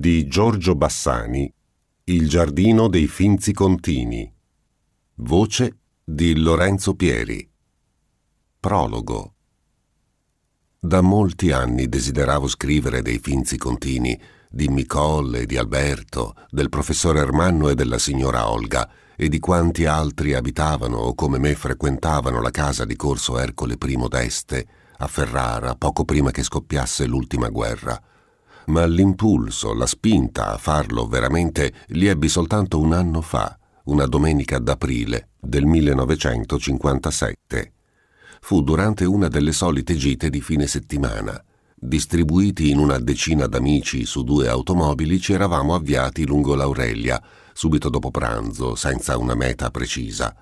di Giorgio Bassani, Il giardino dei finzi contini. Voce di Lorenzo Pieri. Prologo. Da molti anni desideravo scrivere dei finzi contini di Micolle, di Alberto, del professor Ermanno e della signora Olga e di quanti altri abitavano o come me frequentavano la casa di corso Ercole I d'Este a Ferrara poco prima che scoppiasse l'ultima guerra ma l'impulso, la spinta a farlo veramente li ebbi soltanto un anno fa, una domenica d'aprile del 1957. Fu durante una delle solite gite di fine settimana. Distribuiti in una decina d'amici su due automobili ci eravamo avviati lungo l'Aurelia, subito dopo pranzo, senza una meta precisa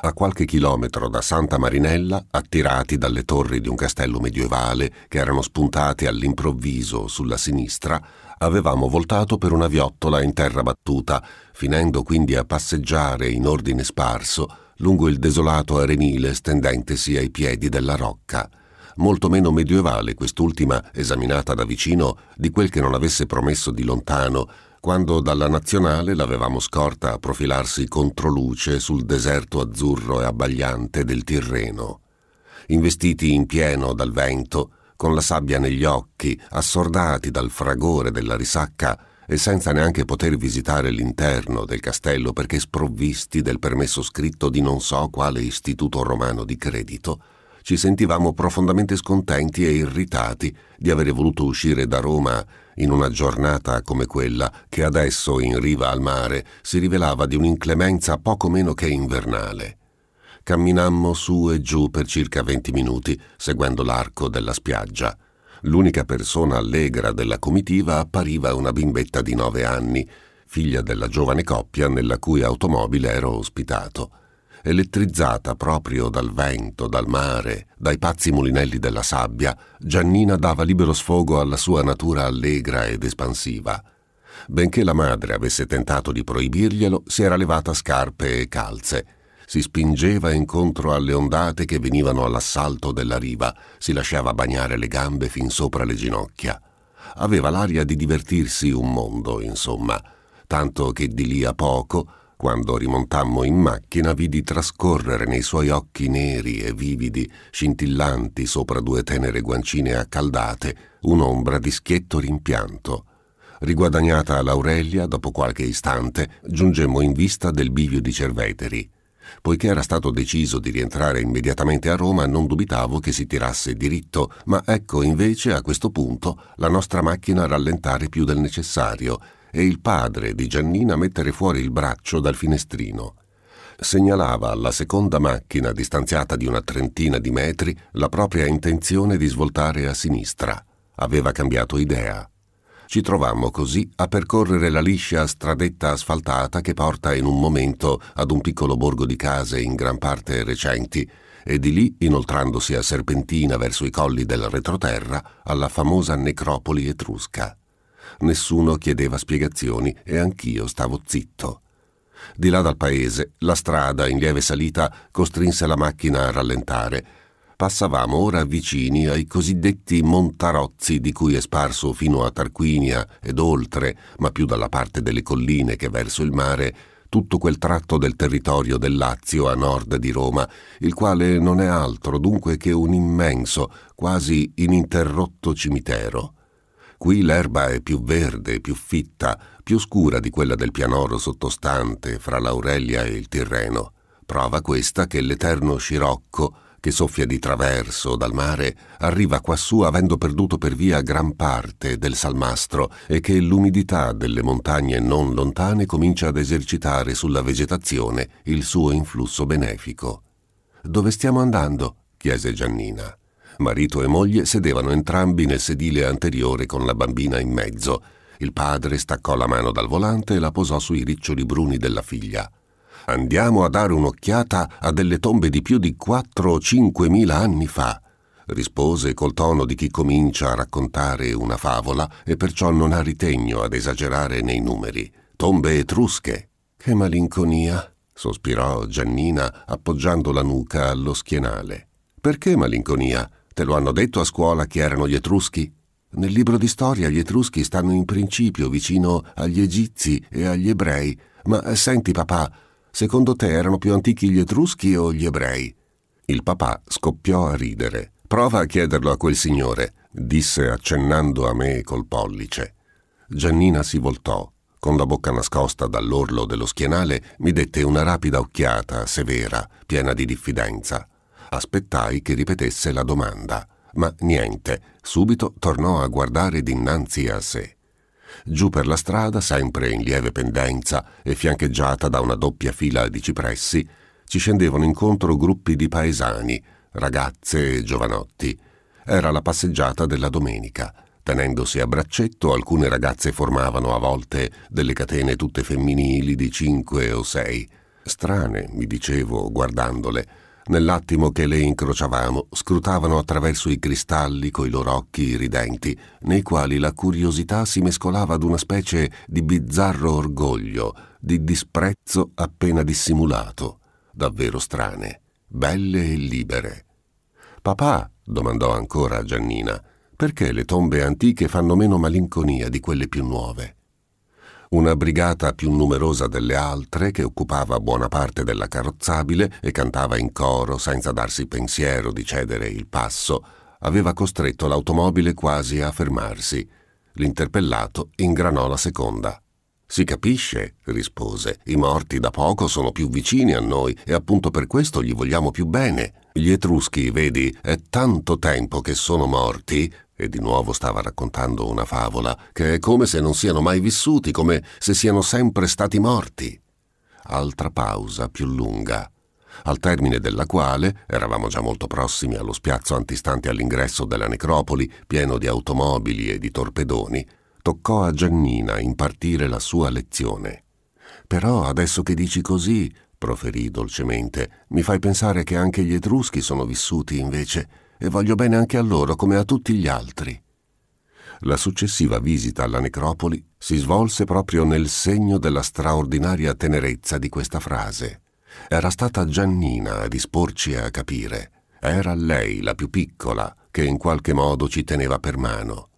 a qualche chilometro da Santa Marinella, attirati dalle torri di un castello medievale che erano spuntate all'improvviso sulla sinistra, avevamo voltato per una viottola in terra battuta, finendo quindi a passeggiare in ordine sparso lungo il desolato arenile stendentesi ai piedi della rocca molto meno medievale quest'ultima esaminata da vicino di quel che non avesse promesso di lontano, quando dalla nazionale l'avevamo scorta a profilarsi controluce sul deserto azzurro e abbagliante del Tirreno. Investiti in pieno dal vento, con la sabbia negli occhi, assordati dal fragore della risacca e senza neanche poter visitare l'interno del castello perché sprovvisti del permesso scritto di non so quale istituto romano di credito, ci sentivamo profondamente scontenti e irritati di avere voluto uscire da Roma in una giornata come quella che adesso in riva al mare si rivelava di un'inclemenza poco meno che invernale. Camminammo su e giù per circa venti minuti, seguendo l'arco della spiaggia. L'unica persona allegra della comitiva appariva una bimbetta di nove anni, figlia della giovane coppia nella cui automobile ero ospitato elettrizzata proprio dal vento, dal mare, dai pazzi mulinelli della sabbia, Giannina dava libero sfogo alla sua natura allegra ed espansiva. Benché la madre avesse tentato di proibirglielo, si era levata scarpe e calze. Si spingeva incontro alle ondate che venivano all'assalto della riva, si lasciava bagnare le gambe fin sopra le ginocchia. Aveva l'aria di divertirsi un mondo, insomma, tanto che di lì a poco quando rimontammo in macchina vidi trascorrere nei suoi occhi neri e vividi, scintillanti sopra due tenere guancine accaldate, un'ombra di schietto rimpianto. Riguadagnata l'Aurelia, dopo qualche istante, giungemmo in vista del bivio di Cerveteri. Poiché era stato deciso di rientrare immediatamente a Roma, non dubitavo che si tirasse diritto, ma ecco invece a questo punto la nostra macchina rallentare più del necessario e il padre di Giannina mettere fuori il braccio dal finestrino. Segnalava alla seconda macchina, distanziata di una trentina di metri, la propria intenzione di svoltare a sinistra. Aveva cambiato idea. Ci trovammo così a percorrere la liscia stradetta asfaltata che porta in un momento ad un piccolo borgo di case in gran parte recenti e di lì, inoltrandosi a serpentina verso i colli del retroterra, alla famosa necropoli etrusca. Nessuno chiedeva spiegazioni e anch'io stavo zitto. Di là dal paese, la strada in lieve salita costrinse la macchina a rallentare. Passavamo ora vicini ai cosiddetti montarozzi di cui è sparso fino a Tarquinia ed oltre, ma più dalla parte delle colline che verso il mare, tutto quel tratto del territorio del Lazio a nord di Roma, il quale non è altro dunque che un immenso, quasi ininterrotto cimitero. Qui l'erba è più verde, più fitta, più scura di quella del pianoro sottostante fra l'Aurelia e il Tirreno. Prova questa che l'eterno scirocco, che soffia di traverso dal mare, arriva quassù avendo perduto per via gran parte del salmastro e che l'umidità delle montagne non lontane comincia ad esercitare sulla vegetazione il suo influsso benefico. Dove stiamo andando? chiese Giannina. Marito e moglie sedevano entrambi nel sedile anteriore con la bambina in mezzo. Il padre staccò la mano dal volante e la posò sui riccioli bruni della figlia. Andiamo a dare un'occhiata a delle tombe di più di 4 o 5 mila anni fa, rispose col tono di chi comincia a raccontare una favola e perciò non ha ritegno ad esagerare nei numeri. Tombe etrusche. Che malinconia, sospirò Giannina appoggiando la nuca allo schienale. Perché malinconia? Te lo hanno detto a scuola chi erano gli Etruschi? Nel libro di storia gli Etruschi stanno in principio vicino agli Egizi e agli Ebrei. Ma senti papà, secondo te erano più antichi gli Etruschi o gli Ebrei? Il papà scoppiò a ridere. Prova a chiederlo a quel signore, disse accennando a me col pollice. Giannina si voltò. Con la bocca nascosta dall'orlo dello schienale mi dette una rapida occhiata severa, piena di diffidenza. Aspettai che ripetesse la domanda, ma niente, subito tornò a guardare dinanzi a sé. Giù per la strada, sempre in lieve pendenza e fiancheggiata da una doppia fila di cipressi, ci scendevano incontro gruppi di paesani, ragazze e giovanotti. Era la passeggiata della domenica. Tenendosi a braccetto, alcune ragazze formavano a volte delle catene tutte femminili di cinque o sei. Strane, mi dicevo, guardandole, Nell'attimo che le incrociavamo, scrutavano attraverso i cristalli coi loro occhi ridenti, nei quali la curiosità si mescolava ad una specie di bizzarro orgoglio, di disprezzo appena dissimulato, davvero strane, belle e libere. Papà, domandò ancora a Giannina, perché le tombe antiche fanno meno malinconia di quelle più nuove? una brigata più numerosa delle altre che occupava buona parte della carrozzabile e cantava in coro senza darsi pensiero di cedere il passo, aveva costretto l'automobile quasi a fermarsi. L'interpellato ingranò la seconda. Si capisce, rispose, i morti da poco sono più vicini a noi e appunto per questo gli vogliamo più bene. Gli Etruschi, vedi, è tanto tempo che sono morti e di nuovo stava raccontando una favola, che è come se non siano mai vissuti, come se siano sempre stati morti. Altra pausa più lunga, al termine della quale eravamo già molto prossimi allo spiazzo antistante all'ingresso della necropoli, pieno di automobili e di torpedoni, toccò a Giannina impartire la sua lezione. Però adesso che dici così, proferì dolcemente, mi fai pensare che anche gli etruschi sono vissuti invece e voglio bene anche a loro come a tutti gli altri. La successiva visita alla necropoli si svolse proprio nel segno della straordinaria tenerezza di questa frase. Era stata Giannina a disporci a capire. Era lei, la più piccola, che in qualche modo ci teneva per mano.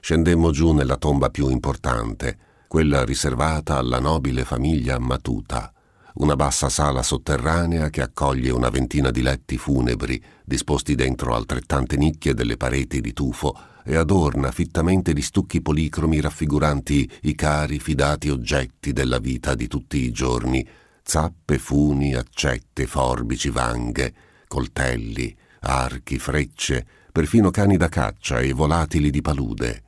Scendemmo giù nella tomba più importante, quella riservata alla nobile famiglia Matuta una bassa sala sotterranea che accoglie una ventina di letti funebri disposti dentro altrettante nicchie delle pareti di tufo e adorna fittamente di stucchi policromi raffiguranti i cari fidati oggetti della vita di tutti i giorni, zappe, funi, accette, forbici, vanghe, coltelli, archi, frecce, perfino cani da caccia e volatili di palude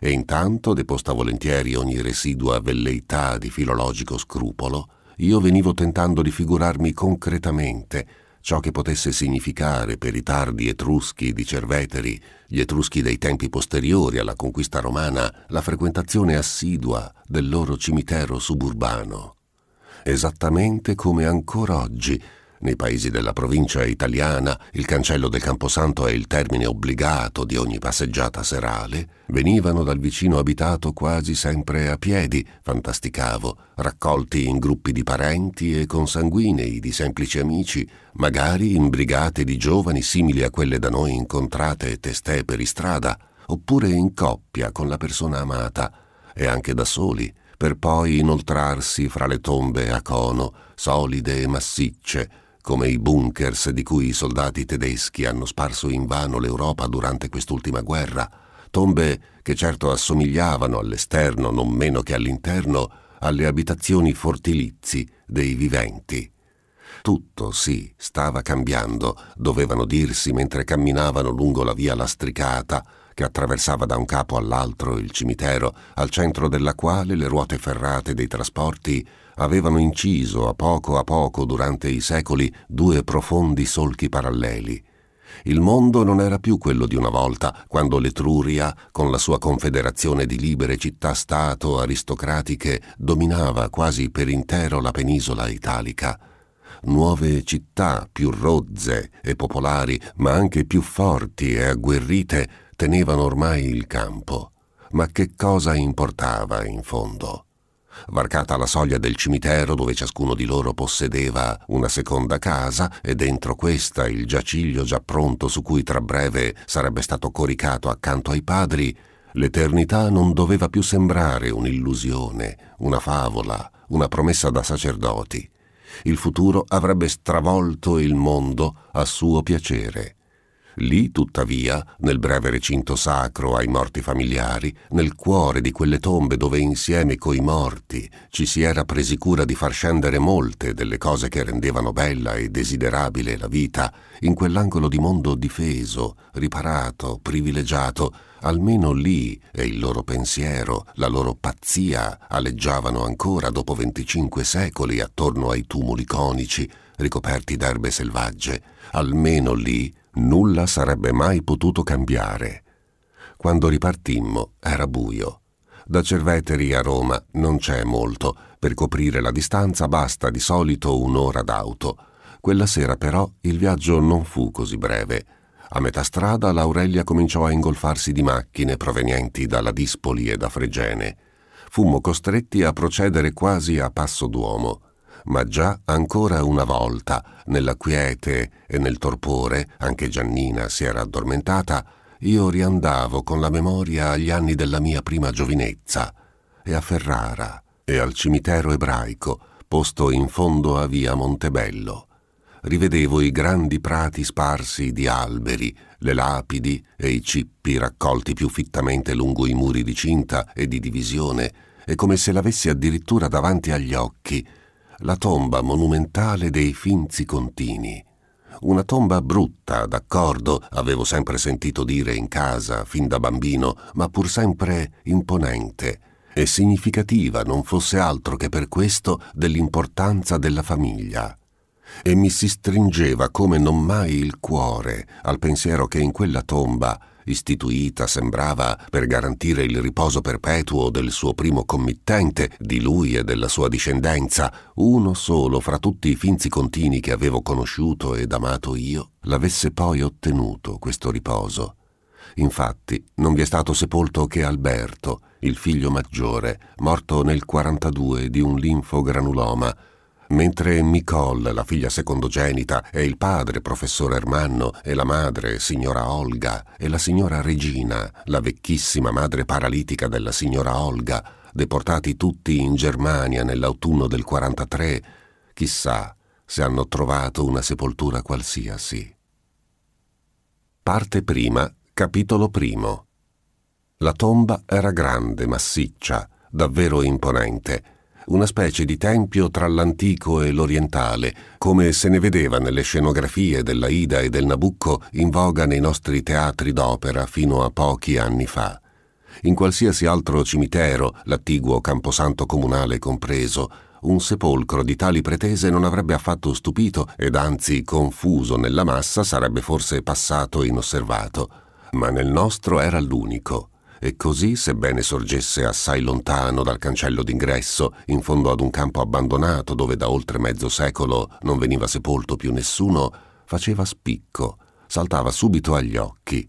e intanto deposta volentieri ogni residua velleità di filologico scrupolo, io venivo tentando di figurarmi concretamente ciò che potesse significare per i tardi etruschi di Cerveteri, gli etruschi dei tempi posteriori alla conquista romana, la frequentazione assidua del loro cimitero suburbano. Esattamente come ancora oggi nei paesi della provincia italiana il cancello del Camposanto è il termine obbligato di ogni passeggiata serale, venivano dal vicino abitato quasi sempre a piedi, fantasticavo, raccolti in gruppi di parenti e consanguinei, di semplici amici, magari in brigate di giovani simili a quelle da noi incontrate testè per istrada, oppure in coppia con la persona amata, e anche da soli, per poi inoltrarsi fra le tombe a cono, solide e massicce, come i bunkers di cui i soldati tedeschi hanno sparso invano l'Europa durante quest'ultima guerra, tombe che certo assomigliavano all'esterno non meno che all'interno alle abitazioni fortilizi dei viventi. Tutto, sì, stava cambiando, dovevano dirsi mentre camminavano lungo la via lastricata che attraversava da un capo all'altro il cimitero, al centro della quale le ruote ferrate dei trasporti avevano inciso a poco a poco durante i secoli due profondi solchi paralleli. Il mondo non era più quello di una volta, quando l'Etruria, con la sua confederazione di libere città-stato aristocratiche, dominava quasi per intero la penisola italica. Nuove città più rozze e popolari, ma anche più forti e agguerrite, tenevano ormai il campo. Ma che cosa importava in fondo? varcata la soglia del cimitero dove ciascuno di loro possedeva una seconda casa e dentro questa il giaciglio già pronto su cui tra breve sarebbe stato coricato accanto ai padri, l'eternità non doveva più sembrare un'illusione, una favola, una promessa da sacerdoti. Il futuro avrebbe stravolto il mondo a suo piacere. Lì, tuttavia, nel breve recinto sacro ai morti familiari, nel cuore di quelle tombe dove insieme coi morti ci si era presi cura di far scendere molte delle cose che rendevano bella e desiderabile la vita, in quell'angolo di mondo difeso, riparato, privilegiato, almeno lì e il loro pensiero, la loro pazzia aleggiavano ancora dopo venticinque secoli attorno ai tumuli conici, ricoperti d'erbe selvagge, almeno lì Nulla sarebbe mai potuto cambiare. Quando ripartimmo era buio. Da Cerveteri a Roma non c'è molto, per coprire la distanza basta di solito un'ora d'auto. Quella sera però il viaggio non fu così breve. A metà strada l'Aurelia cominciò a ingolfarsi di macchine provenienti dalla Dispoli e da Fregene. Fummo costretti a procedere quasi a passo d'uomo ma già ancora una volta, nella quiete e nel torpore, anche Giannina si era addormentata, io riandavo con la memoria agli anni della mia prima giovinezza, e a Ferrara, e al cimitero ebraico, posto in fondo a via Montebello. Rivedevo i grandi prati sparsi di alberi, le lapidi e i cippi raccolti più fittamente lungo i muri di cinta e di divisione, e come se l'avessi addirittura davanti agli occhi, la tomba monumentale dei Finzi Contini. Una tomba brutta, d'accordo, avevo sempre sentito dire in casa, fin da bambino, ma pur sempre imponente e significativa non fosse altro che per questo dell'importanza della famiglia. E mi si stringeva come non mai il cuore al pensiero che in quella tomba istituita sembrava per garantire il riposo perpetuo del suo primo committente, di lui e della sua discendenza, uno solo fra tutti i finzi contini che avevo conosciuto ed amato io, l'avesse poi ottenuto questo riposo. Infatti, non vi è stato sepolto che Alberto, il figlio maggiore, morto nel 42 di un linfogranuloma, mentre Nicole, la figlia secondogenita, e il padre, professor Ermanno, e la madre, signora Olga, e la signora Regina, la vecchissima madre paralitica della signora Olga, deportati tutti in Germania nell'autunno del 43, chissà se hanno trovato una sepoltura qualsiasi. Parte prima, capitolo primo. La tomba era grande, massiccia, davvero imponente, una specie di tempio tra l'antico e l'orientale, come se ne vedeva nelle scenografie dell'Aida e del Nabucco in voga nei nostri teatri d'opera fino a pochi anni fa. In qualsiasi altro cimitero, l'attiguo camposanto comunale compreso, un sepolcro di tali pretese non avrebbe affatto stupito ed anzi confuso nella massa sarebbe forse passato inosservato, ma nel nostro era l'unico e così, sebbene sorgesse assai lontano dal cancello d'ingresso, in fondo ad un campo abbandonato dove da oltre mezzo secolo non veniva sepolto più nessuno, faceva spicco, saltava subito agli occhi.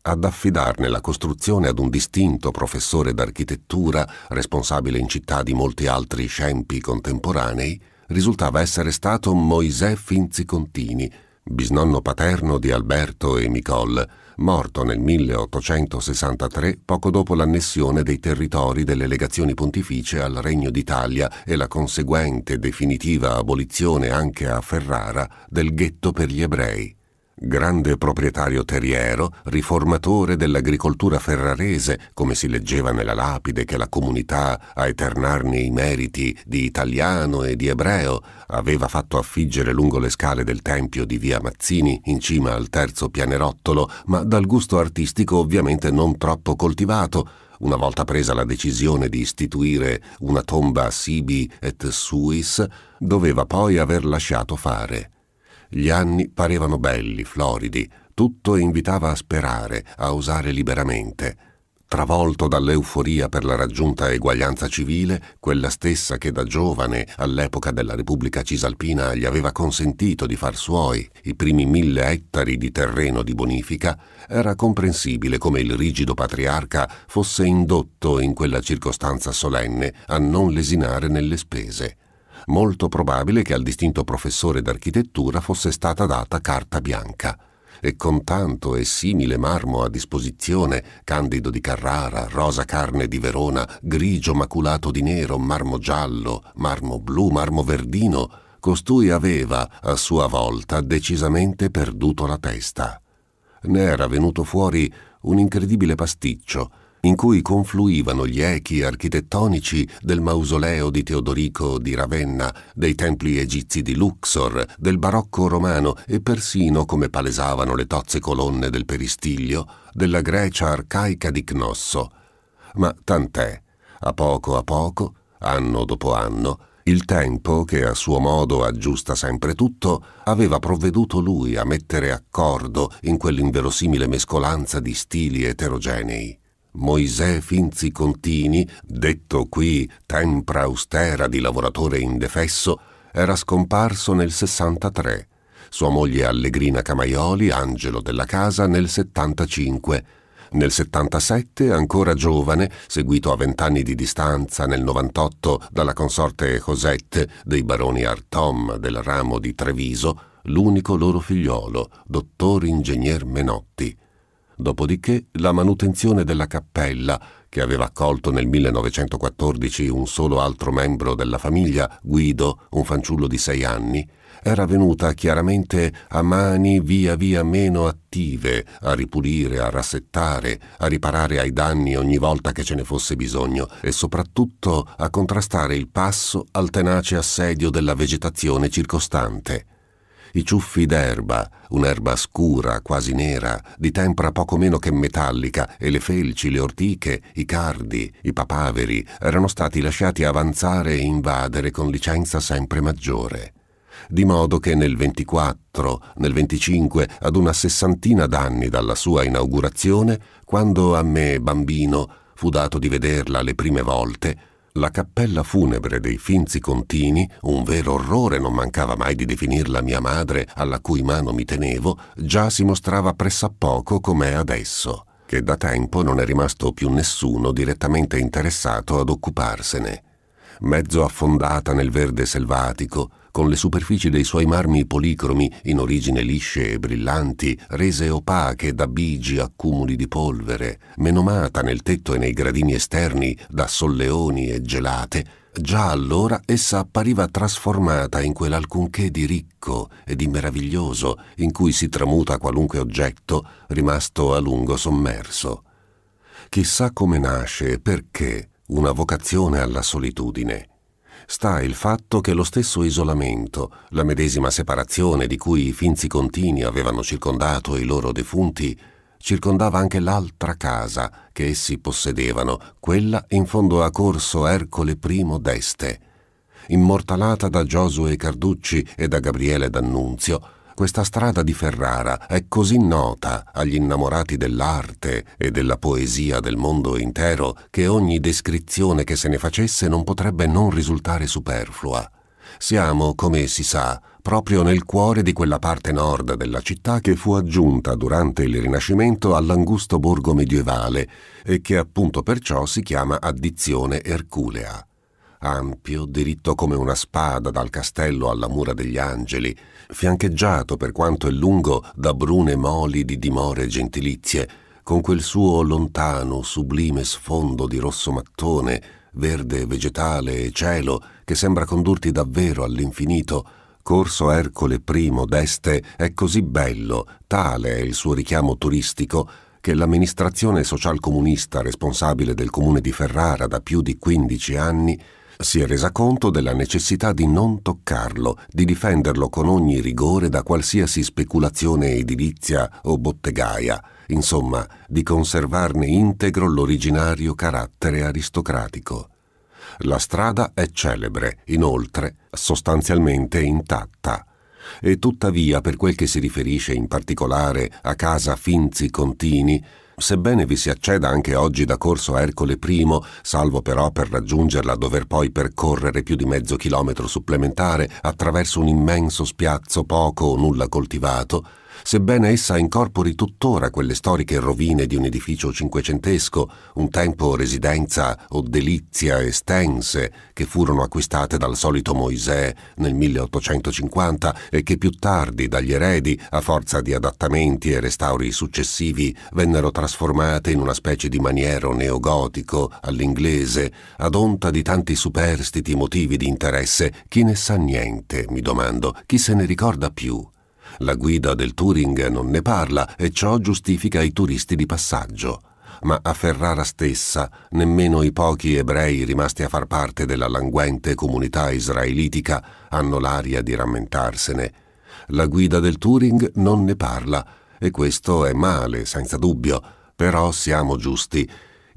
Ad affidarne la costruzione ad un distinto professore d'architettura, responsabile in città di molti altri scempi contemporanei, risultava essere stato Moisè Finzi Contini, bisnonno paterno di Alberto e Nicole, morto nel 1863 poco dopo l'annessione dei territori delle legazioni pontificie al Regno d'Italia e la conseguente definitiva abolizione anche a Ferrara del ghetto per gli ebrei grande proprietario terriero, riformatore dell'agricoltura ferrarese, come si leggeva nella lapide che la comunità, a eternarne i meriti di italiano e di ebreo, aveva fatto affiggere lungo le scale del tempio di via Mazzini, in cima al terzo pianerottolo, ma dal gusto artistico ovviamente non troppo coltivato, una volta presa la decisione di istituire una tomba a Sibi et Suis, doveva poi aver lasciato fare. Gli anni parevano belli, floridi, tutto invitava a sperare, a usare liberamente. Travolto dall'euforia per la raggiunta eguaglianza civile, quella stessa che da giovane, all'epoca della Repubblica Cisalpina, gli aveva consentito di far suoi i primi mille ettari di terreno di bonifica, era comprensibile come il rigido patriarca fosse indotto in quella circostanza solenne a non lesinare nelle spese molto probabile che al distinto professore d'architettura fosse stata data carta bianca. E con tanto e simile marmo a disposizione, Candido di Carrara, rosa carne di Verona, grigio maculato di nero, marmo giallo, marmo blu, marmo verdino, costui aveva, a sua volta, decisamente perduto la testa. Ne era venuto fuori un incredibile pasticcio, in cui confluivano gli echi architettonici del mausoleo di Teodorico di Ravenna, dei templi egizi di Luxor, del barocco romano e persino, come palesavano le tozze colonne del peristiglio, della Grecia arcaica di Cnosso. Ma tant'è, a poco a poco, anno dopo anno, il tempo, che a suo modo aggiusta sempre tutto, aveva provveduto lui a mettere accordo in quell'inverosimile mescolanza di stili eterogenei. Moisè Finzi-Contini, detto qui tempra austera di lavoratore indefesso, era scomparso nel 63, sua moglie Allegrina Camaioli, angelo della casa, nel 75, nel 77, ancora giovane, seguito a vent'anni di distanza nel 98 dalla consorte Cosette dei baroni Artom del ramo di Treviso, l'unico loro figliolo, dottor ingegner Menotti dopodiché la manutenzione della cappella, che aveva accolto nel 1914 un solo altro membro della famiglia, Guido, un fanciullo di sei anni, era venuta chiaramente a mani via via meno attive, a ripulire, a rassettare, a riparare ai danni ogni volta che ce ne fosse bisogno e soprattutto a contrastare il passo al tenace assedio della vegetazione circostante i ciuffi d'erba, un'erba scura, quasi nera, di tempra poco meno che metallica, e le felci, le ortiche, i cardi, i papaveri erano stati lasciati avanzare e invadere con licenza sempre maggiore. Di modo che nel 24, nel 25, ad una sessantina d'anni dalla sua inaugurazione, quando a me, bambino, fu dato di vederla le prime volte, la cappella funebre dei Finzi Contini, un vero orrore non mancava mai di definirla mia madre, alla cui mano mi tenevo, già si mostrava pressappoco com'è adesso, che da tempo non è rimasto più nessuno direttamente interessato ad occuparsene. Mezzo affondata nel verde selvatico, con le superfici dei suoi marmi policromi in origine lisce e brillanti, rese opache da bigi accumuli di polvere, menomata nel tetto e nei gradini esterni da solleoni e gelate, già allora essa appariva trasformata in quell'alcunché di ricco e di meraviglioso in cui si tramuta qualunque oggetto rimasto a lungo sommerso. Chissà come nasce e perché una vocazione alla solitudine sta il fatto che lo stesso isolamento, la medesima separazione di cui i finzi finzicontini avevano circondato i loro defunti, circondava anche l'altra casa che essi possedevano, quella in fondo a Corso Ercole I d'Este, immortalata da Giosuè Carducci e da Gabriele D'Annunzio, questa strada di Ferrara è così nota agli innamorati dell'arte e della poesia del mondo intero che ogni descrizione che se ne facesse non potrebbe non risultare superflua. Siamo, come si sa, proprio nel cuore di quella parte nord della città che fu aggiunta durante il Rinascimento all'angusto borgo medievale e che appunto perciò si chiama addizione Erculea. Ampio, diritto come una spada dal castello alla mura degli angeli, fiancheggiato per quanto è lungo da brune moli di dimore gentilizie, con quel suo lontano, sublime sfondo di rosso mattone, verde vegetale e cielo che sembra condurti davvero all'infinito, corso Ercole I d'Este è così bello, tale è il suo richiamo turistico, che l'amministrazione socialcomunista responsabile del comune di Ferrara da più di 15 anni si è resa conto della necessità di non toccarlo, di difenderlo con ogni rigore da qualsiasi speculazione edilizia o bottegaia, insomma, di conservarne integro l'originario carattere aristocratico. La strada è celebre, inoltre, sostanzialmente intatta. E tuttavia, per quel che si riferisce in particolare a casa Finzi Contini, Sebbene vi si acceda anche oggi da corso a Ercole I, salvo però per raggiungerla dover poi percorrere più di mezzo chilometro supplementare attraverso un immenso spiazzo poco o nulla coltivato, sebbene essa incorpori tuttora quelle storiche rovine di un edificio cinquecentesco, un tempo residenza o delizia estense, che furono acquistate dal solito Moisè nel 1850 e che più tardi dagli eredi, a forza di adattamenti e restauri successivi, vennero trasformate in una specie di maniero neogotico all'inglese, ad onta di tanti superstiti motivi di interesse, chi ne sa niente, mi domando, chi se ne ricorda più? La guida del Turing non ne parla e ciò giustifica i turisti di passaggio. Ma a Ferrara stessa nemmeno i pochi ebrei rimasti a far parte della languente comunità israelitica hanno l'aria di rammentarsene. La guida del Turing non ne parla e questo è male, senza dubbio, però siamo giusti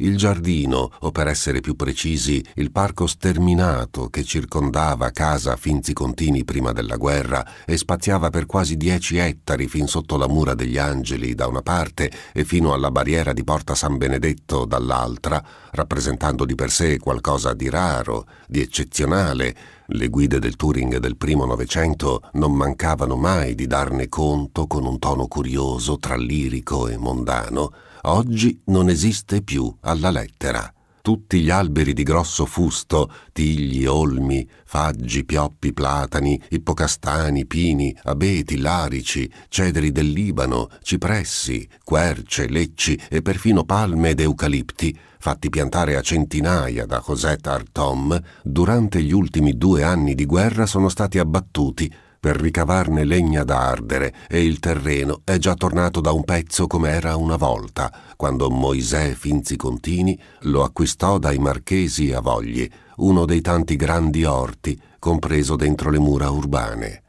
il giardino, o per essere più precisi, il parco sterminato che circondava casa Finzicontini prima della guerra e spaziava per quasi dieci ettari fin sotto la mura degli angeli da una parte e fino alla barriera di Porta San Benedetto dall'altra, rappresentando di per sé qualcosa di raro, di eccezionale, le guide del Turing del primo Novecento non mancavano mai di darne conto con un tono curioso tra lirico e mondano, oggi non esiste più alla lettera. Tutti gli alberi di grosso fusto, tigli, olmi, faggi, pioppi, platani, ippocastani, pini, abeti, larici, cedri del Libano, cipressi, querce, lecci e perfino palme ed eucalipti, fatti piantare a centinaia da Cosette Artom, durante gli ultimi due anni di guerra sono stati abbattuti per ricavarne legna da ardere e il terreno è già tornato da un pezzo come era una volta, quando Moisè Finzicontini lo acquistò dai marchesi a Vogli, uno dei tanti grandi orti compreso dentro le mura urbane.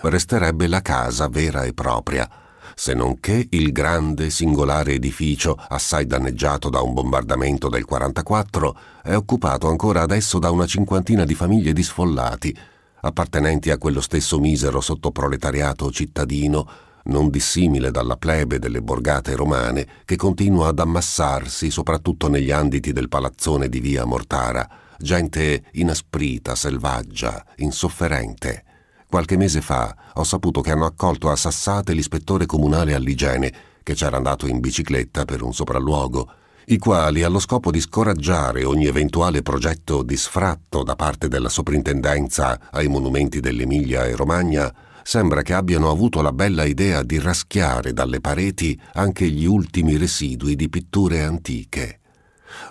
Resterebbe la casa vera e propria, se non che il grande singolare edificio, assai danneggiato da un bombardamento del 44, è occupato ancora adesso da una cinquantina di famiglie di sfollati, appartenenti a quello stesso misero sottoproletariato cittadino, non dissimile dalla plebe delle borgate romane, che continua ad ammassarsi soprattutto negli anditi del palazzone di via Mortara, gente inasprita, selvaggia, insofferente. Qualche mese fa ho saputo che hanno accolto a Sassate l'ispettore comunale all'igiene, che c'era andato in bicicletta per un sopralluogo, i quali, allo scopo di scoraggiare ogni eventuale progetto di sfratto da parte della soprintendenza ai monumenti dell'Emilia e Romagna, sembra che abbiano avuto la bella idea di raschiare dalle pareti anche gli ultimi residui di pitture antiche.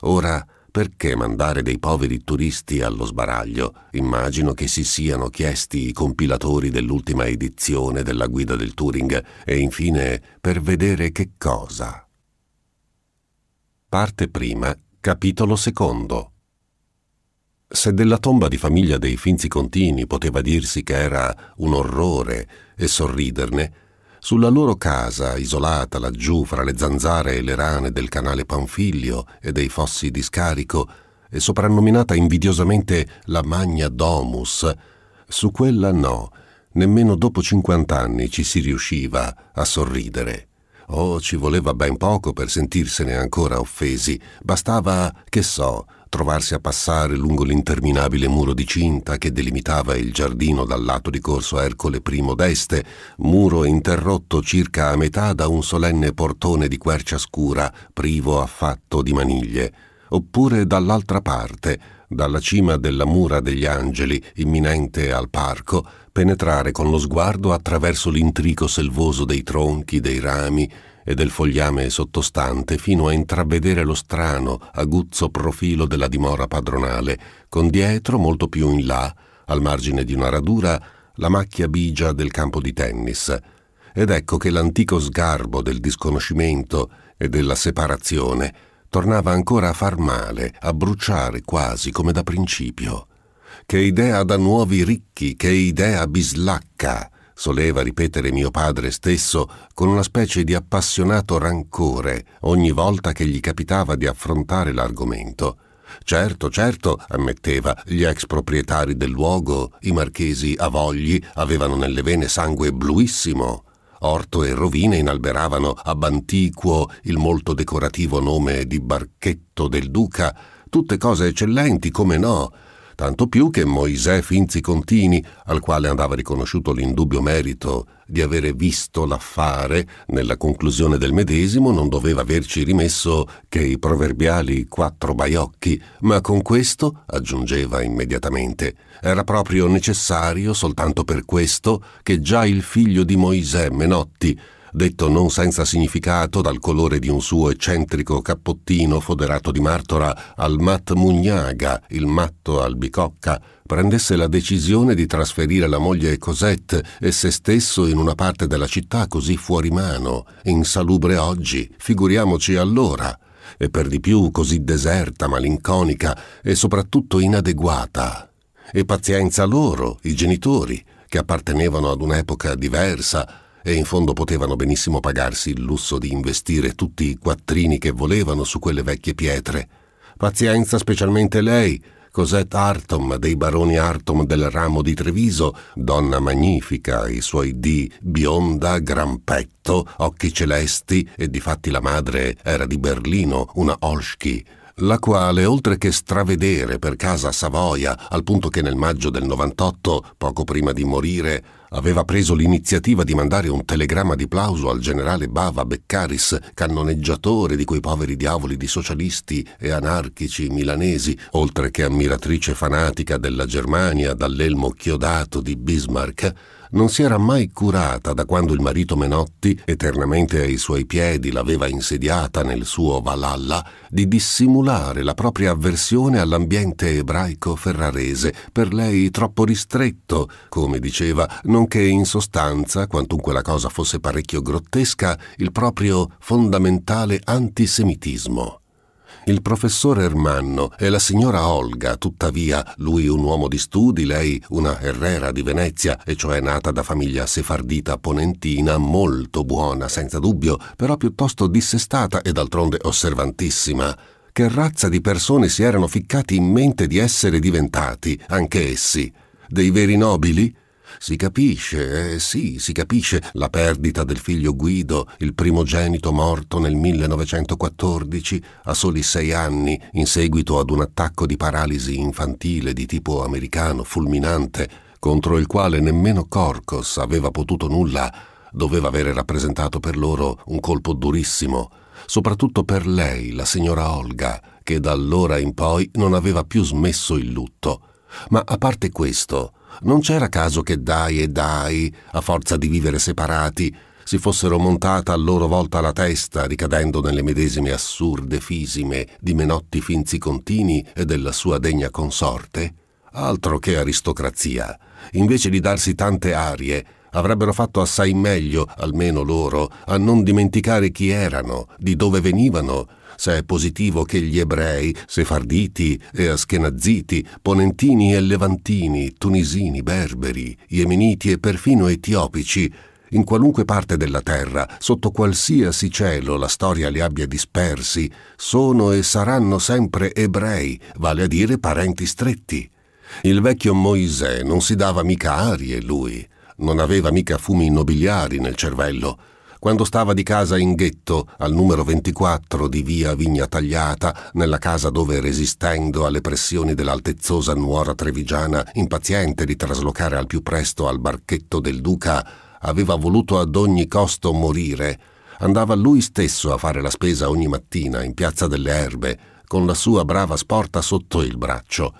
Ora, perché mandare dei poveri turisti allo sbaraglio? Immagino che si siano chiesti i compilatori dell'ultima edizione della guida del Turing e infine per vedere che cosa. Parte prima, capitolo secondo. Se della tomba di famiglia dei Finzi Finzicontini poteva dirsi che era un orrore e sorriderne, sulla loro casa, isolata laggiù fra le zanzare e le rane del canale Panfilio e dei fossi di scarico, e soprannominata invidiosamente la Magna Domus, su quella no, nemmeno dopo 50 anni ci si riusciva a sorridere. Oh, ci voleva ben poco per sentirsene ancora offesi. Bastava, che so, trovarsi a passare lungo l'interminabile muro di cinta che delimitava il giardino dal lato di corso Ercole I d'Este, muro interrotto circa a metà da un solenne portone di quercia scura, privo affatto di maniglie. Oppure dall'altra parte, dalla cima della mura degli angeli, imminente al parco, penetrare con lo sguardo attraverso l'intrico selvoso dei tronchi, dei rami e del fogliame sottostante fino a intravedere lo strano, aguzzo profilo della dimora padronale, con dietro, molto più in là, al margine di una radura, la macchia bigia del campo di tennis. Ed ecco che l'antico sgarbo del disconoscimento e della separazione tornava ancora a far male, a bruciare quasi come da principio che idea da nuovi ricchi, che idea bislacca, soleva ripetere mio padre stesso con una specie di appassionato rancore ogni volta che gli capitava di affrontare l'argomento. Certo, certo, ammetteva, gli ex proprietari del luogo, i marchesi Avogli, avevano nelle vene sangue bluissimo. Orto e rovine inalberavano a Bantiquo il molto decorativo nome di Barchetto del Duca, tutte cose eccellenti, come no, tanto più che Moisè Finzi Contini, al quale andava riconosciuto l'indubbio merito di avere visto l'affare, nella conclusione del medesimo non doveva averci rimesso che i proverbiali quattro baiocchi, ma con questo, aggiungeva immediatamente, era proprio necessario soltanto per questo che già il figlio di Moisè Menotti detto non senza significato dal colore di un suo eccentrico cappottino foderato di martora al Mat Mugnaga, il matto albicocca, prendesse la decisione di trasferire la moglie Cosette e se stesso in una parte della città così fuori mano, insalubre oggi, figuriamoci allora, e per di più così deserta, malinconica e soprattutto inadeguata. E pazienza loro, i genitori, che appartenevano ad un'epoca diversa, e in fondo potevano benissimo pagarsi il lusso di investire tutti i quattrini che volevano su quelle vecchie pietre. Pazienza specialmente lei, Cosette Artom dei baroni Artom del ramo di Treviso, donna magnifica, i suoi di bionda, gran petto, occhi celesti e difatti la madre era di Berlino, una Olschki, la quale, oltre che stravedere per casa Savoia, al punto che nel maggio del 98, poco prima di morire, aveva preso l'iniziativa di mandare un telegramma di plauso al generale Bava Beccaris, cannoneggiatore di quei poveri diavoli di socialisti e anarchici milanesi, oltre che ammiratrice fanatica della Germania dall'elmo chiodato di Bismarck, non si era mai curata da quando il marito Menotti, eternamente ai suoi piedi, l'aveva insediata nel suo Valhalla, di dissimulare la propria avversione all'ambiente ebraico ferrarese, per lei troppo ristretto, come diceva, nonché in sostanza, quantunque la cosa fosse parecchio grottesca, il proprio fondamentale antisemitismo il professor Ermanno e la signora Olga, tuttavia lui un uomo di studi, lei una herrera di Venezia, e cioè nata da famiglia sefardita ponentina, molto buona, senza dubbio, però piuttosto dissestata e d'altronde osservantissima. Che razza di persone si erano ficcati in mente di essere diventati, anche essi? Dei veri nobili? Si capisce, eh sì, si capisce la perdita del figlio Guido, il primogenito morto nel 1914 a soli sei anni in seguito ad un attacco di paralisi infantile di tipo americano fulminante contro il quale nemmeno Corcos aveva potuto nulla, doveva avere rappresentato per loro un colpo durissimo, soprattutto per lei, la signora Olga, che da allora in poi non aveva più smesso il lutto. Ma a parte questo, non c'era caso che Dai e Dai, a forza di vivere separati, si fossero montata a loro volta la testa, ricadendo nelle medesime assurde fisime di Menotti Finzi-Contini e della sua degna consorte? Altro che aristocrazia. Invece di darsi tante arie, avrebbero fatto assai meglio, almeno loro, a non dimenticare chi erano, di dove venivano se è positivo che gli ebrei, sefarditi e aschenaziti, ponentini e levantini, tunisini, berberi, yemeniti e perfino etiopici, in qualunque parte della terra, sotto qualsiasi cielo la storia li abbia dispersi, sono e saranno sempre ebrei, vale a dire parenti stretti. Il vecchio Moisè non si dava mica arie, lui, non aveva mica fumi nobiliari nel cervello, quando stava di casa in ghetto, al numero 24 di via Vigna Tagliata, nella casa dove, resistendo alle pressioni dell'altezzosa nuora trevigiana, impaziente di traslocare al più presto al barchetto del duca, aveva voluto ad ogni costo morire, andava lui stesso a fare la spesa ogni mattina in piazza delle erbe, con la sua brava sporta sotto il braccio.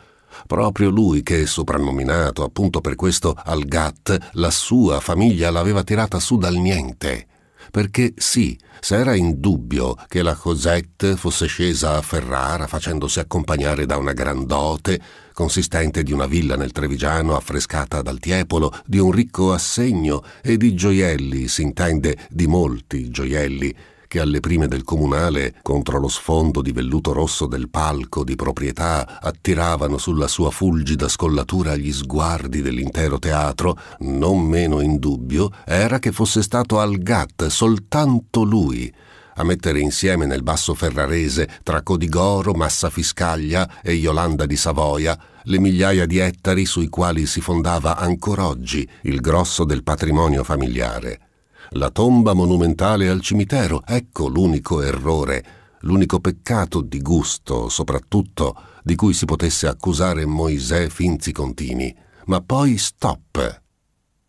Proprio lui che, soprannominato appunto per questo al Algat, la sua famiglia l'aveva tirata su dal niente perché sì, se era in dubbio che la Cosette fosse scesa a Ferrara facendosi accompagnare da una grandote, consistente di una villa nel Trevigiano affrescata dal Tiepolo, di un ricco assegno e di gioielli, si intende di molti gioielli, che alle prime del comunale, contro lo sfondo di velluto rosso del palco di proprietà, attiravano sulla sua fulgida scollatura gli sguardi dell'intero teatro, non meno in dubbio era che fosse stato al Algat soltanto lui a mettere insieme nel basso ferrarese, tra Codigoro, Massafiscaglia e Yolanda di Savoia, le migliaia di ettari sui quali si fondava ancora oggi il grosso del patrimonio familiare la tomba monumentale al cimitero, ecco l'unico errore, l'unico peccato di gusto, soprattutto, di cui si potesse accusare Moisè Finzi-Contini. Ma poi stop!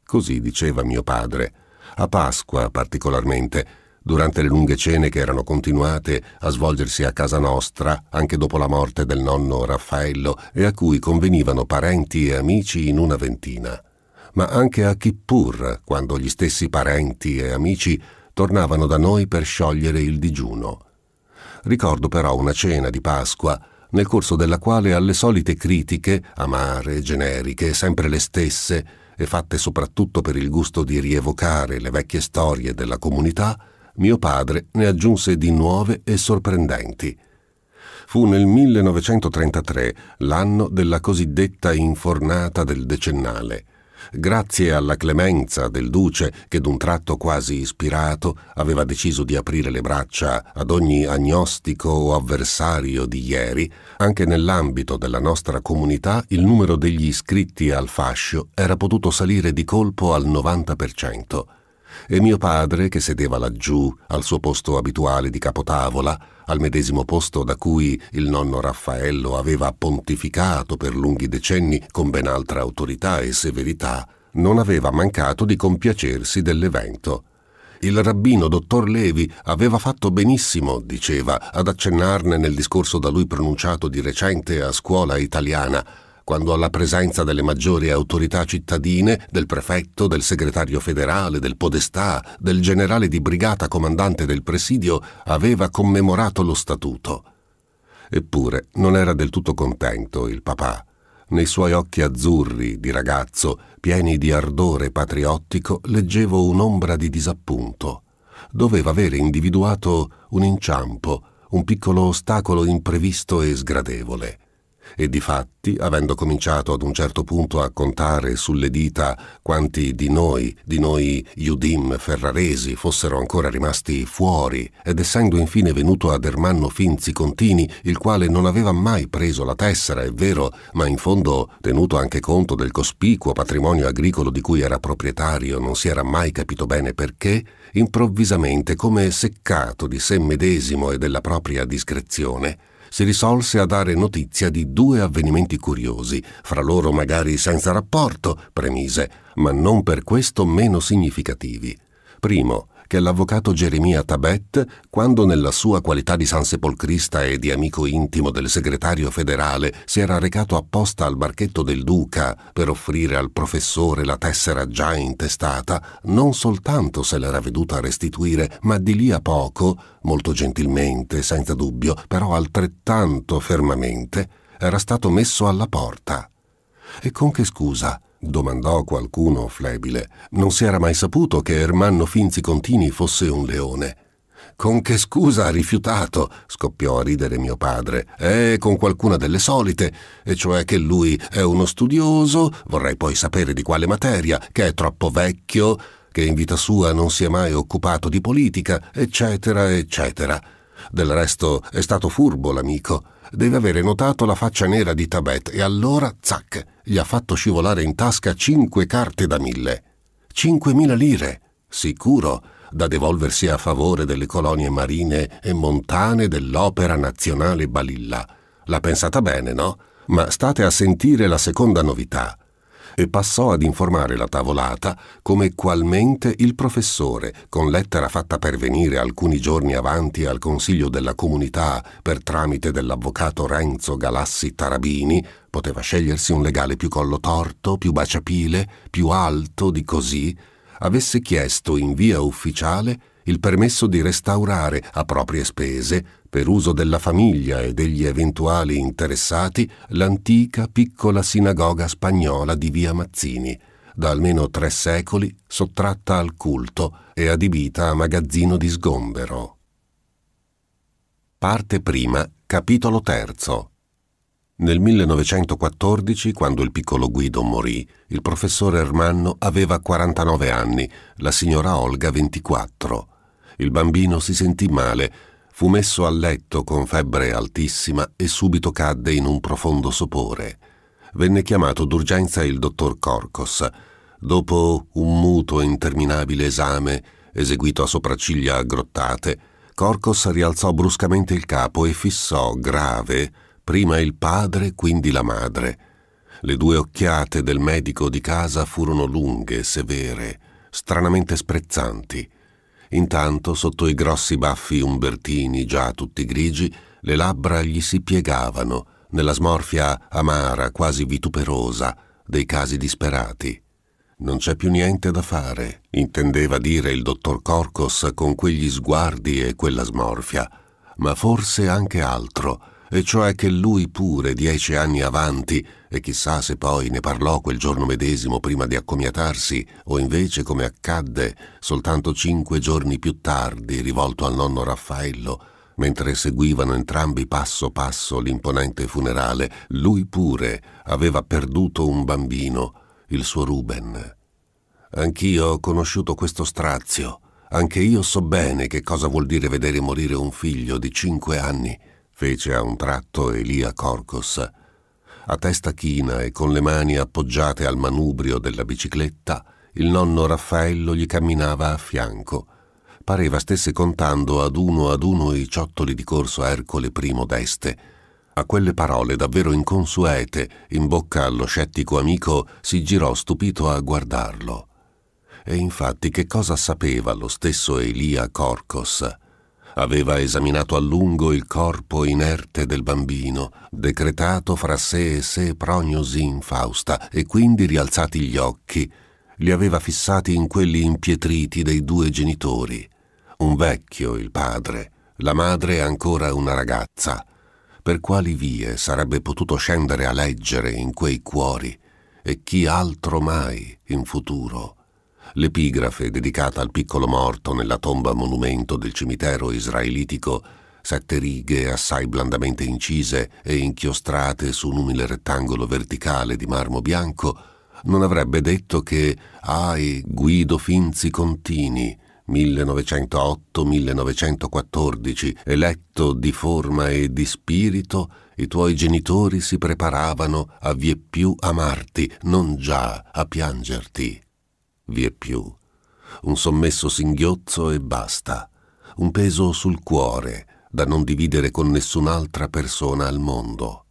Così diceva mio padre, a Pasqua particolarmente, durante le lunghe cene che erano continuate a svolgersi a casa nostra anche dopo la morte del nonno Raffaello e a cui convenivano parenti e amici in una ventina ma anche a Kippur, quando gli stessi parenti e amici tornavano da noi per sciogliere il digiuno. Ricordo però una cena di Pasqua, nel corso della quale alle solite critiche, amare, generiche, sempre le stesse, e fatte soprattutto per il gusto di rievocare le vecchie storie della comunità, mio padre ne aggiunse di nuove e sorprendenti. Fu nel 1933, l'anno della cosiddetta infornata del decennale, grazie alla clemenza del duce che d'un tratto quasi ispirato aveva deciso di aprire le braccia ad ogni agnostico o avversario di ieri, anche nell'ambito della nostra comunità il numero degli iscritti al fascio era potuto salire di colpo al 90% e mio padre, che sedeva laggiù, al suo posto abituale di capotavola, al medesimo posto da cui il nonno Raffaello aveva pontificato per lunghi decenni con ben altra autorità e severità, non aveva mancato di compiacersi dell'evento. Il rabbino dottor Levi aveva fatto benissimo, diceva, ad accennarne nel discorso da lui pronunciato di recente a scuola italiana, quando alla presenza delle maggiori autorità cittadine, del prefetto, del segretario federale, del podestà, del generale di brigata comandante del presidio, aveva commemorato lo statuto. Eppure non era del tutto contento il papà. Nei suoi occhi azzurri di ragazzo, pieni di ardore patriottico, leggevo un'ombra di disappunto. Doveva avere individuato un inciampo, un piccolo ostacolo imprevisto e sgradevole. E difatti, avendo cominciato ad un certo punto a contare sulle dita quanti di noi, di noi Judim ferraresi, fossero ancora rimasti fuori, ed essendo infine venuto ad Ermanno Finzi Contini, il quale non aveva mai preso la tessera, è vero, ma in fondo, tenuto anche conto del cospicuo patrimonio agricolo di cui era proprietario, non si era mai capito bene perché, improvvisamente, come seccato di sé medesimo e della propria discrezione, si risolse a dare notizia di due avvenimenti curiosi, fra loro magari senza rapporto, premise, ma non per questo meno significativi. Primo, che l'avvocato Geremia Tabet, quando nella sua qualità di sansepolcrista e di amico intimo del segretario federale si era recato apposta al barchetto del duca per offrire al professore la tessera già intestata, non soltanto se l'era veduta restituire, ma di lì a poco, molto gentilmente, senza dubbio, però altrettanto fermamente, era stato messo alla porta. E con che scusa? domandò qualcuno flebile. Non si era mai saputo che Ermanno Finzi Contini fosse un leone. Con che scusa ha rifiutato? scoppiò a ridere mio padre. Eh, con qualcuna delle solite, e cioè che lui è uno studioso, vorrei poi sapere di quale materia, che è troppo vecchio, che in vita sua non si è mai occupato di politica, eccetera, eccetera. Del resto è stato furbo l'amico deve avere notato la faccia nera di Tabet e allora, zac, gli ha fatto scivolare in tasca cinque carte da mille. Cinquemila lire, sicuro, da devolversi a favore delle colonie marine e montane dell'Opera Nazionale Balilla. L'ha pensata bene, no? Ma state a sentire la seconda novità e passò ad informare la tavolata come qualmente il professore, con lettera fatta pervenire alcuni giorni avanti al Consiglio della Comunità per tramite dell'avvocato Renzo Galassi Tarabini, poteva scegliersi un legale più collo torto, più baciapile, più alto di così, avesse chiesto in via ufficiale il permesso di restaurare a proprie spese per uso della famiglia e degli eventuali interessati, l'antica piccola sinagoga spagnola di via Mazzini, da almeno tre secoli sottratta al culto e adibita a magazzino di sgombero. Parte prima, capitolo terzo. Nel 1914, quando il piccolo Guido morì, il professore Ermanno aveva 49 anni, la signora Olga 24. Il bambino si sentì male Fu messo a letto con febbre altissima e subito cadde in un profondo sopore. Venne chiamato d'urgenza il dottor Corcos. Dopo un muto interminabile esame, eseguito a sopracciglia aggrottate, Corcos rialzò bruscamente il capo e fissò, grave, prima il padre, quindi la madre. Le due occhiate del medico di casa furono lunghe, severe, stranamente sprezzanti. Intanto, sotto i grossi baffi umbertini già tutti grigi, le labbra gli si piegavano nella smorfia amara, quasi vituperosa, dei casi disperati. Non c'è più niente da fare, intendeva dire il dottor Corcos con quegli sguardi e quella smorfia, ma forse anche altro, e cioè che lui pure dieci anni avanti, e chissà se poi ne parlò quel giorno medesimo prima di accomiatarsi, o invece come accadde soltanto cinque giorni più tardi rivolto al nonno Raffaello, mentre seguivano entrambi passo passo l'imponente funerale, lui pure aveva perduto un bambino, il suo Ruben. Anch'io ho conosciuto questo strazio, anche io so bene che cosa vuol dire vedere morire un figlio di cinque anni, fece a un tratto Elia Corcos. A testa china e con le mani appoggiate al manubrio della bicicletta, il nonno Raffaello gli camminava a fianco. Pareva stesse contando ad uno ad uno i ciottoli di corso Ercole I d'Este. A quelle parole davvero inconsuete, in bocca allo scettico amico, si girò stupito a guardarlo. E infatti che cosa sapeva lo stesso Elia Corcos? aveva esaminato a lungo il corpo inerte del bambino, decretato fra sé e sé prognosi infausta, e quindi rialzati gli occhi, li aveva fissati in quelli impietriti dei due genitori. Un vecchio, il padre, la madre ancora una ragazza. Per quali vie sarebbe potuto scendere a leggere in quei cuori? E chi altro mai in futuro? l'epigrafe dedicata al piccolo morto nella tomba monumento del cimitero israelitico, sette righe assai blandamente incise e inchiostrate su un umile rettangolo verticale di marmo bianco, non avrebbe detto che ai Guido Finzi Contini 1908-1914, eletto di forma e di spirito, i tuoi genitori si preparavano a vieppiù amarti, non già a piangerti vie più. Un sommesso singhiozzo e basta. Un peso sul cuore da non dividere con nessun'altra persona al mondo.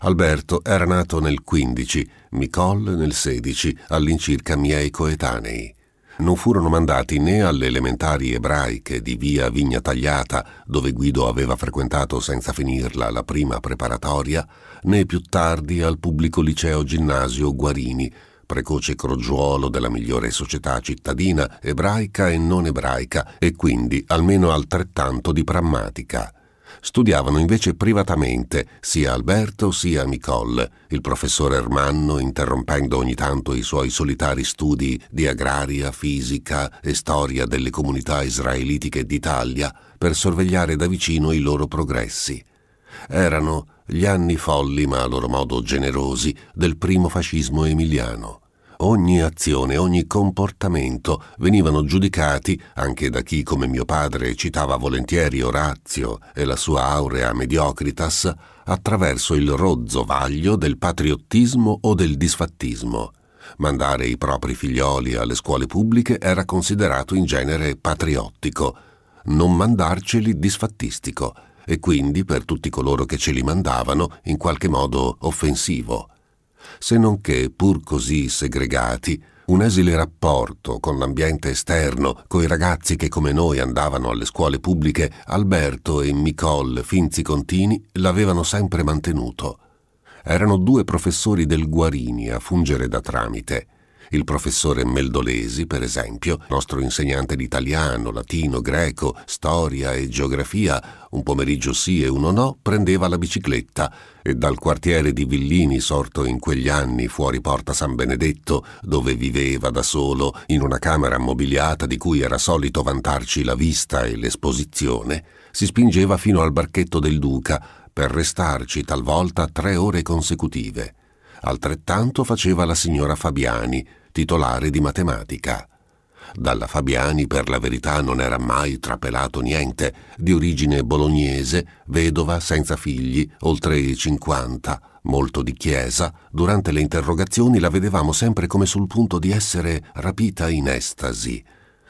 Alberto era nato nel 15, Nicole nel 16, all'incirca miei coetanei. Non furono mandati né alle elementari ebraiche di via Vigna Tagliata, dove Guido aveva frequentato senza finirla la prima preparatoria, né più tardi al pubblico liceo ginnasio Guarini, precoce crogiuolo della migliore società cittadina ebraica e non ebraica e quindi almeno altrettanto di prammatica. Studiavano invece privatamente sia Alberto sia Nicole, il professor Ermanno interrompendo ogni tanto i suoi solitari studi di agraria, fisica e storia delle comunità israelitiche d'Italia per sorvegliare da vicino i loro progressi. Erano gli anni folli, ma a loro modo generosi, del primo fascismo emiliano. Ogni azione, ogni comportamento venivano giudicati, anche da chi come mio padre citava volentieri Orazio e la sua aurea mediocritas, attraverso il rozzo vaglio del patriottismo o del disfattismo. Mandare i propri figlioli alle scuole pubbliche era considerato in genere patriottico, non mandarceli disfattistico, e quindi per tutti coloro che ce li mandavano in qualche modo offensivo. Se non che, pur così segregati, un esile rapporto con l'ambiente esterno, coi ragazzi che come noi andavano alle scuole pubbliche, Alberto e Micol Finzi-Contini l'avevano sempre mantenuto. Erano due professori del Guarini a fungere da tramite – il professore Meldolesi, per esempio, nostro insegnante di italiano, latino, greco, storia e geografia, un pomeriggio sì e uno no, prendeva la bicicletta e dal quartiere di Villini, sorto in quegli anni fuori Porta San Benedetto, dove viveva da solo in una camera ammobiliata di cui era solito vantarci la vista e l'esposizione, si spingeva fino al barchetto del Duca per restarci talvolta tre ore consecutive. Altrettanto faceva la signora Fabiani, titolare di matematica. Dalla Fabiani per la verità non era mai trapelato niente, di origine bolognese, vedova, senza figli, oltre i 50, molto di chiesa, durante le interrogazioni la vedevamo sempre come sul punto di essere rapita in estasi.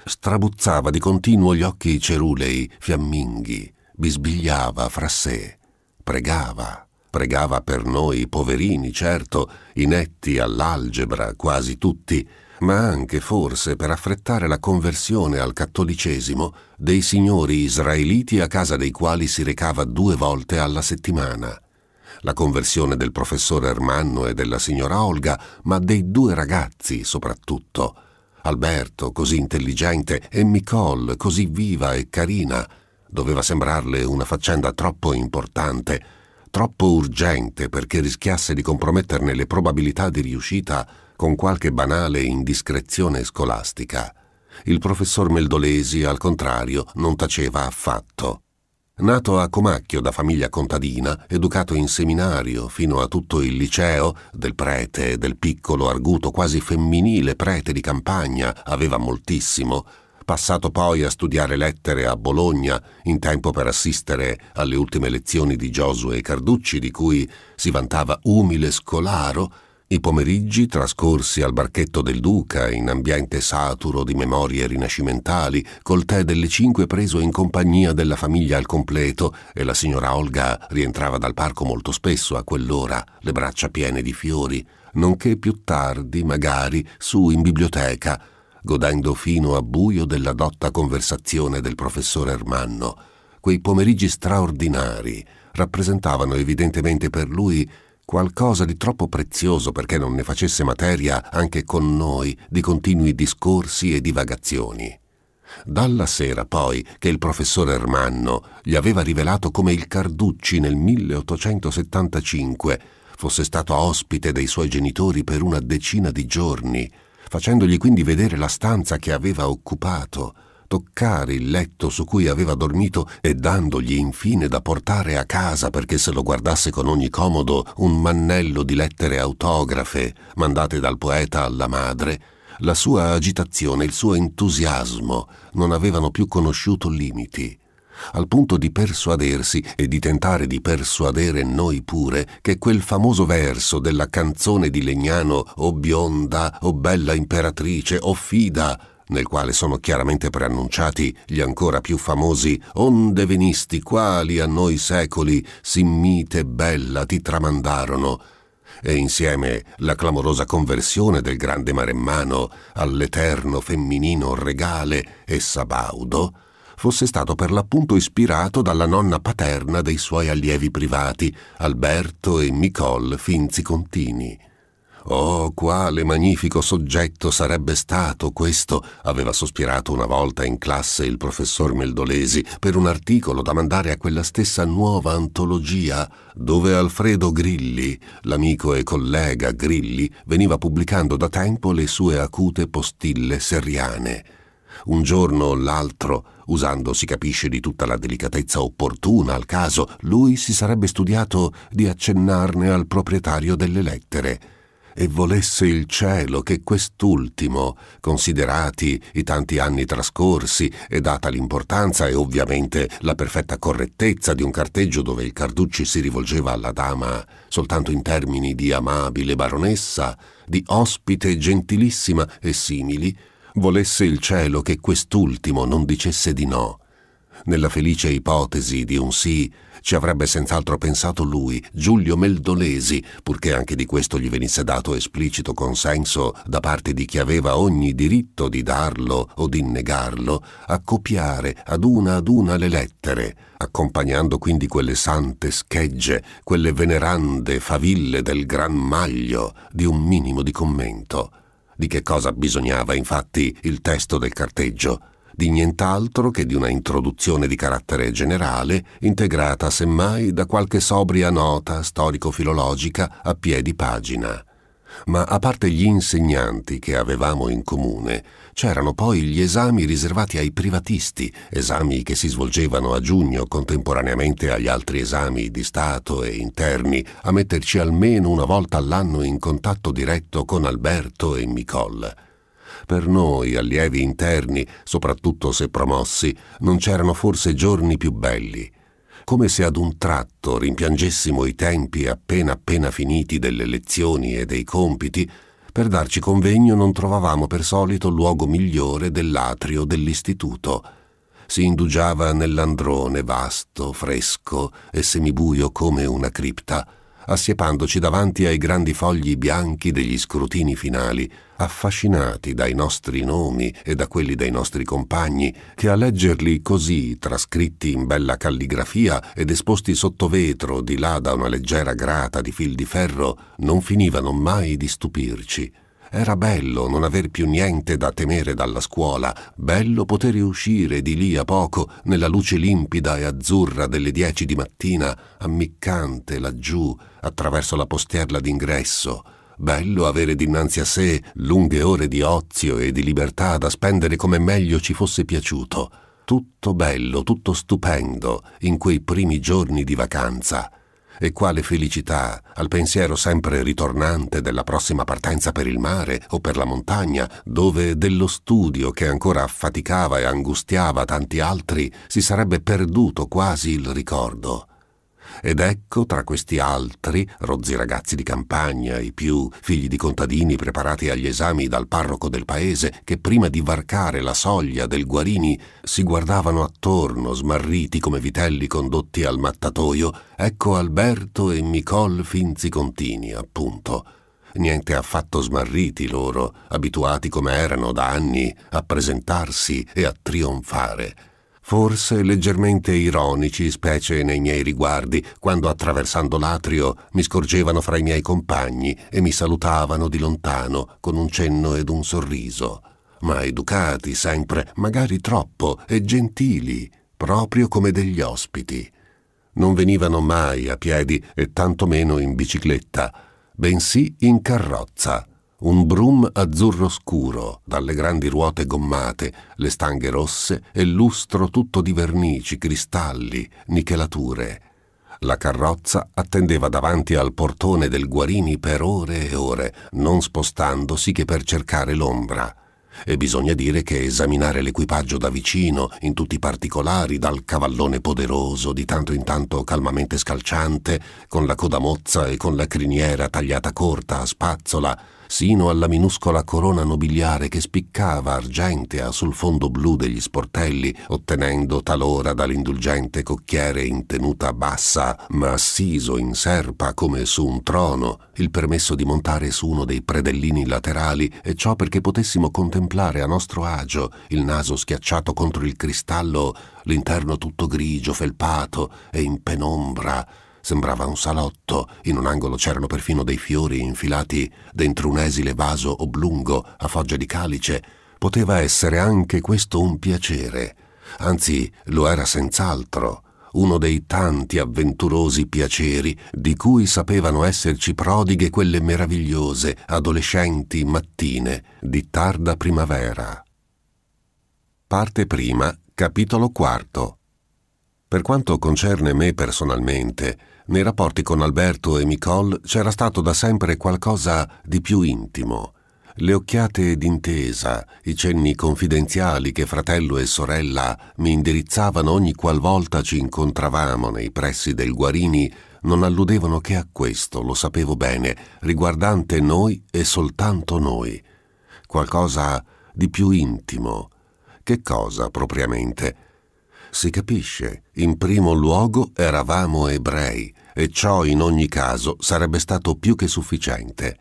Strabuzzava di continuo gli occhi cerulei, fiamminghi, bisbigliava fra sé, pregava. Pregava per noi poverini, certo, inetti all'algebra quasi tutti, ma anche forse per affrettare la conversione al cattolicesimo dei signori israeliti a casa dei quali si recava due volte alla settimana. La conversione del professore Ermanno e della signora Olga, ma dei due ragazzi soprattutto. Alberto, così intelligente, e Nicole, così viva e carina, doveva sembrarle una faccenda troppo importante troppo urgente perché rischiasse di comprometterne le probabilità di riuscita con qualche banale indiscrezione scolastica. Il professor Meldolesi, al contrario, non taceva affatto. Nato a Comacchio da famiglia contadina, educato in seminario fino a tutto il liceo, del prete, del piccolo, arguto, quasi femminile prete di campagna, aveva moltissimo, passato poi a studiare lettere a Bologna in tempo per assistere alle ultime lezioni di Giosuè Carducci, di cui si vantava umile scolaro, i pomeriggi trascorsi al barchetto del Duca in ambiente saturo di memorie rinascimentali, col tè delle cinque preso in compagnia della famiglia al completo e la signora Olga rientrava dal parco molto spesso a quell'ora, le braccia piene di fiori, nonché più tardi, magari, su in biblioteca, godendo fino a buio della dotta conversazione del professor Ermanno. Quei pomeriggi straordinari rappresentavano evidentemente per lui qualcosa di troppo prezioso perché non ne facesse materia anche con noi di continui discorsi e divagazioni. Dalla sera poi che il professor Ermanno gli aveva rivelato come il Carducci nel 1875 fosse stato ospite dei suoi genitori per una decina di giorni, facendogli quindi vedere la stanza che aveva occupato, toccare il letto su cui aveva dormito e dandogli infine da portare a casa perché se lo guardasse con ogni comodo un mannello di lettere autografe mandate dal poeta alla madre, la sua agitazione, il suo entusiasmo non avevano più conosciuto limiti al punto di persuadersi e di tentare di persuadere noi pure che quel famoso verso della canzone di Legnano O bionda, o bella imperatrice, o fida, nel quale sono chiaramente preannunciati gli ancora più famosi Onde venisti quali a noi secoli, simmite bella ti tramandarono, e insieme la clamorosa conversione del grande maremmano all'eterno femminino regale e sabaudo, fosse stato per l'appunto ispirato dalla nonna paterna dei suoi allievi privati, Alberto e Nicole Finzi-Contini. Oh, quale magnifico soggetto sarebbe stato questo, aveva sospirato una volta in classe il professor Meldolesi per un articolo da mandare a quella stessa nuova antologia, dove Alfredo Grilli, l'amico e collega Grilli, veniva pubblicando da tempo le sue acute postille serriane un giorno o l'altro, usando si capisce di tutta la delicatezza opportuna al caso, lui si sarebbe studiato di accennarne al proprietario delle lettere. E volesse il cielo che quest'ultimo, considerati i tanti anni trascorsi e data l'importanza e ovviamente la perfetta correttezza di un carteggio dove il Carducci si rivolgeva alla dama soltanto in termini di amabile baronessa, di ospite gentilissima e simili, Volesse il cielo che quest'ultimo non dicesse di no. Nella felice ipotesi di un sì, ci avrebbe senz'altro pensato lui, Giulio Meldolesi, purché anche di questo gli venisse dato esplicito consenso da parte di chi aveva ogni diritto di darlo o di negarlo, a copiare ad una ad una le lettere, accompagnando quindi quelle sante schegge, quelle venerande faville del gran maglio, di un minimo di commento di che cosa bisognava infatti il testo del carteggio? Di nient'altro che di una introduzione di carattere generale, integrata semmai da qualche sobria nota storico-filologica a piedi pagina ma a parte gli insegnanti che avevamo in comune, c'erano poi gli esami riservati ai privatisti, esami che si svolgevano a giugno contemporaneamente agli altri esami di Stato e interni, a metterci almeno una volta all'anno in contatto diretto con Alberto e Nicole. Per noi, allievi interni, soprattutto se promossi, non c'erano forse giorni più belli come se ad un tratto rimpiangessimo i tempi appena appena finiti delle lezioni e dei compiti, per darci convegno non trovavamo per solito luogo migliore dell'atrio dell'istituto. Si indugiava nell'androne vasto, fresco e semibuio come una cripta assiepandoci davanti ai grandi fogli bianchi degli scrutini finali, affascinati dai nostri nomi e da quelli dei nostri compagni, che a leggerli così, trascritti in bella calligrafia ed esposti sotto vetro di là da una leggera grata di fil di ferro, non finivano mai di stupirci era bello non aver più niente da temere dalla scuola, bello poter uscire di lì a poco nella luce limpida e azzurra delle dieci di mattina, ammiccante laggiù attraverso la posterla d'ingresso, bello avere dinanzi a sé lunghe ore di ozio e di libertà da spendere come meglio ci fosse piaciuto, tutto bello, tutto stupendo in quei primi giorni di vacanza e quale felicità al pensiero sempre ritornante della prossima partenza per il mare o per la montagna, dove dello studio che ancora affaticava e angustiava tanti altri si sarebbe perduto quasi il ricordo. Ed ecco, tra questi altri, rozzi ragazzi di campagna, i più figli di contadini preparati agli esami dal parroco del paese, che prima di varcare la soglia del Guarini si guardavano attorno, smarriti come vitelli condotti al mattatoio, ecco Alberto e Micol Contini, appunto. Niente affatto smarriti loro, abituati come erano da anni a presentarsi e a trionfare forse leggermente ironici, specie nei miei riguardi, quando attraversando l'atrio mi scorgevano fra i miei compagni e mi salutavano di lontano con un cenno ed un sorriso, ma educati sempre, magari troppo, e gentili, proprio come degli ospiti. Non venivano mai a piedi e tantomeno in bicicletta, bensì in carrozza un brum azzurro scuro, dalle grandi ruote gommate, le stanghe rosse e lustro tutto di vernici, cristalli, nichelature. La carrozza attendeva davanti al portone del Guarini per ore e ore, non spostandosi che per cercare l'ombra. E bisogna dire che esaminare l'equipaggio da vicino, in tutti i particolari, dal cavallone poderoso, di tanto in tanto calmamente scalciante, con la coda mozza e con la criniera tagliata corta a spazzola, sino alla minuscola corona nobiliare che spiccava argentea sul fondo blu degli sportelli, ottenendo talora dall'indulgente cocchiere in tenuta bassa, ma assiso in serpa come su un trono, il permesso di montare su uno dei predellini laterali, e ciò perché potessimo contemplare a nostro agio, il naso schiacciato contro il cristallo, l'interno tutto grigio, felpato e in penombra, Sembrava un salotto, in un angolo c'erano perfino dei fiori infilati dentro un esile vaso oblungo a foggia di calice. Poteva essere anche questo un piacere, anzi lo era senz'altro, uno dei tanti avventurosi piaceri di cui sapevano esserci prodighe quelle meravigliose, adolescenti mattine di tarda primavera. Parte prima, capitolo quarto. Per quanto concerne me personalmente, nei rapporti con Alberto e Nicole c'era stato da sempre qualcosa di più intimo. Le occhiate d'intesa, i cenni confidenziali che fratello e sorella mi indirizzavano ogni qualvolta ci incontravamo nei pressi del Guarini, non alludevano che a questo, lo sapevo bene, riguardante noi e soltanto noi. Qualcosa di più intimo. Che cosa propriamente? Si capisce, in primo luogo eravamo ebrei, e ciò in ogni caso sarebbe stato più che sufficiente.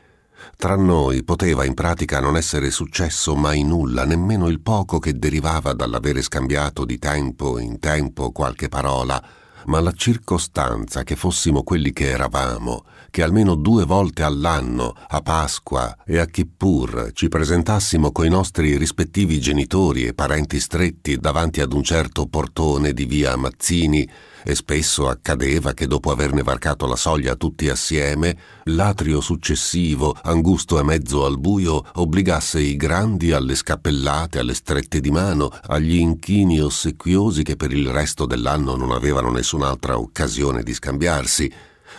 Tra noi poteva in pratica non essere successo mai nulla, nemmeno il poco che derivava dall'avere scambiato di tempo in tempo qualche parola, ma la circostanza che fossimo quelli che eravamo, che almeno due volte all'anno, a Pasqua e a Kippur, ci presentassimo coi nostri rispettivi genitori e parenti stretti davanti ad un certo portone di via Mazzini, e spesso accadeva che dopo averne varcato la soglia tutti assieme, l'atrio successivo, angusto e mezzo al buio, obbligasse i grandi alle scappellate, alle strette di mano, agli inchini ossequiosi che per il resto dell'anno non avevano nessun'altra occasione di scambiarsi.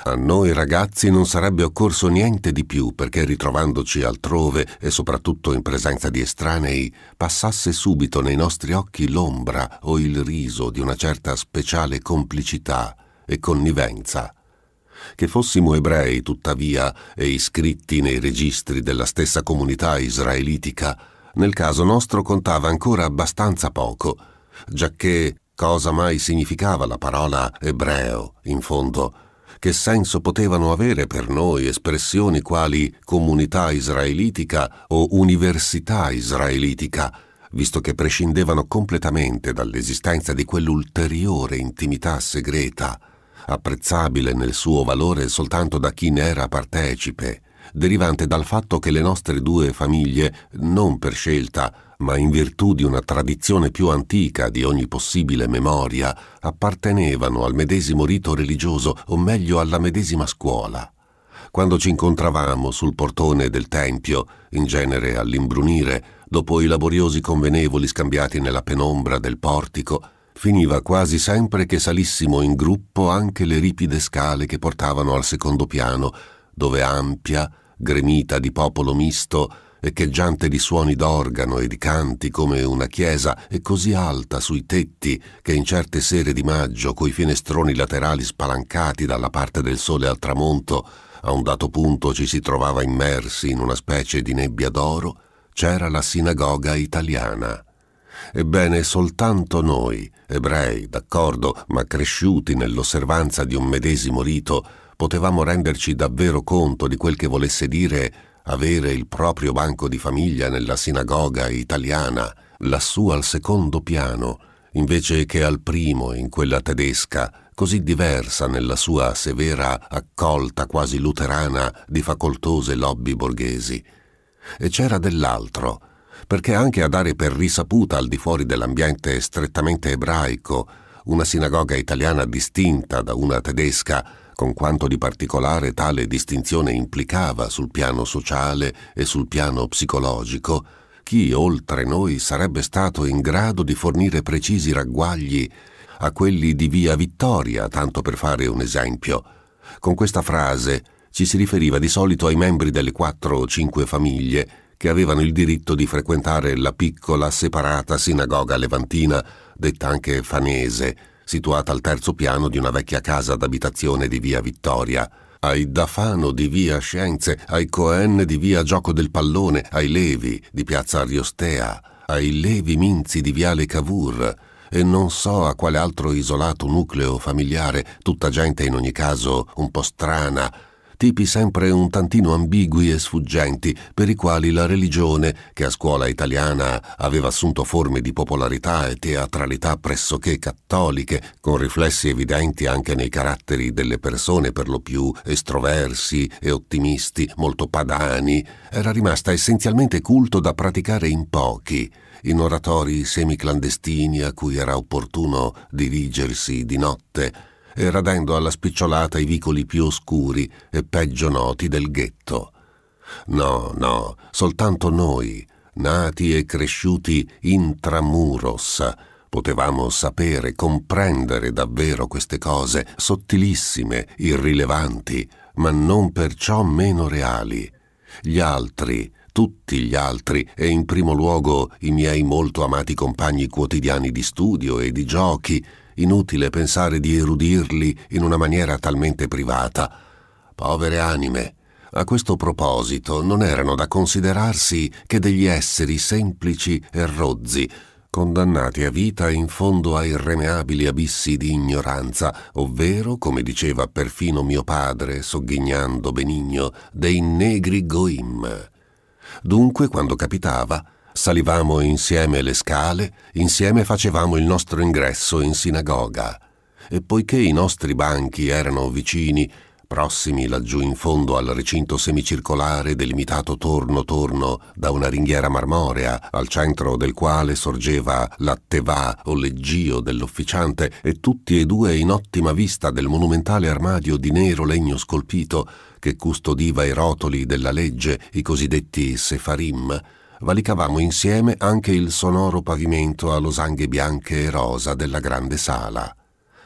A noi ragazzi non sarebbe occorso niente di più perché ritrovandoci altrove e soprattutto in presenza di estranei, passasse subito nei nostri occhi l'ombra o il riso di una certa speciale complicità e connivenza. Che fossimo ebrei, tuttavia, e iscritti nei registri della stessa comunità israelitica, nel caso nostro contava ancora abbastanza poco, giacché cosa mai significava la parola ebreo, in fondo, che senso potevano avere per noi espressioni quali comunità israelitica o università israelitica, visto che prescindevano completamente dall'esistenza di quell'ulteriore intimità segreta, apprezzabile nel suo valore soltanto da chi ne era partecipe, derivante dal fatto che le nostre due famiglie, non per scelta, ma in virtù di una tradizione più antica di ogni possibile memoria, appartenevano al medesimo rito religioso, o meglio alla medesima scuola. Quando ci incontravamo sul portone del Tempio, in genere all'imbrunire, dopo i laboriosi convenevoli scambiati nella penombra del portico, finiva quasi sempre che salissimo in gruppo anche le ripide scale che portavano al secondo piano, dove ampia, gremita di popolo misto, echeggiante di suoni d'organo e di canti come una chiesa e così alta sui tetti che in certe sere di maggio, coi finestroni laterali spalancati dalla parte del sole al tramonto, a un dato punto ci si trovava immersi in una specie di nebbia d'oro, c'era la sinagoga italiana. Ebbene, soltanto noi, ebrei, d'accordo, ma cresciuti nell'osservanza di un medesimo rito, potevamo renderci davvero conto di quel che volesse dire avere il proprio banco di famiglia nella sinagoga italiana, lassù al secondo piano, invece che al primo in quella tedesca, così diversa nella sua severa accolta quasi luterana di facoltose lobby borghesi. E c'era dell'altro, perché anche a dare per risaputa al di fuori dell'ambiente strettamente ebraico, una sinagoga italiana distinta da una tedesca, con quanto di particolare tale distinzione implicava sul piano sociale e sul piano psicologico, chi oltre noi sarebbe stato in grado di fornire precisi ragguagli a quelli di via Vittoria, tanto per fare un esempio. Con questa frase ci si riferiva di solito ai membri delle quattro o cinque famiglie che avevano il diritto di frequentare la piccola separata sinagoga levantina, detta anche fanese, situata al terzo piano di una vecchia casa d'abitazione di via Vittoria, ai Dafano di via Scienze, ai Cohen di via Gioco del Pallone, ai Levi di piazza Ariostea, ai Levi Minzi di viale Cavour e non so a quale altro isolato nucleo familiare, tutta gente in ogni caso un po' strana, tipi sempre un tantino ambigui e sfuggenti, per i quali la religione, che a scuola italiana aveva assunto forme di popolarità e teatralità pressoché cattoliche, con riflessi evidenti anche nei caratteri delle persone per lo più estroversi e ottimisti, molto padani, era rimasta essenzialmente culto da praticare in pochi, in oratori semiclandestini a cui era opportuno dirigersi di notte, eh, radendo alla spicciolata i vicoli più oscuri e peggio noti del ghetto. No, no, soltanto noi, nati e cresciuti intramuros, potevamo sapere, comprendere davvero queste cose sottilissime, irrilevanti, ma non perciò meno reali. Gli altri, tutti gli altri e in primo luogo i miei molto amati compagni quotidiani di studio e di giochi, inutile pensare di erudirli in una maniera talmente privata. Povere anime, a questo proposito non erano da considerarsi che degli esseri semplici e rozzi, condannati a vita in fondo a irremeabili abissi di ignoranza, ovvero, come diceva perfino mio padre, sogghignando benigno, dei negri goim. Dunque, quando capitava, Salivamo insieme le scale, insieme facevamo il nostro ingresso in sinagoga. E poiché i nostri banchi erano vicini, prossimi laggiù in fondo al recinto semicircolare delimitato torno torno da una ringhiera marmorea, al centro del quale sorgeva la tevà o leggio dell'officiante e tutti e due in ottima vista del monumentale armadio di nero legno scolpito che custodiva i rotoli della legge, i cosiddetti sefarim, valicavamo insieme anche il sonoro pavimento a losanghe bianche e rosa della grande sala.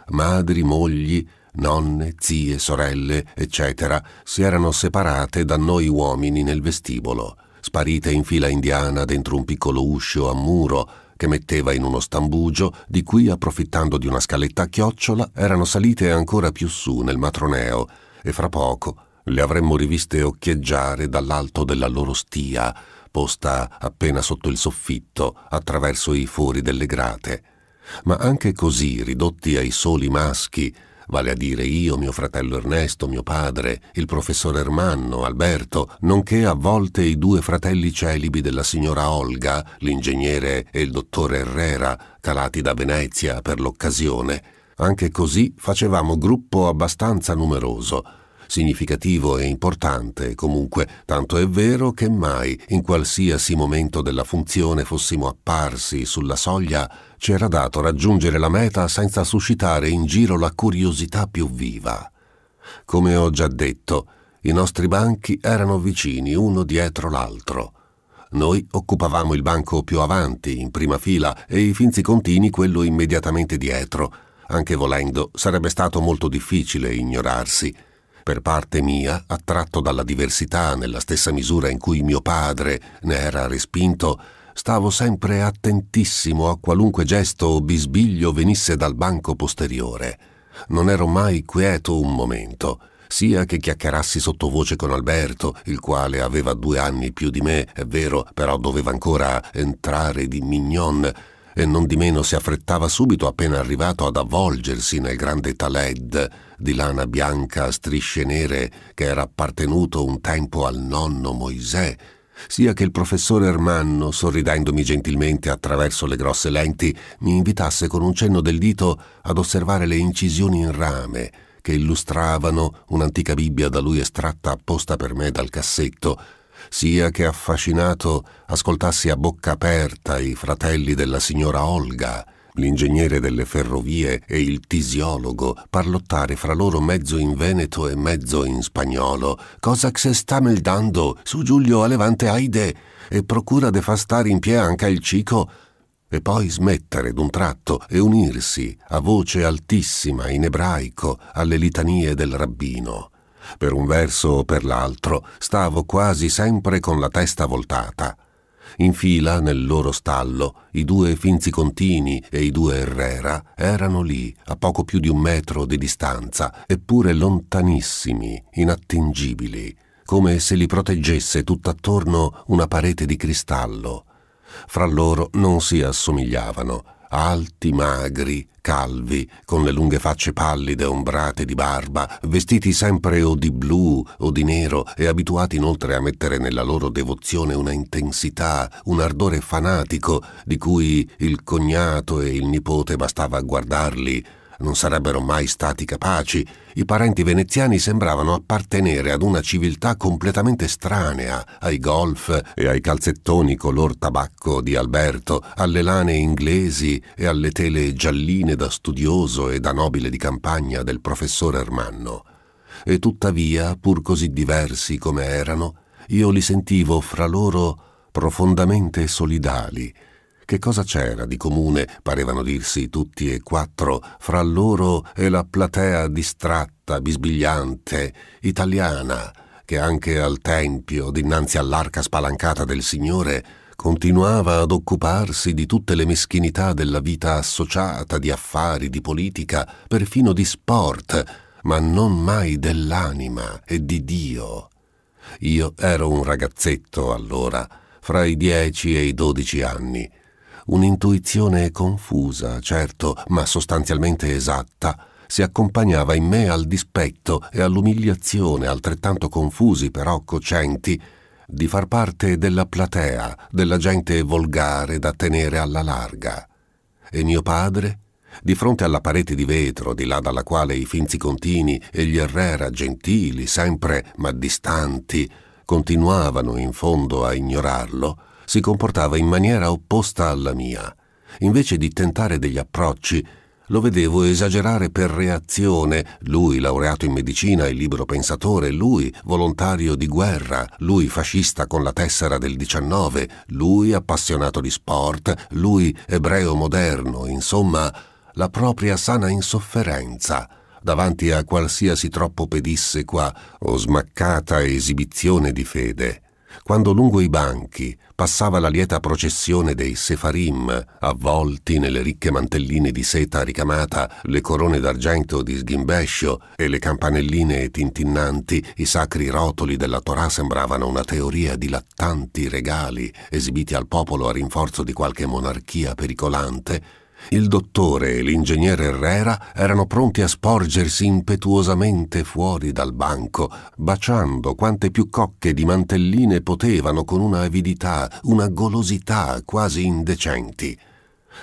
Madri, mogli, nonne, zie, sorelle, eccetera, si erano separate da noi uomini nel vestibolo, sparite in fila indiana dentro un piccolo uscio a muro che metteva in uno stambugio, di cui, approfittando di una scaletta a chiocciola, erano salite ancora più su nel matroneo, e fra poco le avremmo riviste occhieggiare dall'alto della loro stia, posta appena sotto il soffitto, attraverso i fori delle grate. Ma anche così, ridotti ai soli maschi, vale a dire io, mio fratello Ernesto, mio padre, il professor Ermanno, Alberto, nonché a volte i due fratelli celibi della signora Olga, l'ingegnere e il dottore Herrera, calati da Venezia per l'occasione. Anche così facevamo gruppo abbastanza numeroso, significativo e importante comunque, tanto è vero che mai, in qualsiasi momento della funzione fossimo apparsi sulla soglia, ci era dato raggiungere la meta senza suscitare in giro la curiosità più viva. Come ho già detto, i nostri banchi erano vicini uno dietro l'altro. Noi occupavamo il banco più avanti, in prima fila, e i finzi finzicontini quello immediatamente dietro. Anche volendo, sarebbe stato molto difficile ignorarsi per parte mia, attratto dalla diversità nella stessa misura in cui mio padre ne era respinto, stavo sempre attentissimo a qualunque gesto o bisbiglio venisse dal banco posteriore. Non ero mai quieto un momento, sia che chiacchierassi sottovoce con Alberto, il quale aveva due anni più di me, è vero, però doveva ancora entrare di mignon, e non di meno si affrettava subito appena arrivato ad avvolgersi nel grande taled di lana bianca a strisce nere che era appartenuto un tempo al nonno Moisè, sia che il professore Ermanno, sorridendomi gentilmente attraverso le grosse lenti, mi invitasse con un cenno del dito ad osservare le incisioni in rame che illustravano un'antica Bibbia da lui estratta apposta per me dal cassetto, sia che affascinato ascoltasse a bocca aperta i fratelli della signora Olga, l'ingegnere delle ferrovie e il tisiologo, parlottare fra loro mezzo in veneto e mezzo in spagnolo, cosa che se sta meldando su Giulio a Levante Aide e procura de far stare in pie anche il cico, e poi smettere d'un tratto e unirsi a voce altissima in ebraico alle litanie del rabbino per un verso o per l'altro, stavo quasi sempre con la testa voltata. In fila, nel loro stallo, i due Finzi Finzicontini e i due Herrera erano lì, a poco più di un metro di distanza, eppure lontanissimi, inattingibili, come se li proteggesse tutt'attorno una parete di cristallo. Fra loro non si assomigliavano, alti, magri, calvi, con le lunghe facce pallide ombrate di barba, vestiti sempre o di blu o di nero e abituati inoltre a mettere nella loro devozione una intensità, un ardore fanatico di cui il cognato e il nipote bastava a guardarli non sarebbero mai stati capaci, i parenti veneziani sembravano appartenere ad una civiltà completamente estranea ai golf e ai calzettoni color tabacco di Alberto, alle lane inglesi e alle tele gialline da studioso e da nobile di campagna del professor Ermanno. E tuttavia, pur così diversi come erano, io li sentivo fra loro profondamente solidali che cosa c'era di comune, parevano dirsi tutti e quattro, fra loro e la platea distratta, bisbigliante, italiana, che anche al Tempio, dinanzi all'arca spalancata del Signore, continuava ad occuparsi di tutte le meschinità della vita associata, di affari, di politica, perfino di sport, ma non mai dell'anima e di Dio. Io ero un ragazzetto allora, fra i dieci e i dodici anni, Un'intuizione confusa, certo, ma sostanzialmente esatta, si accompagnava in me al dispetto e all'umiliazione, altrettanto confusi però cocenti, di far parte della platea, della gente volgare da tenere alla larga. E mio padre, di fronte alla parete di vetro, di là dalla quale i finzi Finzicontini e gli Herrera, gentili sempre ma distanti, continuavano in fondo a ignorarlo, si comportava in maniera opposta alla mia. Invece di tentare degli approcci, lo vedevo esagerare per reazione, lui laureato in medicina e libero pensatore, lui volontario di guerra, lui fascista con la tessera del 19, lui appassionato di sport, lui ebreo moderno, insomma, la propria sana insofferenza davanti a qualsiasi troppo pedissequa o smaccata esibizione di fede. Quando lungo i banchi passava la lieta processione dei Sefarim, avvolti nelle ricche mantelline di seta ricamata, le corone d'argento di sghimbescio e le campanelline tintinnanti, i sacri rotoli della Torah sembravano una teoria di lattanti regali esibiti al popolo a rinforzo di qualche monarchia pericolante, il dottore e l'ingegnere Herrera erano pronti a sporgersi impetuosamente fuori dal banco, baciando quante più cocche di mantelline potevano con una avidità, una golosità quasi indecenti.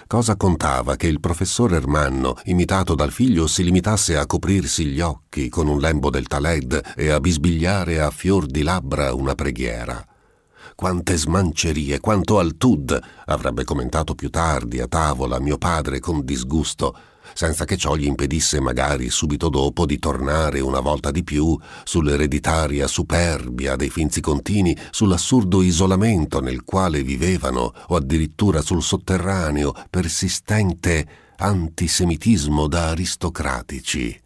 Cosa contava che il professor Ermanno, imitato dal figlio, si limitasse a coprirsi gli occhi con un lembo del taled e a bisbigliare a fior di labbra una preghiera? quante smancerie, quanto al tud, avrebbe commentato più tardi a tavola mio padre con disgusto, senza che ciò gli impedisse magari subito dopo di tornare una volta di più sull'ereditaria superbia dei finzi finzicontini, sull'assurdo isolamento nel quale vivevano o addirittura sul sotterraneo persistente antisemitismo da aristocratici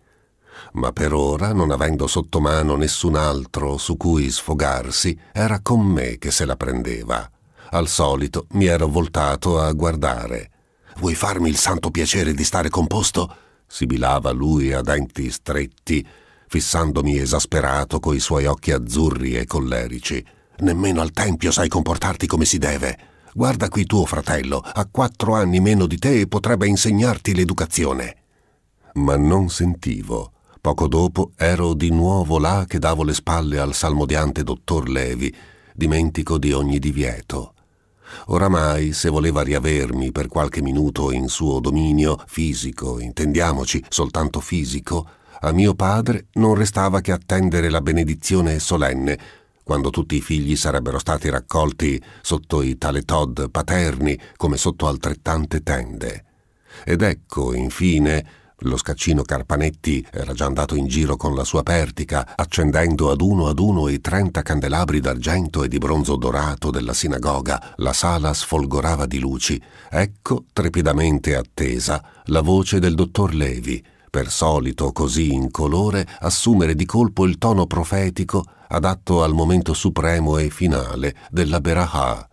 ma per ora, non avendo sotto mano nessun altro su cui sfogarsi, era con me che se la prendeva. Al solito mi ero voltato a guardare. Vuoi farmi il santo piacere di stare composto? sibilava lui a denti stretti, fissandomi esasperato coi suoi occhi azzurri e collerici. Nemmeno al tempio sai comportarti come si deve. Guarda qui tuo fratello, ha quattro anni meno di te e potrebbe insegnarti l'educazione. Ma non sentivo Poco dopo ero di nuovo là che davo le spalle al salmodiante dottor Levi, dimentico di ogni divieto. Oramai, se voleva riavermi per qualche minuto in suo dominio fisico, intendiamoci, soltanto fisico, a mio padre non restava che attendere la benedizione solenne, quando tutti i figli sarebbero stati raccolti sotto i taletod paterni come sotto altrettante tende. Ed ecco, infine, lo scaccino Carpanetti era già andato in giro con la sua pertica, accendendo ad uno ad uno i trenta candelabri d'argento e di bronzo dorato della sinagoga. La sala sfolgorava di luci. Ecco, trepidamente attesa, la voce del dottor Levi, per solito così incolore, assumere di colpo il tono profetico adatto al momento supremo e finale della Berahà.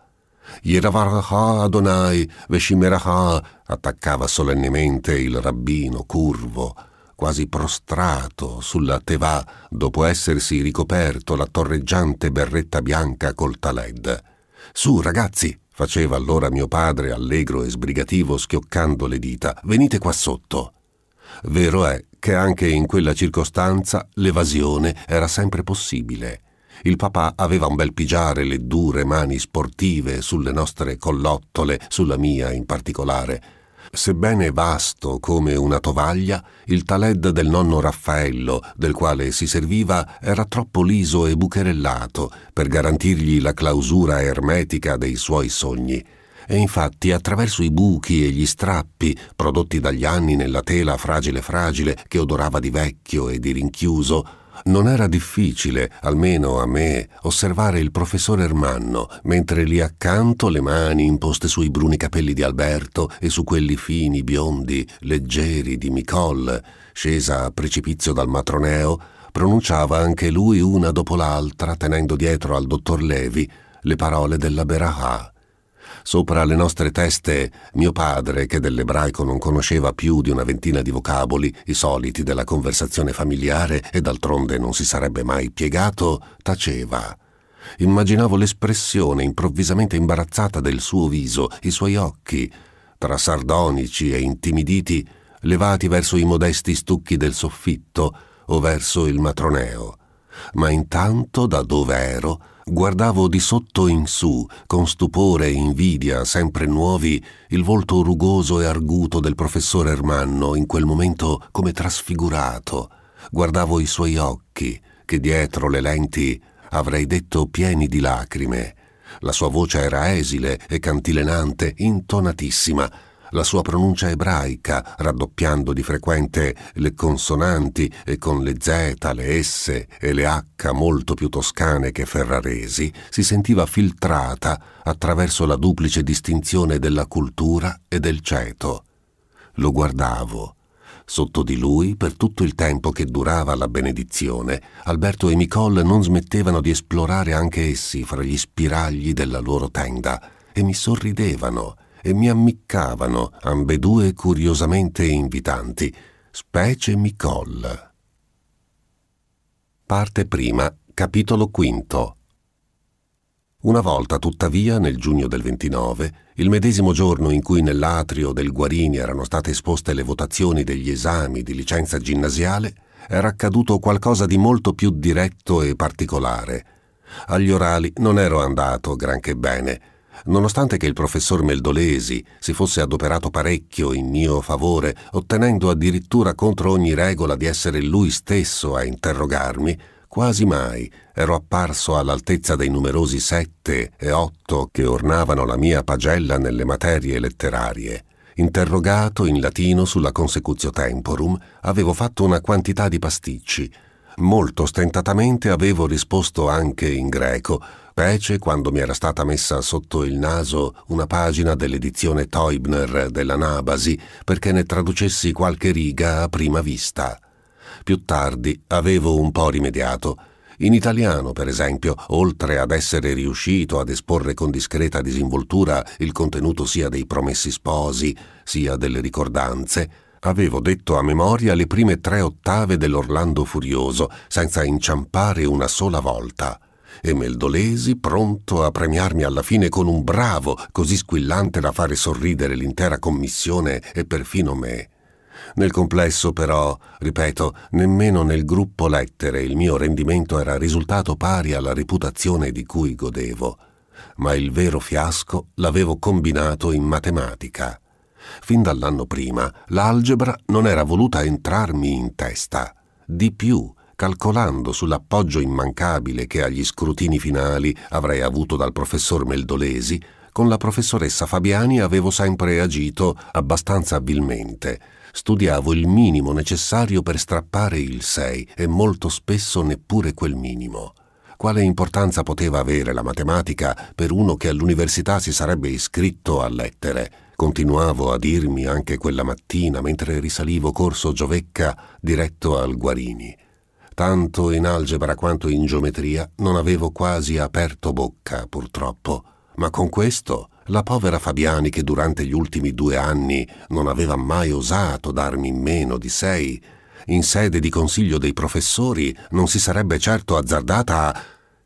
Yeravaracha Adonai Veshimeracha, attaccava solennemente il rabbino curvo, quasi prostrato sulla tevà dopo essersi ricoperto la torreggiante berretta bianca col taled. Su, ragazzi, faceva allora mio padre allegro e sbrigativo schioccando le dita, venite qua sotto. Vero è che anche in quella circostanza l'evasione era sempre possibile. Il papà aveva un bel pigiare le dure mani sportive sulle nostre collottole, sulla mia in particolare. Sebbene vasto come una tovaglia, il taled del nonno Raffaello, del quale si serviva, era troppo liso e bucherellato per garantirgli la clausura ermetica dei suoi sogni e infatti attraverso i buchi e gli strappi prodotti dagli anni nella tela fragile fragile che odorava di vecchio e di rinchiuso, non era difficile, almeno a me, osservare il professor Ermanno mentre lì accanto le mani imposte sui bruni capelli di Alberto e su quelli fini, biondi, leggeri di Nicole, scesa a precipizio dal matroneo, pronunciava anche lui una dopo l'altra, tenendo dietro al dottor Levi le parole della Beraha sopra le nostre teste mio padre, che dell'ebraico non conosceva più di una ventina di vocaboli, i soliti della conversazione familiare e d'altronde non si sarebbe mai piegato, taceva. Immaginavo l'espressione improvvisamente imbarazzata del suo viso, i suoi occhi, tra sardonici e intimiditi, levati verso i modesti stucchi del soffitto o verso il matroneo. Ma intanto, da dove ero, Guardavo di sotto in su, con stupore e invidia sempre nuovi, il volto rugoso e arguto del professor Ermanno, in quel momento come trasfigurato. Guardavo i suoi occhi, che dietro le lenti avrei detto pieni di lacrime. La sua voce era esile e cantilenante, intonatissima, la sua pronuncia ebraica, raddoppiando di frequente le consonanti e con le Z, le S e le H molto più toscane che ferraresi, si sentiva filtrata attraverso la duplice distinzione della cultura e del ceto. Lo guardavo. Sotto di lui, per tutto il tempo che durava la benedizione, Alberto e Nicole non smettevano di esplorare anche essi fra gli spiragli della loro tenda e mi sorridevano e mi ammiccavano, ambedue curiosamente invitanti, specie Micol. Parte prima, capitolo quinto. Una volta, tuttavia, nel giugno del 29, il medesimo giorno in cui nell'atrio del Guarini erano state esposte le votazioni degli esami di licenza ginnasiale, era accaduto qualcosa di molto più diretto e particolare. Agli orali non ero andato granché bene, Nonostante che il professor Meldolesi si fosse adoperato parecchio in mio favore, ottenendo addirittura contro ogni regola di essere lui stesso a interrogarmi, quasi mai ero apparso all'altezza dei numerosi sette e otto che ornavano la mia pagella nelle materie letterarie. Interrogato in latino sulla consecutio temporum, avevo fatto una quantità di pasticci. Molto stentatamente avevo risposto anche in greco, specie quando mi era stata messa sotto il naso una pagina dell'edizione Teubner della Nabasi perché ne traducessi qualche riga a prima vista. Più tardi avevo un po' rimediato. In italiano, per esempio, oltre ad essere riuscito ad esporre con discreta disinvoltura il contenuto sia dei promessi sposi, sia delle ricordanze, avevo detto a memoria le prime tre ottave dell'Orlando Furioso, senza inciampare una sola volta e Meldolesi, pronto a premiarmi alla fine con un bravo così squillante da fare sorridere l'intera commissione e perfino me. Nel complesso, però, ripeto, nemmeno nel gruppo lettere il mio rendimento era risultato pari alla reputazione di cui godevo. Ma il vero fiasco l'avevo combinato in matematica. Fin dall'anno prima l'algebra non era voluta entrarmi in testa. Di più, calcolando sull'appoggio immancabile che agli scrutini finali avrei avuto dal professor Meldolesi, con la professoressa Fabiani avevo sempre agito abbastanza abilmente. Studiavo il minimo necessario per strappare il 6 e molto spesso neppure quel minimo. Quale importanza poteva avere la matematica per uno che all'università si sarebbe iscritto a lettere? Continuavo a dirmi anche quella mattina mentre risalivo corso Giovecca diretto al Guarini tanto in algebra quanto in geometria non avevo quasi aperto bocca, purtroppo, ma con questo la povera Fabiani che durante gli ultimi due anni non aveva mai osato darmi meno di sei, in sede di consiglio dei professori non si sarebbe certo azzardata a...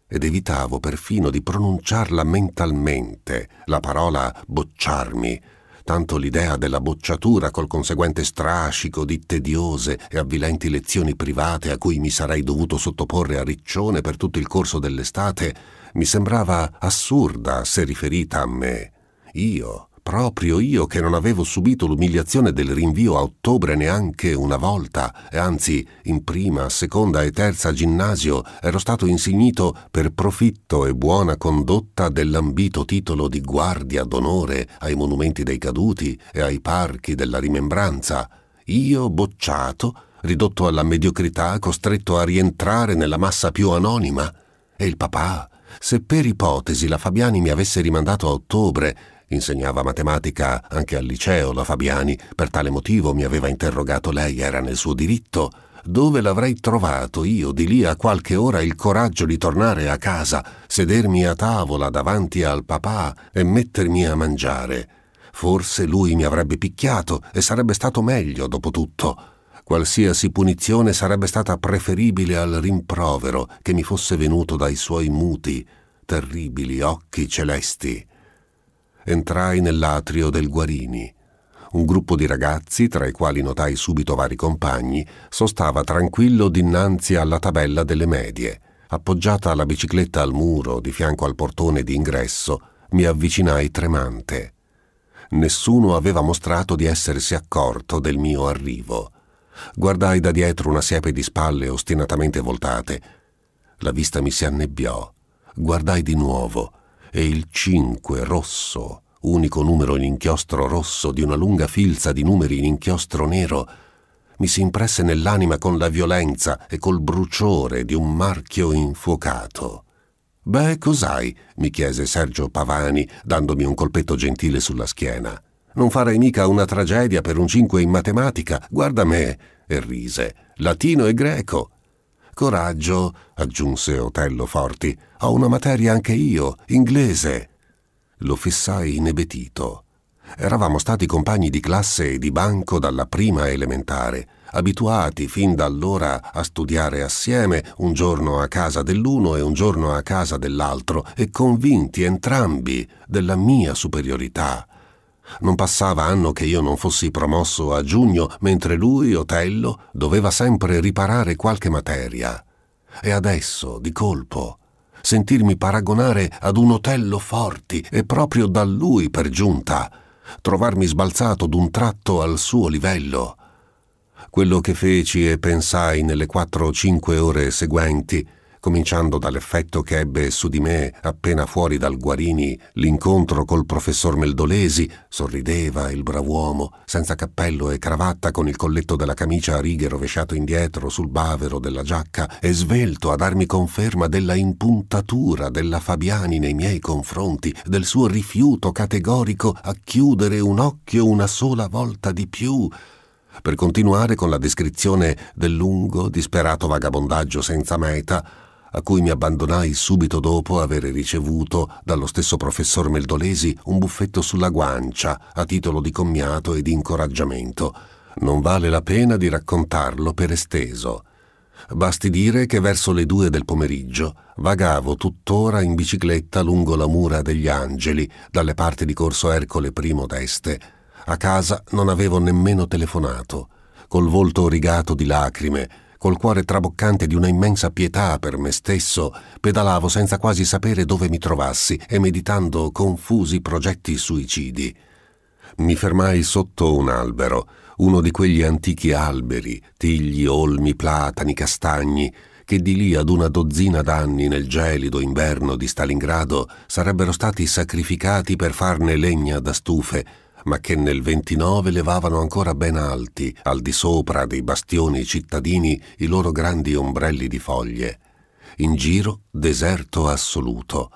ed evitavo perfino di pronunciarla mentalmente, la parola bocciarmi, tanto l'idea della bocciatura col conseguente strascico di tediose e avvilenti lezioni private a cui mi sarei dovuto sottoporre a riccione per tutto il corso dell'estate mi sembrava assurda se riferita a me. Io, proprio io che non avevo subito l'umiliazione del rinvio a ottobre neanche una volta, e anzi in prima, seconda e terza ginnasio ero stato insignito per profitto e buona condotta dell'ambito titolo di guardia d'onore ai monumenti dei caduti e ai parchi della rimembranza, io bocciato, ridotto alla mediocrità, costretto a rientrare nella massa più anonima, e il papà, se per ipotesi la Fabiani mi avesse rimandato a ottobre Insegnava matematica anche al liceo la Fabiani, per tale motivo mi aveva interrogato lei, era nel suo diritto. Dove l'avrei trovato io di lì a qualche ora il coraggio di tornare a casa, sedermi a tavola davanti al papà e mettermi a mangiare? Forse lui mi avrebbe picchiato e sarebbe stato meglio, dopo tutto qualsiasi punizione sarebbe stata preferibile al rimprovero che mi fosse venuto dai suoi muti, terribili occhi celesti entrai nell'atrio del Guarini. Un gruppo di ragazzi, tra i quali notai subito vari compagni, sostava tranquillo dinanzi alla tabella delle medie. Appoggiata la bicicletta al muro di fianco al portone di ingresso, mi avvicinai tremante. Nessuno aveva mostrato di essersi accorto del mio arrivo. Guardai da dietro una siepe di spalle ostinatamente voltate. La vista mi si annebbiò. Guardai di nuovo e il 5 rosso, unico numero in inchiostro rosso di una lunga filza di numeri in inchiostro nero, mi si impresse nell'anima con la violenza e col bruciore di un marchio infuocato. Beh, cos'hai? mi chiese Sergio Pavani, dandomi un colpetto gentile sulla schiena. Non farei mica una tragedia per un 5 in matematica, guarda me! e rise. Latino e greco, Coraggio, aggiunse Otello Forti, ho una materia anche io, inglese. Lo fissai inebetito. Eravamo stati compagni di classe e di banco dalla prima elementare, abituati fin da allora a studiare assieme, un giorno a casa dell'uno e un giorno a casa dell'altro, e convinti entrambi della mia superiorità non passava anno che io non fossi promosso a giugno, mentre lui, Otello, doveva sempre riparare qualche materia. E adesso, di colpo, sentirmi paragonare ad un Otello Forti e proprio da lui per giunta, trovarmi sbalzato d'un tratto al suo livello. Quello che feci e pensai nelle quattro o cinque ore seguenti cominciando dall'effetto che ebbe su di me appena fuori dal Guarini l'incontro col professor Meldolesi, sorrideva il brav'uomo, senza cappello e cravatta con il colletto della camicia a righe rovesciato indietro sul bavero della giacca e svelto a darmi conferma della impuntatura della Fabiani nei miei confronti, del suo rifiuto categorico a chiudere un occhio una sola volta di più per continuare con la descrizione del lungo, disperato vagabondaggio senza meta a cui mi abbandonai subito dopo avere ricevuto dallo stesso professor Meldolesi un buffetto sulla guancia a titolo di commiato e di incoraggiamento. Non vale la pena di raccontarlo per esteso. Basti dire che verso le due del pomeriggio vagavo tuttora in bicicletta lungo la mura degli Angeli, dalle parti di Corso Ercole I d'Este. A casa non avevo nemmeno telefonato. Col volto rigato di lacrime, col cuore traboccante di una immensa pietà per me stesso, pedalavo senza quasi sapere dove mi trovassi e meditando confusi progetti suicidi. Mi fermai sotto un albero, uno di quegli antichi alberi, tigli, olmi, platani, castagni, che di lì ad una dozzina d'anni nel gelido inverno di Stalingrado sarebbero stati sacrificati per farne legna da stufe ma che nel 29 levavano ancora ben alti, al di sopra dei bastioni cittadini, i loro grandi ombrelli di foglie. In giro deserto assoluto.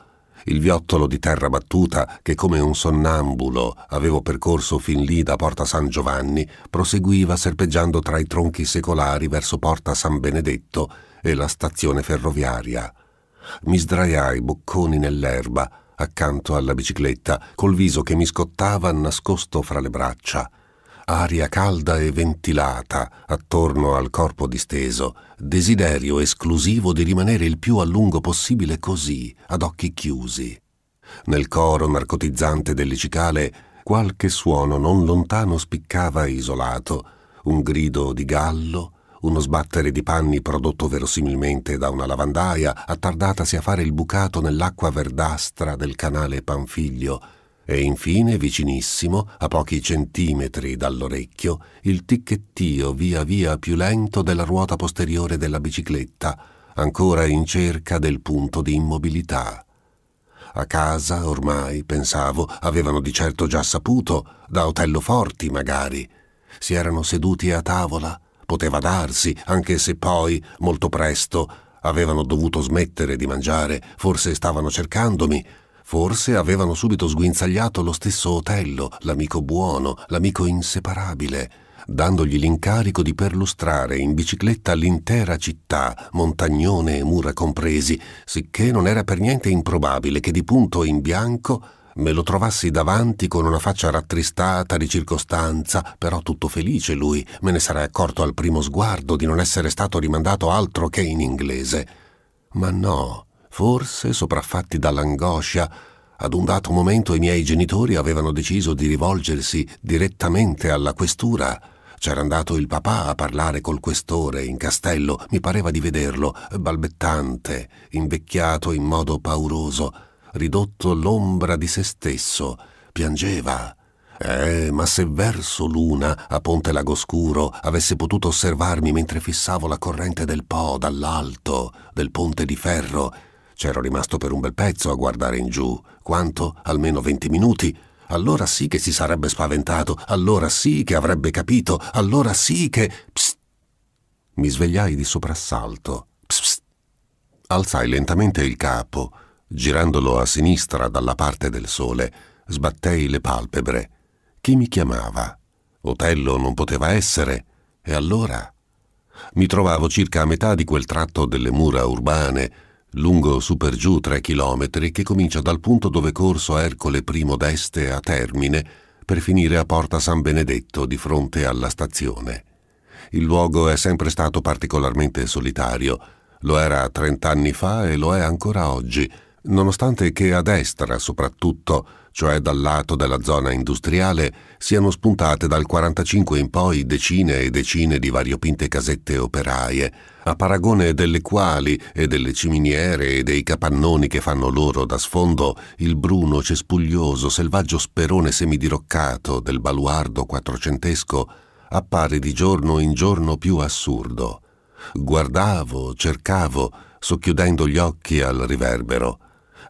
Il viottolo di terra battuta, che come un sonnambulo avevo percorso fin lì da Porta San Giovanni, proseguiva serpeggiando tra i tronchi secolari verso Porta San Benedetto e la stazione ferroviaria. Mi sdraiai bocconi nell'erba, accanto alla bicicletta, col viso che mi scottava nascosto fra le braccia. Aria calda e ventilata attorno al corpo disteso, desiderio esclusivo di rimanere il più a lungo possibile così, ad occhi chiusi. Nel coro narcotizzante delle cicale qualche suono non lontano spiccava isolato, un grido di gallo, uno sbattere di panni prodotto verosimilmente da una lavandaia attardatasi a fare il bucato nell'acqua verdastra del canale Panfiglio, e infine, vicinissimo, a pochi centimetri dall'orecchio, il ticchettio via via più lento della ruota posteriore della bicicletta, ancora in cerca del punto di immobilità. A casa, ormai, pensavo, avevano di certo già saputo, da Otello Forti magari. Si erano seduti a tavola, Poteva darsi, anche se poi, molto presto, avevano dovuto smettere di mangiare, forse stavano cercandomi, forse avevano subito sguinzagliato lo stesso Otello, l'amico buono, l'amico inseparabile, dandogli l'incarico di perlustrare in bicicletta l'intera città, montagnone e mura compresi, sicché non era per niente improbabile che di punto in bianco me lo trovassi davanti con una faccia rattristata di circostanza, però tutto felice lui, me ne sarei accorto al primo sguardo di non essere stato rimandato altro che in inglese. Ma no, forse, sopraffatti dall'angoscia, ad un dato momento i miei genitori avevano deciso di rivolgersi direttamente alla questura. C'era andato il papà a parlare col questore in castello, mi pareva di vederlo, balbettante, invecchiato in modo pauroso ridotto l'ombra di se stesso, piangeva. Eh, ma se verso l'una, a Ponte Lago Scuro, avesse potuto osservarmi mentre fissavo la corrente del Po dall'alto, del ponte di ferro, c'ero rimasto per un bel pezzo a guardare in giù, quanto? Almeno venti minuti. Allora sì che si sarebbe spaventato, allora sì che avrebbe capito, allora sì che... Psst! Mi svegliai di soprassalto. Psst! Alzai lentamente il capo Girandolo a sinistra dalla parte del sole, sbattei le palpebre. Chi mi chiamava? Otello non poteva essere. E allora? Mi trovavo circa a metà di quel tratto delle mura urbane, lungo su per giù tre chilometri, che comincia dal punto dove corso Ercole I d'Este a termine, per finire a Porta San Benedetto di fronte alla stazione. Il luogo è sempre stato particolarmente solitario. Lo era trent'anni fa e lo è ancora oggi, nonostante che a destra soprattutto, cioè dal lato della zona industriale, siano spuntate dal 45 in poi decine e decine di variopinte casette operaie, a paragone delle quali e delle ciminiere e dei capannoni che fanno loro da sfondo il bruno cespuglioso selvaggio sperone semidiroccato del baluardo quattrocentesco appare di giorno in giorno più assurdo. Guardavo, cercavo, socchiudendo gli occhi al riverbero.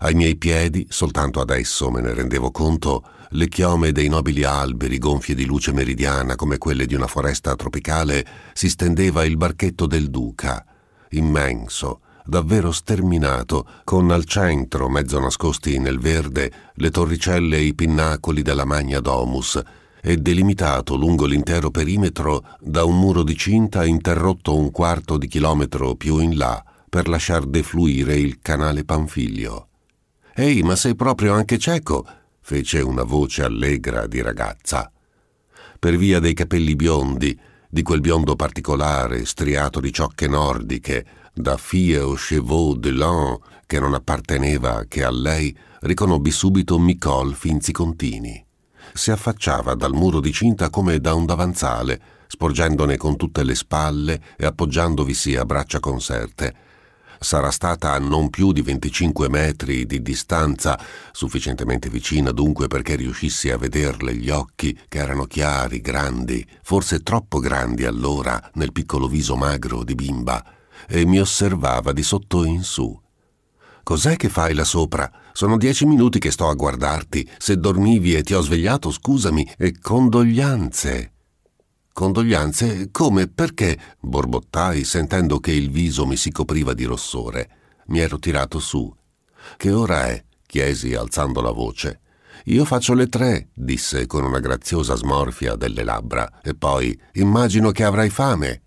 Ai miei piedi, soltanto adesso me ne rendevo conto, le chiome dei nobili alberi gonfie di luce meridiana come quelle di una foresta tropicale si stendeva il barchetto del duca, immenso, davvero sterminato, con al centro, mezzo nascosti nel verde, le torricelle e i pinnacoli della Magna Domus, e delimitato lungo l'intero perimetro da un muro di cinta interrotto un quarto di chilometro più in là per lasciar defluire il canale Panfilio. Ehi, ma sei proprio anche cieco? fece una voce allegra di ragazza. Per via dei capelli biondi, di quel biondo particolare striato di ciocche nordiche, da fie o chevaux de l'an che non apparteneva che a lei, riconobbi subito Micol Finzicontini. Si affacciava dal muro di cinta come da un davanzale, sporgendone con tutte le spalle e appoggiandovisi a braccia conserte, sarà stata a non più di 25 metri di distanza, sufficientemente vicina dunque perché riuscissi a vederle gli occhi che erano chiari, grandi, forse troppo grandi allora nel piccolo viso magro di bimba, e mi osservava di sotto in su. Cos'è che fai là sopra? Sono dieci minuti che sto a guardarti. Se dormivi e ti ho svegliato, scusami, e condoglianze. Condoglianze? Come? Perché? borbottai, sentendo che il viso mi si copriva di rossore. Mi ero tirato su. Che ora è? chiesi alzando la voce. Io faccio le tre, disse con una graziosa smorfia delle labbra, e poi immagino che avrai fame.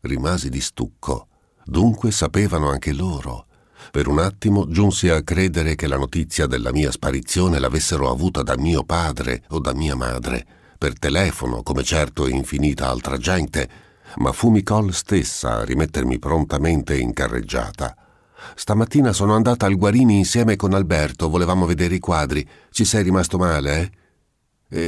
Rimasi di stucco. Dunque sapevano anche loro. Per un attimo giunsi a credere che la notizia della mia sparizione l'avessero avuta da mio padre o da mia madre per telefono, come certo infinita altra gente, ma fu Nicole stessa a rimettermi prontamente in carreggiata. Stamattina sono andata al Guarini insieme con Alberto, volevamo vedere i quadri. Ci sei rimasto male, eh?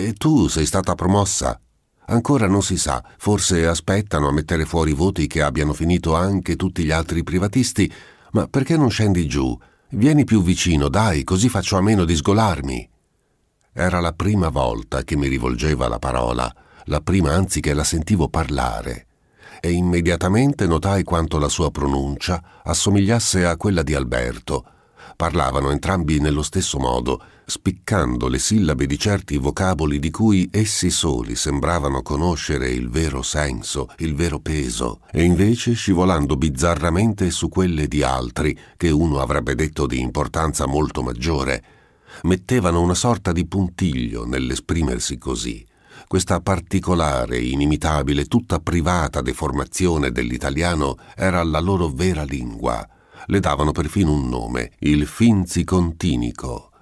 E tu sei stata promossa? Ancora non si sa, forse aspettano a mettere fuori voti che abbiano finito anche tutti gli altri privatisti, ma perché non scendi giù? Vieni più vicino, dai, così faccio a meno di sgolarmi. Era la prima volta che mi rivolgeva la parola, la prima anzi che la sentivo parlare, e immediatamente notai quanto la sua pronuncia assomigliasse a quella di Alberto. Parlavano entrambi nello stesso modo, spiccando le sillabe di certi vocaboli di cui essi soli sembravano conoscere il vero senso, il vero peso, e invece scivolando bizzarramente su quelle di altri che uno avrebbe detto di importanza molto maggiore, mettevano una sorta di puntiglio nell'esprimersi così, questa particolare, inimitabile, tutta privata deformazione dell'italiano era la loro vera lingua. Le davano perfino un nome, il finzicontinico.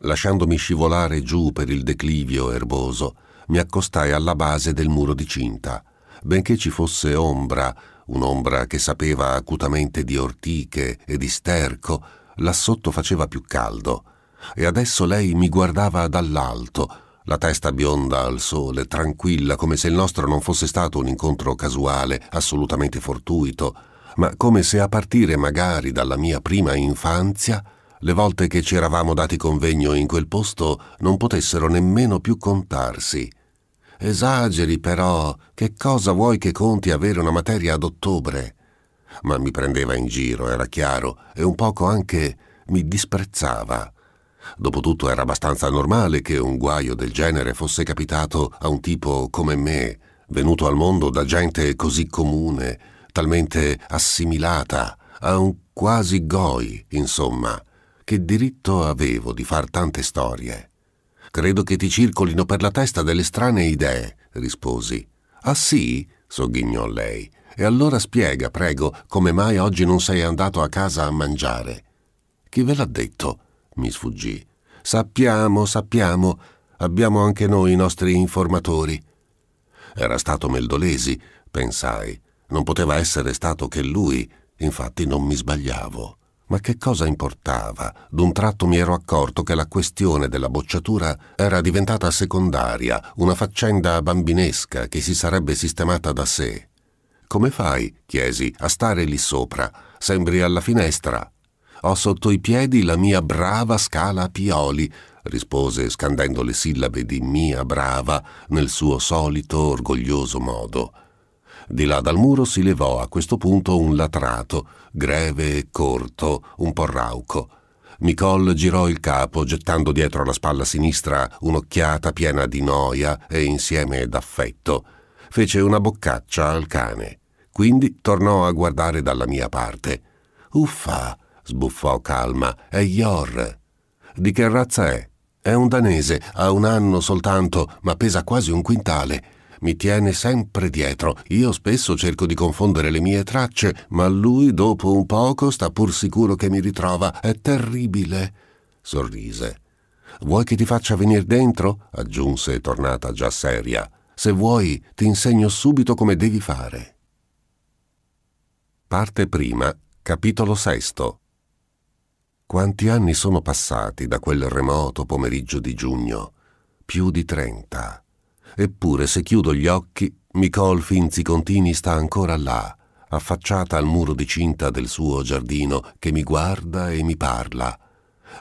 Lasciandomi scivolare giù per il declivio erboso, mi accostai alla base del muro di cinta. Benché ci fosse ombra, un'ombra che sapeva acutamente di ortiche e di sterco, là sotto faceva più caldo e adesso lei mi guardava dall'alto, la testa bionda al sole, tranquilla, come se il nostro non fosse stato un incontro casuale, assolutamente fortuito, ma come se a partire magari dalla mia prima infanzia, le volte che ci eravamo dati convegno in quel posto non potessero nemmeno più contarsi. Esageri però, che cosa vuoi che conti avere una materia ad ottobre? Ma mi prendeva in giro, era chiaro, e un poco anche mi disprezzava Dopotutto era abbastanza normale che un guaio del genere fosse capitato a un tipo come me, venuto al mondo da gente così comune, talmente assimilata, a un quasi goi, insomma. Che diritto avevo di far tante storie? Credo che ti circolino per la testa delle strane idee, risposi. Ah sì? sogghignò lei. E allora spiega, prego, come mai oggi non sei andato a casa a mangiare. Chi ve l'ha detto? mi sfuggì. Sappiamo, sappiamo, abbiamo anche noi i nostri informatori. Era stato Meldolesi, pensai. Non poteva essere stato che lui, infatti non mi sbagliavo. Ma che cosa importava? D'un tratto mi ero accorto che la questione della bocciatura era diventata secondaria, una faccenda bambinesca che si sarebbe sistemata da sé. Come fai, chiesi, a stare lì sopra? Sembri alla finestra. Ho sotto i piedi la mia brava scala Pioli, rispose scandendo le sillabe di mia brava nel suo solito orgoglioso modo. Di là dal muro si levò a questo punto un latrato, greve e corto, un po' rauco. Micol girò il capo, gettando dietro la spalla sinistra un'occhiata piena di noia e insieme d'affetto. Fece una boccaccia al cane. Quindi tornò a guardare dalla mia parte. Uffa! sbuffò calma. È Yor. Di che razza è? È un danese, ha un anno soltanto, ma pesa quasi un quintale. Mi tiene sempre dietro. Io spesso cerco di confondere le mie tracce, ma lui dopo un poco sta pur sicuro che mi ritrova. È terribile. Sorrise. Vuoi che ti faccia venire dentro? aggiunse, tornata già seria. Se vuoi, ti insegno subito come devi fare. Parte prima, capitolo sesto. Quanti anni sono passati da quel remoto pomeriggio di giugno? Più di trenta. Eppure se chiudo gli occhi, Micol Finzicontini sta ancora là, affacciata al muro di cinta del suo giardino che mi guarda e mi parla.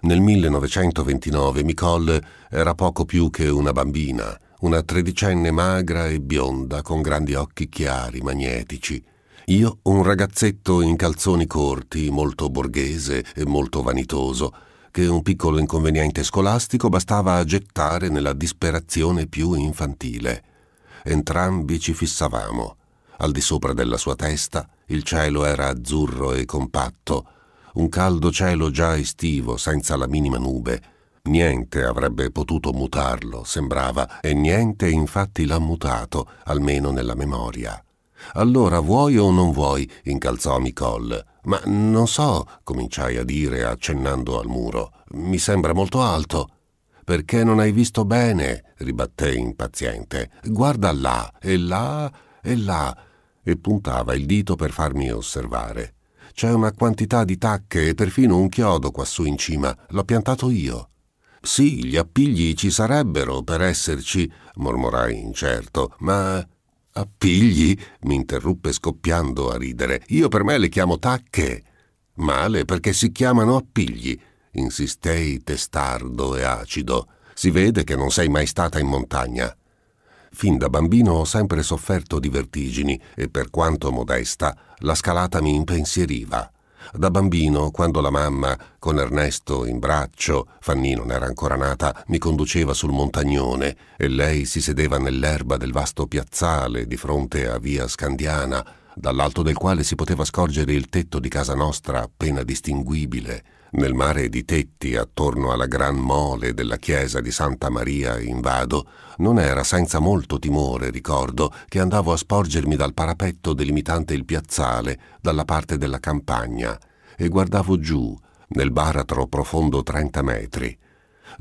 Nel 1929 Micol era poco più che una bambina, una tredicenne magra e bionda con grandi occhi chiari, magnetici. Io, un ragazzetto in calzoni corti, molto borghese e molto vanitoso, che un piccolo inconveniente scolastico bastava a gettare nella disperazione più infantile. Entrambi ci fissavamo. Al di sopra della sua testa il cielo era azzurro e compatto, un caldo cielo già estivo, senza la minima nube. Niente avrebbe potuto mutarlo, sembrava, e niente infatti l'ha mutato, almeno nella memoria. Allora vuoi o non vuoi? incalzò Nicole. Ma non so, cominciai a dire accennando al muro. Mi sembra molto alto. Perché non hai visto bene? ribatté impaziente. Guarda là, e là, e là. E puntava il dito per farmi osservare. C'è una quantità di tacche e perfino un chiodo quassù in cima. L'ho piantato io. Sì, gli appigli ci sarebbero per esserci, mormorai incerto, ma Appigli? mi interruppe scoppiando a ridere. Io per me le chiamo tacche. Male perché si chiamano appigli, insistei testardo e acido. Si vede che non sei mai stata in montagna. Fin da bambino ho sempre sofferto di vertigini e per quanto modesta, la scalata mi impensieriva. Da bambino, quando la mamma, con Ernesto in braccio, Fanny non era ancora nata, mi conduceva sul montagnone e lei si sedeva nell'erba del vasto piazzale di fronte a via Scandiana, dall'alto del quale si poteva scorgere il tetto di casa nostra appena distinguibile nel mare di tetti attorno alla gran mole della chiesa di Santa Maria in Vado, non era senza molto timore, ricordo, che andavo a sporgermi dal parapetto delimitante il piazzale dalla parte della campagna e guardavo giù, nel baratro profondo 30 metri.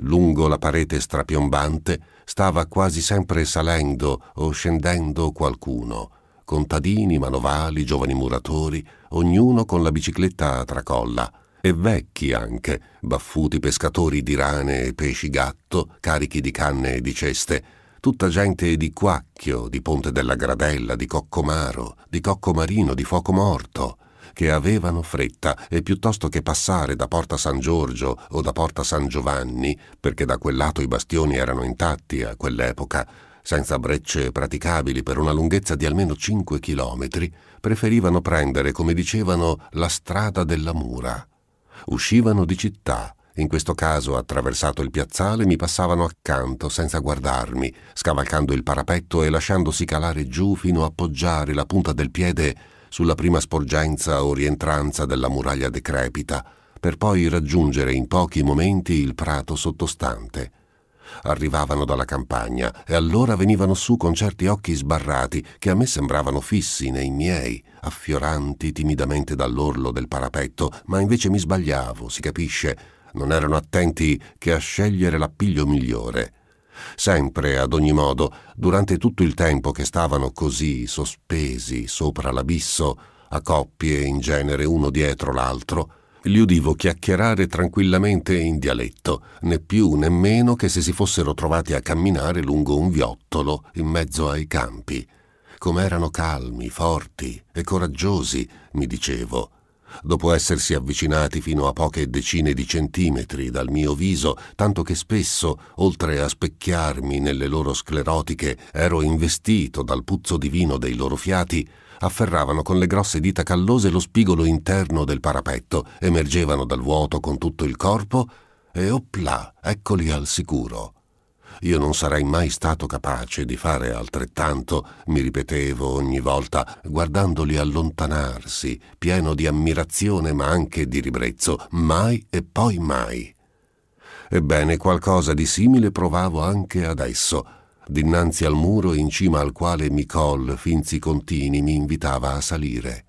Lungo la parete strapiombante stava quasi sempre salendo o scendendo qualcuno, contadini, manovali, giovani muratori, ognuno con la bicicletta a tracolla e vecchi anche, baffuti pescatori di rane e pesci gatto, carichi di canne e di ceste, tutta gente di Quacchio, di Ponte della Gradella, di Coccomaro, di Coccomarino, di Fuoco Morto, che avevano fretta e piuttosto che passare da Porta San Giorgio o da Porta San Giovanni, perché da quel lato i bastioni erano intatti a quell'epoca, senza brecce praticabili per una lunghezza di almeno cinque chilometri, preferivano prendere, come dicevano, la strada della mura uscivano di città, in questo caso attraversato il piazzale mi passavano accanto senza guardarmi, scavalcando il parapetto e lasciandosi calare giù fino a poggiare la punta del piede sulla prima sporgenza o rientranza della muraglia decrepita, per poi raggiungere in pochi momenti il prato sottostante. Arrivavano dalla campagna e allora venivano su con certi occhi sbarrati che a me sembravano fissi nei miei, affioranti timidamente dall'orlo del parapetto, ma invece mi sbagliavo, si capisce, non erano attenti che a scegliere l'appiglio migliore. Sempre, ad ogni modo, durante tutto il tempo che stavano così sospesi sopra l'abisso, a coppie in genere uno dietro l'altro, li udivo chiacchierare tranquillamente in dialetto, né più né meno che se si fossero trovati a camminare lungo un viottolo in mezzo ai campi. Come erano calmi, forti e coraggiosi, mi dicevo. Dopo essersi avvicinati fino a poche decine di centimetri dal mio viso, tanto che spesso, oltre a specchiarmi nelle loro sclerotiche, ero investito dal puzzo divino dei loro fiati, afferravano con le grosse dita callose lo spigolo interno del parapetto, emergevano dal vuoto con tutto il corpo e opla, eccoli al sicuro. Io non sarei mai stato capace di fare altrettanto, mi ripetevo ogni volta, guardandoli allontanarsi, pieno di ammirazione ma anche di ribrezzo, mai e poi mai. Ebbene, qualcosa di simile provavo anche adesso, dinanzi al muro in cima al quale Nicole Finzi Contini mi invitava a salire.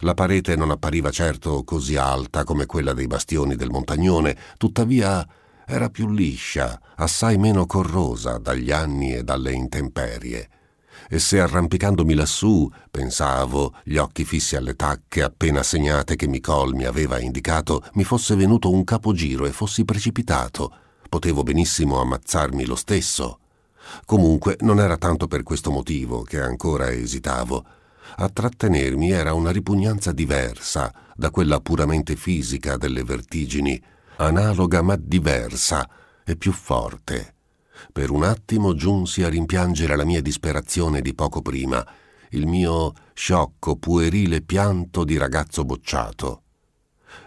La parete non appariva certo così alta come quella dei bastioni del montagnone, tuttavia era più liscia, assai meno corrosa dagli anni e dalle intemperie. E se arrampicandomi lassù, pensavo, gli occhi fissi alle tacche appena segnate che Micol mi aveva indicato, mi fosse venuto un capogiro e fossi precipitato, potevo benissimo ammazzarmi lo stesso. Comunque non era tanto per questo motivo che ancora esitavo. A trattenermi era una ripugnanza diversa da quella puramente fisica delle vertigini, analoga ma diversa e più forte. Per un attimo giunsi a rimpiangere la mia disperazione di poco prima, il mio sciocco, puerile pianto di ragazzo bocciato.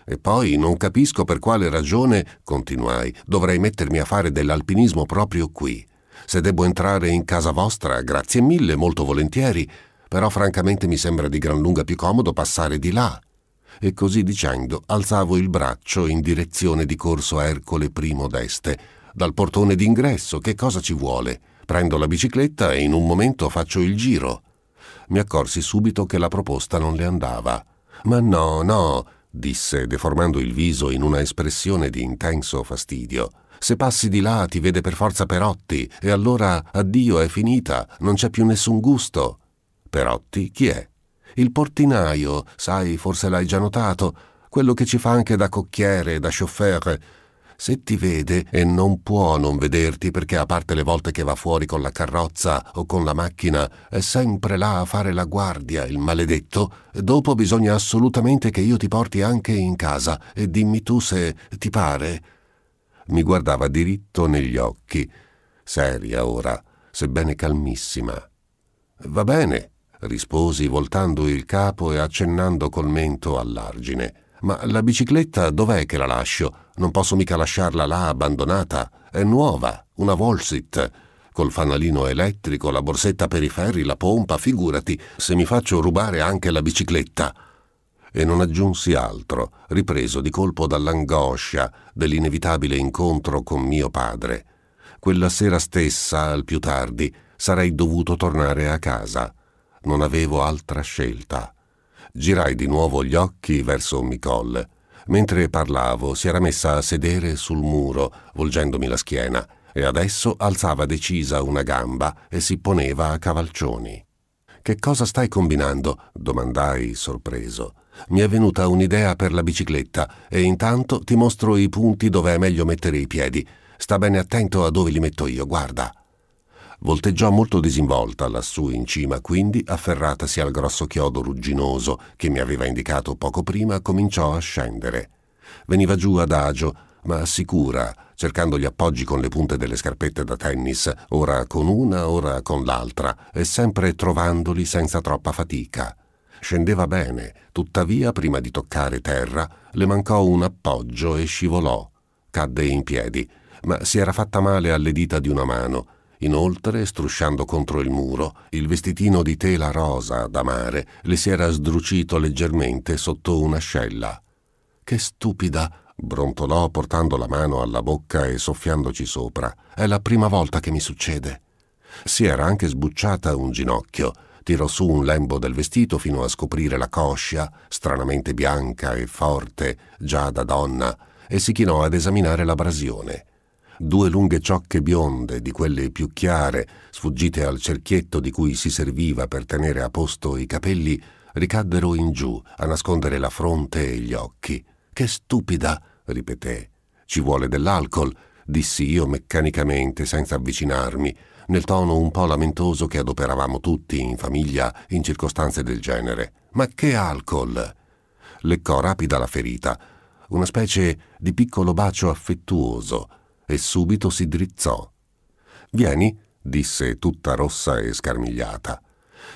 E poi non capisco per quale ragione, continuai, dovrei mettermi a fare dell'alpinismo proprio qui. Se debbo entrare in casa vostra, grazie mille, molto volentieri, però francamente mi sembra di gran lunga più comodo passare di là. E così dicendo alzavo il braccio in direzione di corso Ercole I d'Este, dal portone d'ingresso, che cosa ci vuole? Prendo la bicicletta e in un momento faccio il giro. Mi accorsi subito che la proposta non le andava. Ma no, no, disse, deformando il viso in una espressione di intenso fastidio. Se passi di là ti vede per forza Perotti e allora addio è finita, non c'è più nessun gusto. Perotti chi è? Il portinaio, sai, forse l'hai già notato, quello che ci fa anche da cocchiere, da chauffeur. Se ti vede e non può non vederti perché a parte le volte che va fuori con la carrozza o con la macchina, è sempre là a fare la guardia, il maledetto, dopo bisogna assolutamente che io ti porti anche in casa e dimmi tu se ti pare mi guardava diritto negli occhi, seria ora, sebbene calmissima. Va bene, risposi voltando il capo e accennando col mento all'argine. Ma la bicicletta dov'è che la lascio? Non posso mica lasciarla là abbandonata. È nuova, una Volsit. Col fanalino elettrico, la borsetta per i ferri, la pompa, figurati, se mi faccio rubare anche la bicicletta e non aggiunsi altro, ripreso di colpo dall'angoscia dell'inevitabile incontro con mio padre. Quella sera stessa, al più tardi, sarei dovuto tornare a casa. Non avevo altra scelta. Girai di nuovo gli occhi verso Nicole. Mentre parlavo, si era messa a sedere sul muro, volgendomi la schiena, e adesso alzava decisa una gamba e si poneva a cavalcioni. Che cosa stai combinando? domandai sorpreso. Mi è venuta un'idea per la bicicletta e intanto ti mostro i punti dove è meglio mettere i piedi. Sta bene attento a dove li metto io, guarda. Volteggiò molto disinvolta lassù in cima, quindi, afferratasi al grosso chiodo rugginoso che mi aveva indicato poco prima, cominciò a scendere. Veniva giù adagio, ma sicura, cercando gli appoggi con le punte delle scarpette da tennis, ora con una, ora con l'altra, e sempre trovandoli senza troppa fatica. Scendeva bene, tuttavia prima di toccare terra le mancò un appoggio e scivolò. Cadde in piedi, ma si era fatta male alle dita di una mano. Inoltre, strusciando contro il muro, il vestitino di tela rosa da mare le si era sdrucito leggermente sotto un'ascella. Che stupida! brontolò portando la mano alla bocca e soffiandoci sopra. È la prima volta che mi succede. Si era anche sbucciata un ginocchio tirò su un lembo del vestito fino a scoprire la coscia, stranamente bianca e forte, già da donna, e si chinò ad esaminare l'abrasione. Due lunghe ciocche bionde, di quelle più chiare, sfuggite al cerchietto di cui si serviva per tenere a posto i capelli, ricaddero in giù a nascondere la fronte e gli occhi. Che stupida! ripeté. Ci vuole dell'alcol, dissi io meccanicamente senza avvicinarmi, nel tono un po' lamentoso che adoperavamo tutti in famiglia in circostanze del genere. Ma che alcol! Leccò rapida la ferita, una specie di piccolo bacio affettuoso, e subito si drizzò. Vieni, disse tutta rossa e scarmigliata.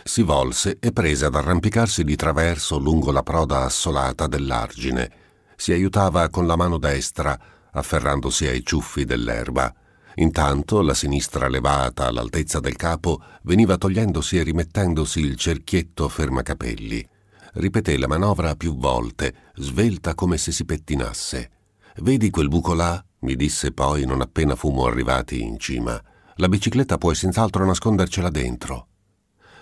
Si volse e prese ad arrampicarsi di traverso lungo la proda assolata dell'argine. Si aiutava con la mano destra, afferrandosi ai ciuffi dell'erba Intanto la sinistra levata all'altezza del capo veniva togliendosi e rimettendosi il cerchietto fermacapelli. Ripeté la manovra più volte, svelta come se si pettinasse. Vedi quel buco là? mi disse poi non appena fummo arrivati in cima. La bicicletta puoi senz'altro nascondercela dentro.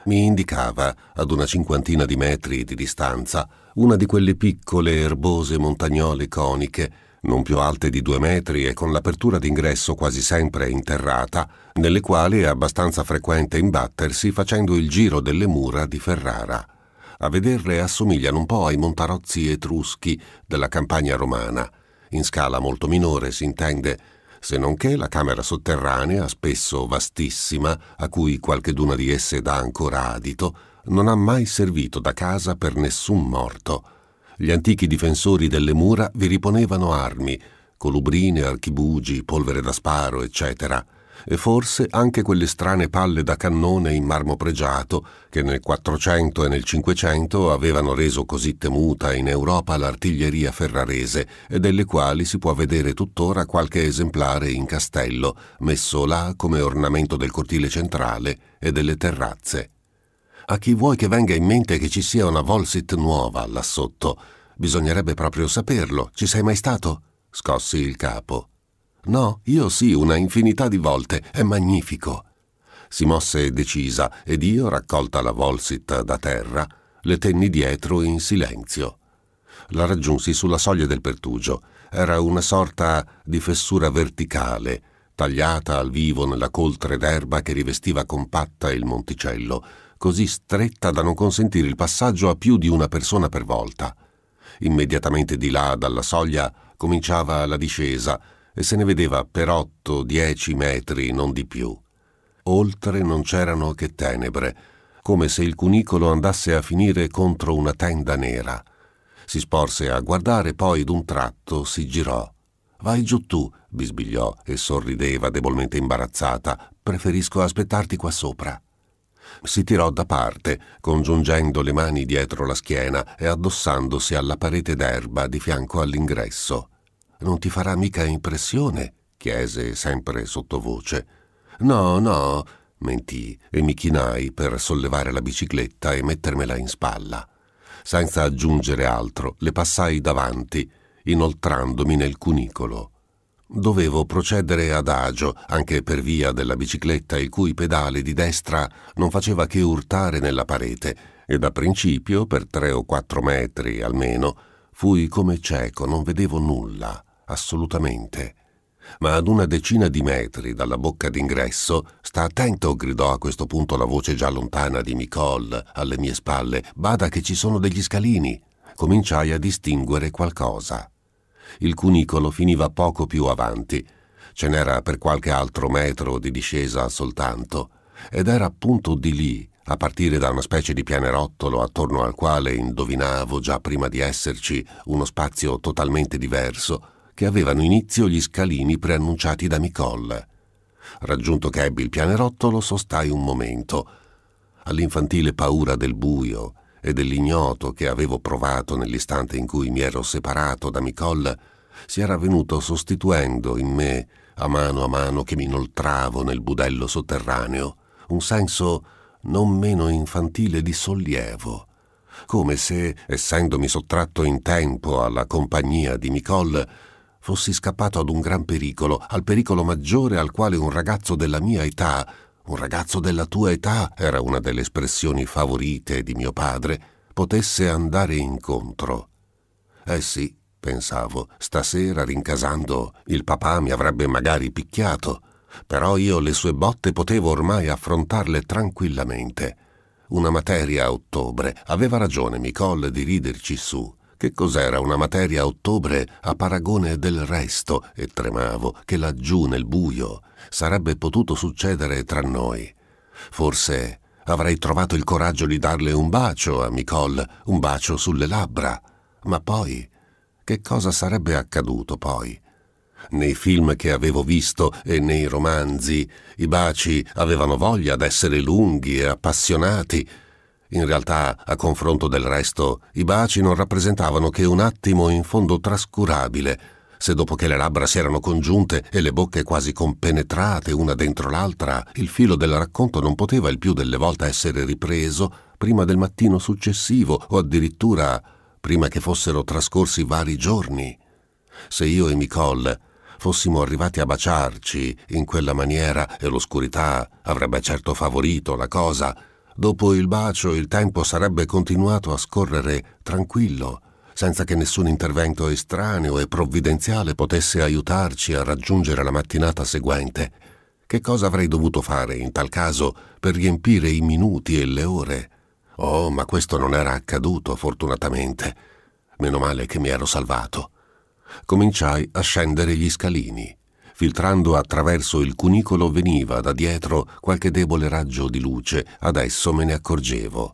Mi indicava, ad una cinquantina di metri di distanza, una di quelle piccole erbose montagnole coniche non più alte di due metri e con l'apertura d'ingresso quasi sempre interrata, nelle quali è abbastanza frequente imbattersi facendo il giro delle mura di Ferrara. A vederle assomigliano un po' ai montarozzi etruschi della campagna romana, in scala molto minore si intende, se non che la camera sotterranea, spesso vastissima, a cui qualcheduna di esse dà ancora adito, non ha mai servito da casa per nessun morto gli antichi difensori delle mura vi riponevano armi, colubrine, archibugi, polvere da sparo, eccetera, e forse anche quelle strane palle da cannone in marmo pregiato che nel 400 e nel 500 avevano reso così temuta in Europa l'artiglieria ferrarese e delle quali si può vedere tuttora qualche esemplare in castello, messo là come ornamento del cortile centrale e delle terrazze. A chi vuoi che venga in mente che ci sia una Volsit nuova là sotto? Bisognerebbe proprio saperlo. Ci sei mai stato? Scossi il capo. No, io sì, una infinità di volte. È magnifico. Si mosse decisa ed io, raccolta la Volsit da terra, le tenni dietro in silenzio. La raggiunsi sulla soglia del pertugio. Era una sorta di fessura verticale, tagliata al vivo nella coltre d'erba che rivestiva compatta il monticello così stretta da non consentire il passaggio a più di una persona per volta. Immediatamente di là dalla soglia cominciava la discesa e se ne vedeva per otto, dieci metri, non di più. Oltre non c'erano che tenebre, come se il cunicolo andasse a finire contro una tenda nera. Si sporse a guardare, poi d'un tratto si girò. Vai giù tu, bisbigliò e sorrideva debolmente imbarazzata. Preferisco aspettarti qua sopra si tirò da parte, congiungendo le mani dietro la schiena e addossandosi alla parete d'erba di fianco all'ingresso. Non ti farà mica impressione? chiese sempre sottovoce. No, no, mentì e mi chinai per sollevare la bicicletta e mettermela in spalla. Senza aggiungere altro, le passai davanti, inoltrandomi nel cunicolo. Dovevo procedere ad agio, anche per via della bicicletta il cui pedale di destra non faceva che urtare nella parete, e da principio, per tre o quattro metri almeno, fui come cieco, non vedevo nulla, assolutamente. Ma ad una decina di metri dalla bocca d'ingresso, sta attento, gridò a questo punto la voce già lontana di Nicole alle mie spalle, bada che ci sono degli scalini. Cominciai a distinguere qualcosa il cunicolo finiva poco più avanti. Ce n'era per qualche altro metro di discesa soltanto, ed era appunto di lì, a partire da una specie di pianerottolo attorno al quale indovinavo già prima di esserci uno spazio totalmente diverso, che avevano inizio gli scalini preannunciati da Nicole. Raggiunto che ebbi il pianerottolo, sostai un momento. All'infantile paura del buio e dell'ignoto che avevo provato nell'istante in cui mi ero separato da Nicole si era venuto sostituendo in me, a mano a mano che mi inoltravo nel budello sotterraneo, un senso non meno infantile di sollievo, come se, essendomi sottratto in tempo alla compagnia di Nicole, fossi scappato ad un gran pericolo, al pericolo maggiore al quale un ragazzo della mia età un ragazzo della tua età, era una delle espressioni favorite di mio padre, potesse andare incontro. Eh sì, pensavo, stasera rincasando il papà mi avrebbe magari picchiato, però io le sue botte potevo ormai affrontarle tranquillamente. Una materia a ottobre aveva ragione Nicole di riderci su. Che cos'era una materia a ottobre a paragone del resto e tremavo che laggiù nel buio sarebbe potuto succedere tra noi. Forse avrei trovato il coraggio di darle un bacio a Nicole, un bacio sulle labbra. Ma poi, che cosa sarebbe accaduto poi? Nei film che avevo visto e nei romanzi, i baci avevano voglia d'essere lunghi e appassionati, in realtà, a confronto del resto, i baci non rappresentavano che un attimo in fondo trascurabile, se dopo che le labbra si erano congiunte e le bocche quasi compenetrate una dentro l'altra, il filo del racconto non poteva il più delle volte essere ripreso prima del mattino successivo o addirittura prima che fossero trascorsi vari giorni. Se io e Nicole fossimo arrivati a baciarci in quella maniera e l'oscurità avrebbe certo favorito la cosa, Dopo il bacio il tempo sarebbe continuato a scorrere tranquillo, senza che nessun intervento estraneo e provvidenziale potesse aiutarci a raggiungere la mattinata seguente. Che cosa avrei dovuto fare in tal caso per riempire i minuti e le ore? Oh, ma questo non era accaduto, fortunatamente. Meno male che mi ero salvato. Cominciai a scendere gli scalini. Filtrando attraverso il cunicolo veniva da dietro qualche debole raggio di luce, adesso me ne accorgevo.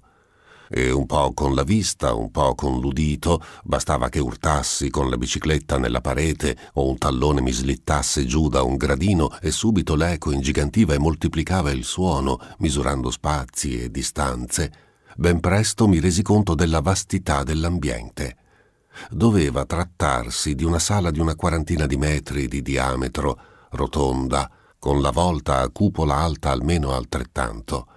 E un po' con la vista, un po' con l'udito, bastava che urtassi con la bicicletta nella parete o un tallone mi slittasse giù da un gradino e subito l'eco ingigantiva e moltiplicava il suono, misurando spazi e distanze. Ben presto mi resi conto della vastità dell'ambiente. Doveva trattarsi di una sala di una quarantina di metri di diametro, rotonda, con la volta a cupola alta almeno altrettanto.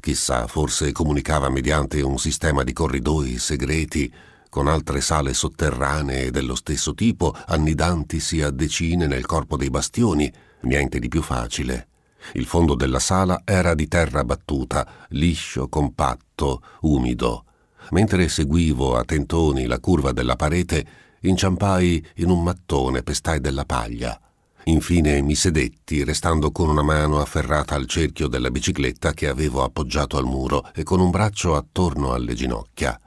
Chissà, forse comunicava mediante un sistema di corridoi segreti con altre sale sotterranee dello stesso tipo, annidantisi a decine nel corpo dei bastioni, niente di più facile. Il fondo della sala era di terra battuta, liscio, compatto, umido. Mentre seguivo a tentoni la curva della parete, inciampai in un mattone, pestai della paglia. Infine mi sedetti, restando con una mano afferrata al cerchio della bicicletta che avevo appoggiato al muro e con un braccio attorno alle ginocchia.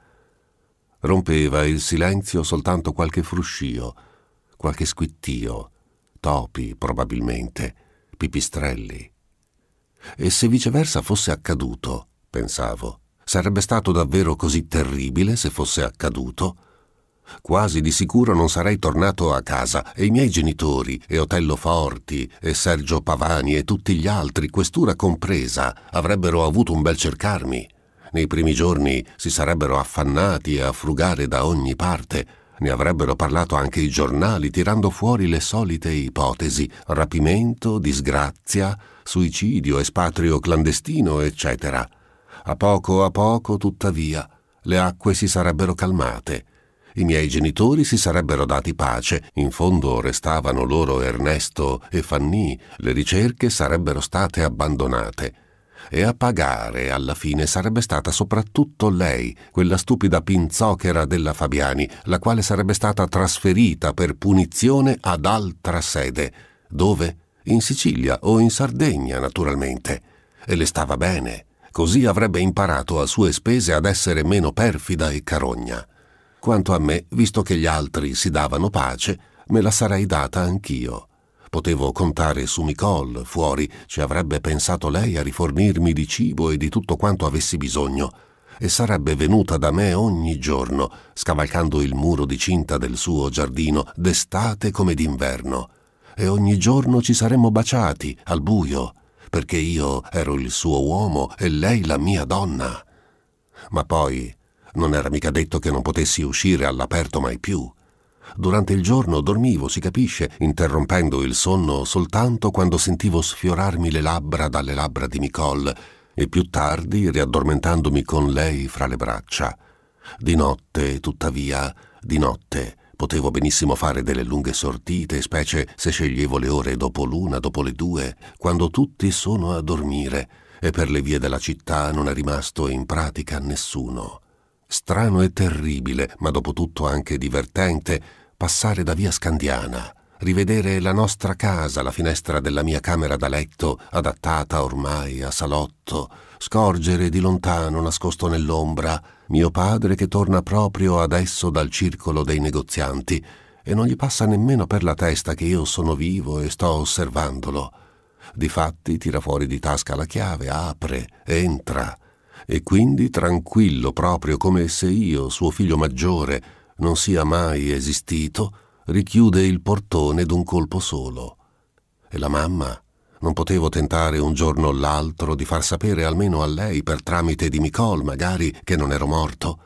Rompeva il silenzio soltanto qualche fruscio, qualche squittio, topi probabilmente, pipistrelli. E se viceversa fosse accaduto, pensavo, Sarebbe stato davvero così terribile se fosse accaduto? Quasi di sicuro non sarei tornato a casa e i miei genitori, e Otello Forti, e Sergio Pavani e tutti gli altri, questura compresa, avrebbero avuto un bel cercarmi. Nei primi giorni si sarebbero affannati a frugare da ogni parte. Ne avrebbero parlato anche i giornali, tirando fuori le solite ipotesi, rapimento, disgrazia, suicidio, espatrio clandestino, eccetera. A poco a poco, tuttavia, le acque si sarebbero calmate. I miei genitori si sarebbero dati pace, in fondo restavano loro Ernesto e Fanny, le ricerche sarebbero state abbandonate. E a pagare alla fine sarebbe stata soprattutto lei, quella stupida pinzocchera della Fabiani, la quale sarebbe stata trasferita per punizione ad altra sede. Dove? In Sicilia o in Sardegna, naturalmente. E le stava bene Così avrebbe imparato a sue spese ad essere meno perfida e carogna. Quanto a me, visto che gli altri si davano pace, me la sarei data anch'io. Potevo contare su Nicole, fuori ci avrebbe pensato lei a rifornirmi di cibo e di tutto quanto avessi bisogno, e sarebbe venuta da me ogni giorno, scavalcando il muro di cinta del suo giardino, d'estate come d'inverno. E ogni giorno ci saremmo baciati, al buio, perché io ero il suo uomo e lei la mia donna. Ma poi non era mica detto che non potessi uscire all'aperto mai più. Durante il giorno dormivo, si capisce, interrompendo il sonno soltanto quando sentivo sfiorarmi le labbra dalle labbra di Nicole e più tardi riaddormentandomi con lei fra le braccia. Di notte, tuttavia, di notte, Potevo benissimo fare delle lunghe sortite, specie se sceglievo le ore dopo l'una, dopo le due, quando tutti sono a dormire e per le vie della città non è rimasto in pratica nessuno. Strano e terribile, ma dopo tutto anche divertente, passare da via Scandiana, rivedere la nostra casa, la finestra della mia camera da letto, adattata ormai a salotto, scorgere di lontano, nascosto nell'ombra, mio padre che torna proprio adesso dal circolo dei negozianti, e non gli passa nemmeno per la testa che io sono vivo e sto osservandolo. Difatti tira fuori di tasca la chiave, apre, entra, e quindi tranquillo proprio come se io, suo figlio maggiore, non sia mai esistito, richiude il portone d'un colpo solo. E la mamma? Non potevo tentare un giorno o l'altro di far sapere almeno a lei per tramite di Micol, magari, che non ero morto,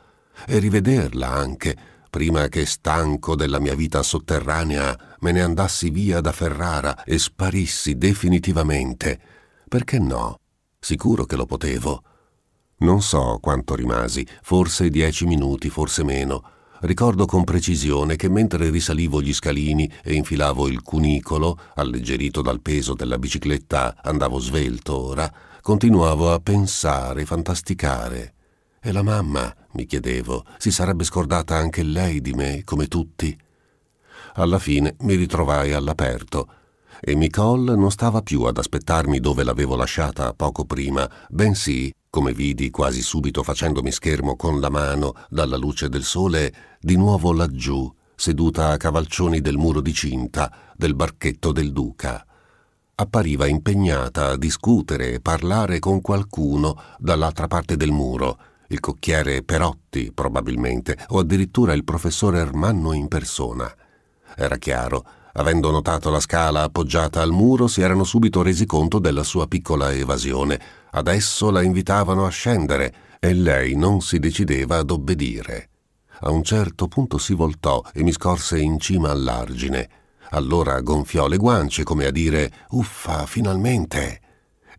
e rivederla anche, prima che stanco della mia vita sotterranea me ne andassi via da Ferrara e sparissi definitivamente. Perché no? Sicuro che lo potevo. Non so quanto rimasi, forse dieci minuti, forse meno Ricordo con precisione che mentre risalivo gli scalini e infilavo il cunicolo, alleggerito dal peso della bicicletta, andavo svelto ora, continuavo a pensare, fantasticare. E la mamma, mi chiedevo, si sarebbe scordata anche lei di me, come tutti? Alla fine mi ritrovai all'aperto e Nicole non stava più ad aspettarmi dove l'avevo lasciata poco prima, bensì come vidi quasi subito facendomi schermo con la mano dalla luce del sole, di nuovo laggiù, seduta a cavalcioni del muro di cinta del barchetto del duca. Appariva impegnata a discutere e parlare con qualcuno dall'altra parte del muro, il cocchiere Perotti probabilmente, o addirittura il professor Ermanno in persona. Era chiaro Avendo notato la scala appoggiata al muro, si erano subito resi conto della sua piccola evasione. Adesso la invitavano a scendere e lei non si decideva ad obbedire. A un certo punto si voltò e mi scorse in cima all'argine. Allora gonfiò le guance come a dire Uffa, finalmente!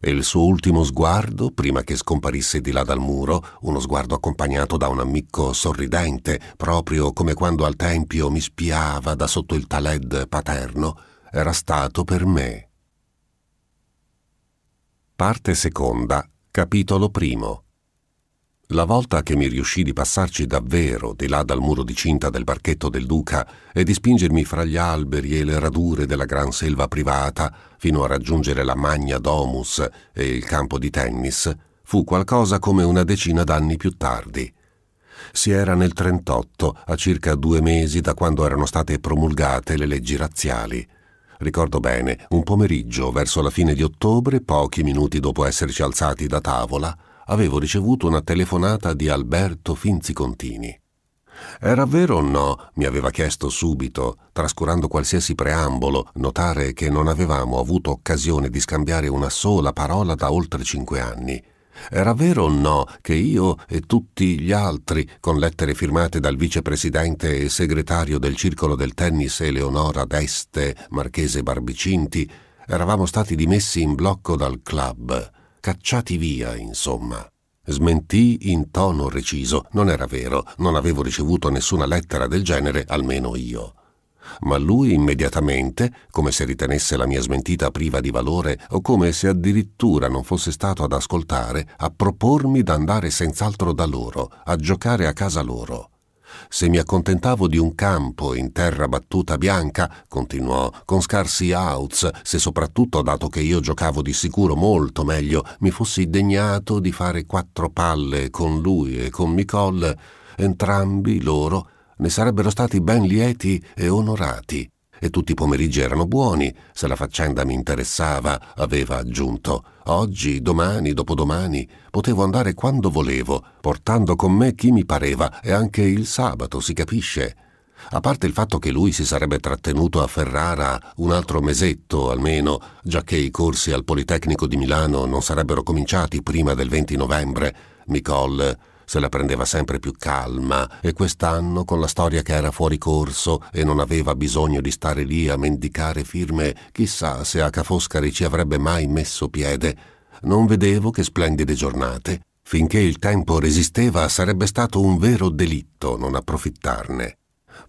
e il suo ultimo sguardo, prima che scomparisse di là dal muro, uno sguardo accompagnato da un amico sorridente, proprio come quando al tempio mi spiava da sotto il taled paterno, era stato per me. Parte seconda, capitolo primo. La volta che mi riuscì di passarci davvero di là dal muro di cinta del barchetto del Duca e di spingermi fra gli alberi e le radure della gran selva privata fino a raggiungere la Magna Domus e il campo di tennis, fu qualcosa come una decina d'anni più tardi. Si era nel 38, a circa due mesi da quando erano state promulgate le leggi razziali. Ricordo bene, un pomeriggio, verso la fine di ottobre, pochi minuti dopo esserci alzati da tavola, avevo ricevuto una telefonata di Alberto Finzicontini. Era vero o no? mi aveva chiesto subito, trascurando qualsiasi preambolo, notare che non avevamo avuto occasione di scambiare una sola parola da oltre cinque anni. Era vero o no che io e tutti gli altri, con lettere firmate dal vicepresidente e segretario del circolo del tennis Eleonora d'Este, marchese Barbicinti, eravamo stati dimessi in blocco dal club? cacciati via, insomma. Smentì in tono reciso. Non era vero, non avevo ricevuto nessuna lettera del genere, almeno io. Ma lui immediatamente, come se ritenesse la mia smentita priva di valore o come se addirittura non fosse stato ad ascoltare, a propormi d'andare senz'altro da loro, a giocare a casa loro. Se mi accontentavo di un campo in terra battuta bianca, continuò, con scarsi outs, se soprattutto, dato che io giocavo di sicuro molto meglio, mi fossi degnato di fare quattro palle con lui e con Nicole, entrambi loro ne sarebbero stati ben lieti e onorati e tutti i pomeriggi erano buoni, se la faccenda mi interessava, aveva aggiunto. Oggi, domani, dopodomani, potevo andare quando volevo, portando con me chi mi pareva e anche il sabato, si capisce. A parte il fatto che lui si sarebbe trattenuto a Ferrara un altro mesetto almeno, giacché i corsi al Politecnico di Milano non sarebbero cominciati prima del 20 novembre, Nicole se la prendeva sempre più calma e quest'anno, con la storia che era fuori corso e non aveva bisogno di stare lì a mendicare firme, chissà se a Cafoscari ci avrebbe mai messo piede. Non vedevo che splendide giornate. Finché il tempo resisteva sarebbe stato un vero delitto non approfittarne.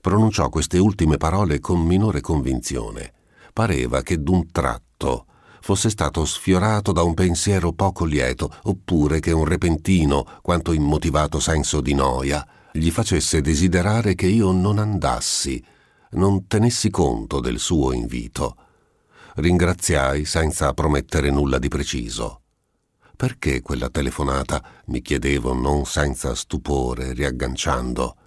Pronunciò queste ultime parole con minore convinzione. Pareva che d'un tratto fosse stato sfiorato da un pensiero poco lieto, oppure che un repentino, quanto immotivato senso di noia, gli facesse desiderare che io non andassi, non tenessi conto del suo invito. Ringraziai senza promettere nulla di preciso. Perché quella telefonata? mi chiedevo non senza stupore, riagganciando.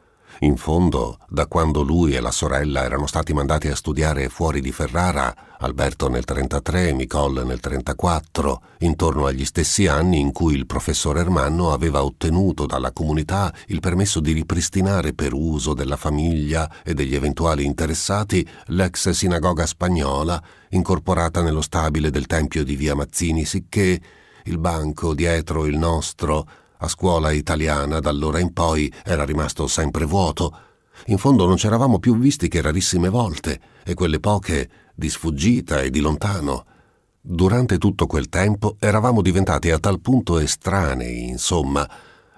In fondo, da quando lui e la sorella erano stati mandati a studiare fuori di Ferrara, Alberto nel 33, Nicole nel 34, intorno agli stessi anni in cui il professor Ermanno aveva ottenuto dalla comunità il permesso di ripristinare per uso della famiglia e degli eventuali interessati l'ex sinagoga spagnola incorporata nello stabile del tempio di via Mazzini, sicché il banco dietro il nostro a scuola italiana d'allora in poi era rimasto sempre vuoto. In fondo non c'eravamo più visti che rarissime volte, e quelle poche di sfuggita e di lontano. Durante tutto quel tempo eravamo diventati a tal punto estranei, insomma,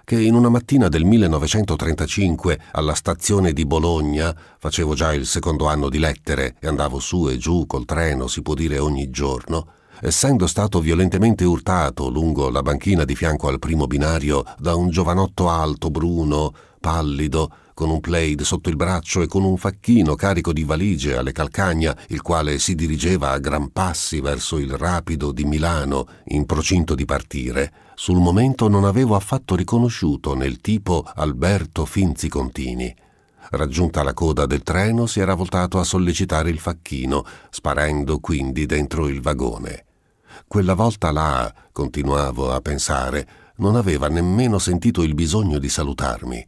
che in una mattina del 1935 alla stazione di Bologna facevo già il secondo anno di lettere e andavo su e giù col treno, si può dire ogni giorno, essendo stato violentemente urtato lungo la banchina di fianco al primo binario da un giovanotto alto, bruno, pallido, con un plaid sotto il braccio e con un facchino carico di valigie alle calcagna, il quale si dirigeva a gran passi verso il rapido di Milano, in procinto di partire, sul momento non avevo affatto riconosciuto nel tipo Alberto Finzi Contini. Raggiunta la coda del treno si era voltato a sollecitare il facchino, sparendo quindi dentro il vagone. Quella volta là, continuavo a pensare, non aveva nemmeno sentito il bisogno di salutarmi.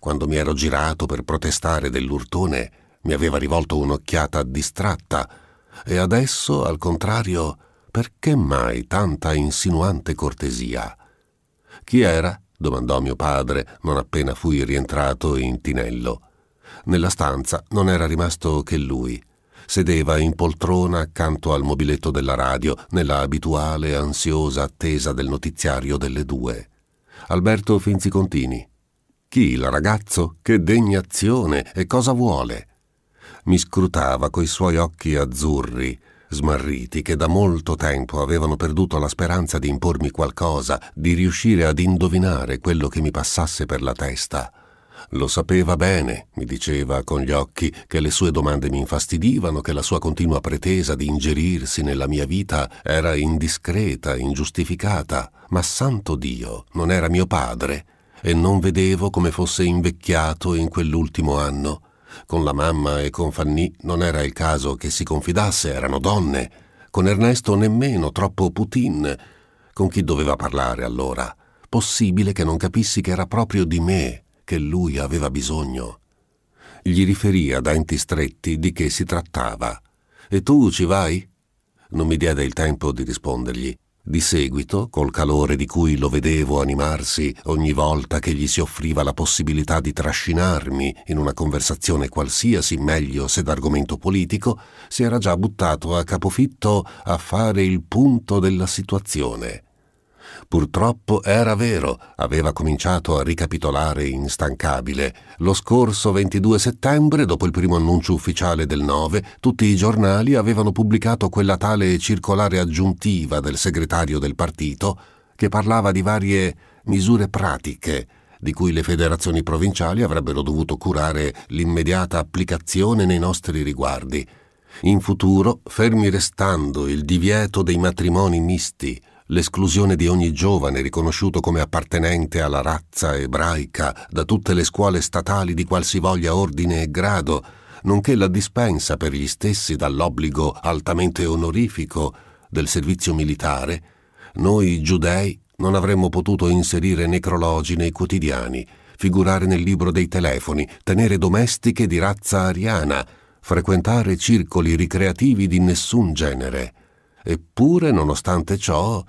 Quando mi ero girato per protestare dell'urtone, mi aveva rivolto un'occhiata distratta, e adesso, al contrario, perché mai tanta insinuante cortesia? Chi era? domandò mio padre non appena fui rientrato in Tinello. Nella stanza non era rimasto che lui. Sedeva in poltrona accanto al mobiletto della radio, nella abituale ansiosa attesa del notiziario delle due. Alberto Finzicontini. Chi il ragazzo? Che degnazione! E cosa vuole? Mi scrutava coi suoi occhi azzurri, smarriti, che da molto tempo avevano perduto la speranza di impormi qualcosa, di riuscire ad indovinare quello che mi passasse per la testa. Lo sapeva bene, mi diceva con gli occhi, che le sue domande mi infastidivano, che la sua continua pretesa di ingerirsi nella mia vita era indiscreta, ingiustificata, ma santo Dio, non era mio padre, e non vedevo come fosse invecchiato in quell'ultimo anno. Con la mamma e con Fanny non era il caso che si confidasse, erano donne. Con Ernesto nemmeno, troppo Putin. Con chi doveva parlare allora? Possibile che non capissi che era proprio di me che lui aveva bisogno. Gli riferì ad enti stretti di che si trattava. E tu ci vai? Non mi diede il tempo di rispondergli. Di seguito, col calore di cui lo vedevo animarsi ogni volta che gli si offriva la possibilità di trascinarmi in una conversazione qualsiasi, meglio se d'argomento politico, si era già buttato a capofitto a fare il punto della situazione. Purtroppo era vero, aveva cominciato a ricapitolare instancabile. Lo scorso 22 settembre, dopo il primo annuncio ufficiale del 9, tutti i giornali avevano pubblicato quella tale circolare aggiuntiva del segretario del partito che parlava di varie misure pratiche di cui le federazioni provinciali avrebbero dovuto curare l'immediata applicazione nei nostri riguardi. In futuro, fermi restando il divieto dei matrimoni misti, l'esclusione di ogni giovane riconosciuto come appartenente alla razza ebraica da tutte le scuole statali di qualsivoglia ordine e grado, nonché la dispensa per gli stessi dall'obbligo altamente onorifico del servizio militare, noi giudei non avremmo potuto inserire necrologi nei quotidiani, figurare nel libro dei telefoni, tenere domestiche di razza ariana, frequentare circoli ricreativi di nessun genere. Eppure, nonostante ciò,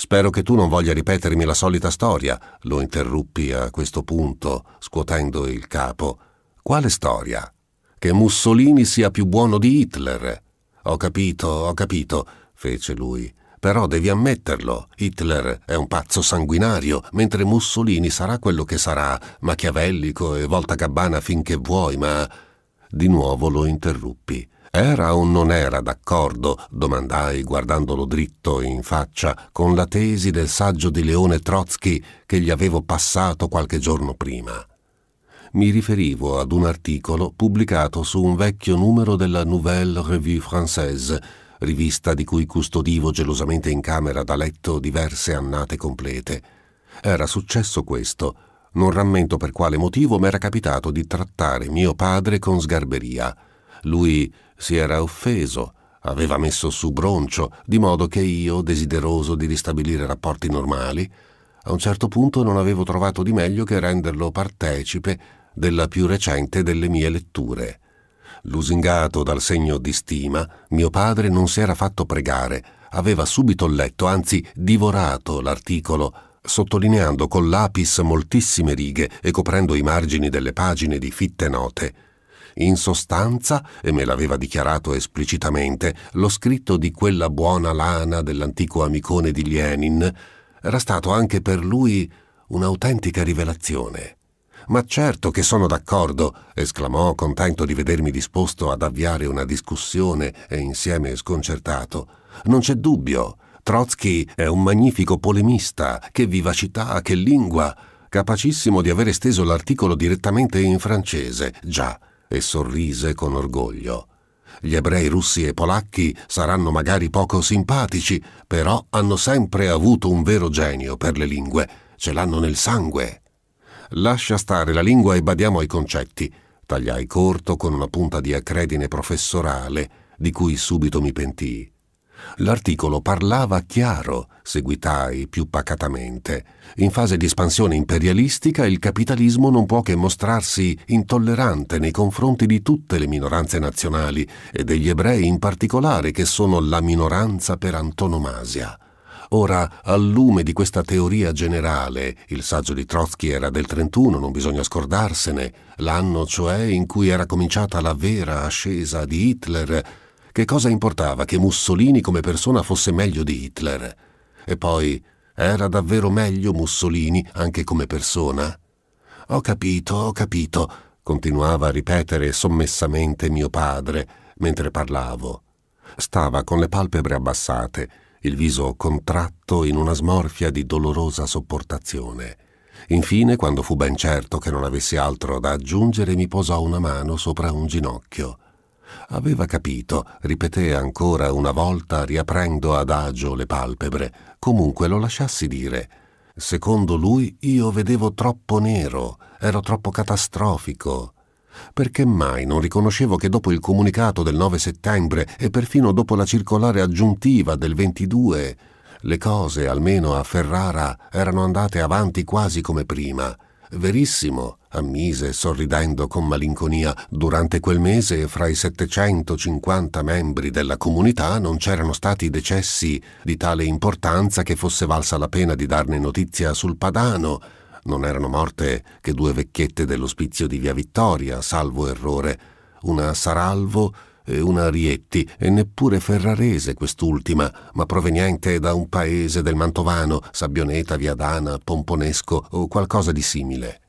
Spero che tu non voglia ripetermi la solita storia, lo interruppi a questo punto, scuotendo il capo. Quale storia? Che Mussolini sia più buono di Hitler. Ho capito, ho capito, fece lui. Però devi ammetterlo, Hitler è un pazzo sanguinario, mentre Mussolini sarà quello che sarà, machiavellico e volta gabbana finché vuoi, ma... Di nuovo lo interruppi. Era o non era d'accordo, domandai guardandolo dritto in faccia, con la tesi del saggio di Leone Trotsky che gli avevo passato qualche giorno prima. Mi riferivo ad un articolo pubblicato su un vecchio numero della Nouvelle Revue Française, rivista di cui custodivo gelosamente in camera da letto diverse annate complete. Era successo questo. Non rammento per quale motivo m'era capitato di trattare mio padre con sgarberia. Lui si era offeso, aveva messo su broncio, di modo che io, desideroso di ristabilire rapporti normali, a un certo punto non avevo trovato di meglio che renderlo partecipe della più recente delle mie letture. Lusingato dal segno di stima, mio padre non si era fatto pregare, aveva subito letto, anzi divorato l'articolo, sottolineando con l'apis moltissime righe e coprendo i margini delle pagine di fitte note. In sostanza, e me l'aveva dichiarato esplicitamente, lo scritto di quella buona lana dell'antico amicone di Lenin era stato anche per lui un'autentica rivelazione. Ma certo che sono d'accordo, esclamò, contento di vedermi disposto ad avviare una discussione e insieme sconcertato. Non c'è dubbio. Trotsky è un magnifico polemista, che vivacità, che lingua, capacissimo di aver esteso l'articolo direttamente in francese, già, e sorrise con orgoglio. Gli ebrei russi e polacchi saranno magari poco simpatici, però hanno sempre avuto un vero genio per le lingue, ce l'hanno nel sangue. Lascia stare la lingua e badiamo ai concetti, tagliai corto con una punta di acredine professorale, di cui subito mi pentii. L'articolo parlava chiaro, seguitai più pacatamente. In fase di espansione imperialistica il capitalismo non può che mostrarsi intollerante nei confronti di tutte le minoranze nazionali e degli ebrei in particolare che sono la minoranza per antonomasia. Ora, al lume di questa teoria generale, il saggio di Trotsky era del 31, non bisogna scordarsene, l'anno cioè in cui era cominciata la vera ascesa di Hitler, che cosa importava che Mussolini come persona fosse meglio di Hitler? E poi, era davvero meglio Mussolini anche come persona? Ho capito, ho capito, continuava a ripetere sommessamente mio padre mentre parlavo. Stava con le palpebre abbassate, il viso contratto in una smorfia di dolorosa sopportazione. Infine, quando fu ben certo che non avessi altro da aggiungere, mi posò una mano sopra un ginocchio. Aveva capito, ripeté ancora una volta, riaprendo adagio le palpebre, comunque lo lasciassi dire. Secondo lui io vedevo troppo nero, ero troppo catastrofico. Perché mai non riconoscevo che dopo il comunicato del 9 settembre e perfino dopo la circolare aggiuntiva del 22, le cose, almeno a Ferrara, erano andate avanti quasi come prima. Verissimo, ammise sorridendo con malinconia, durante quel mese fra i 750 membri della comunità non c'erano stati decessi di tale importanza che fosse valsa la pena di darne notizia sul padano. Non erano morte che due vecchiette dell'ospizio di Via Vittoria, salvo errore, una Saralvo e una Rietti, e neppure ferrarese quest'ultima, ma proveniente da un paese del Mantovano, Sabbioneta, Viadana, Pomponesco o qualcosa di simile.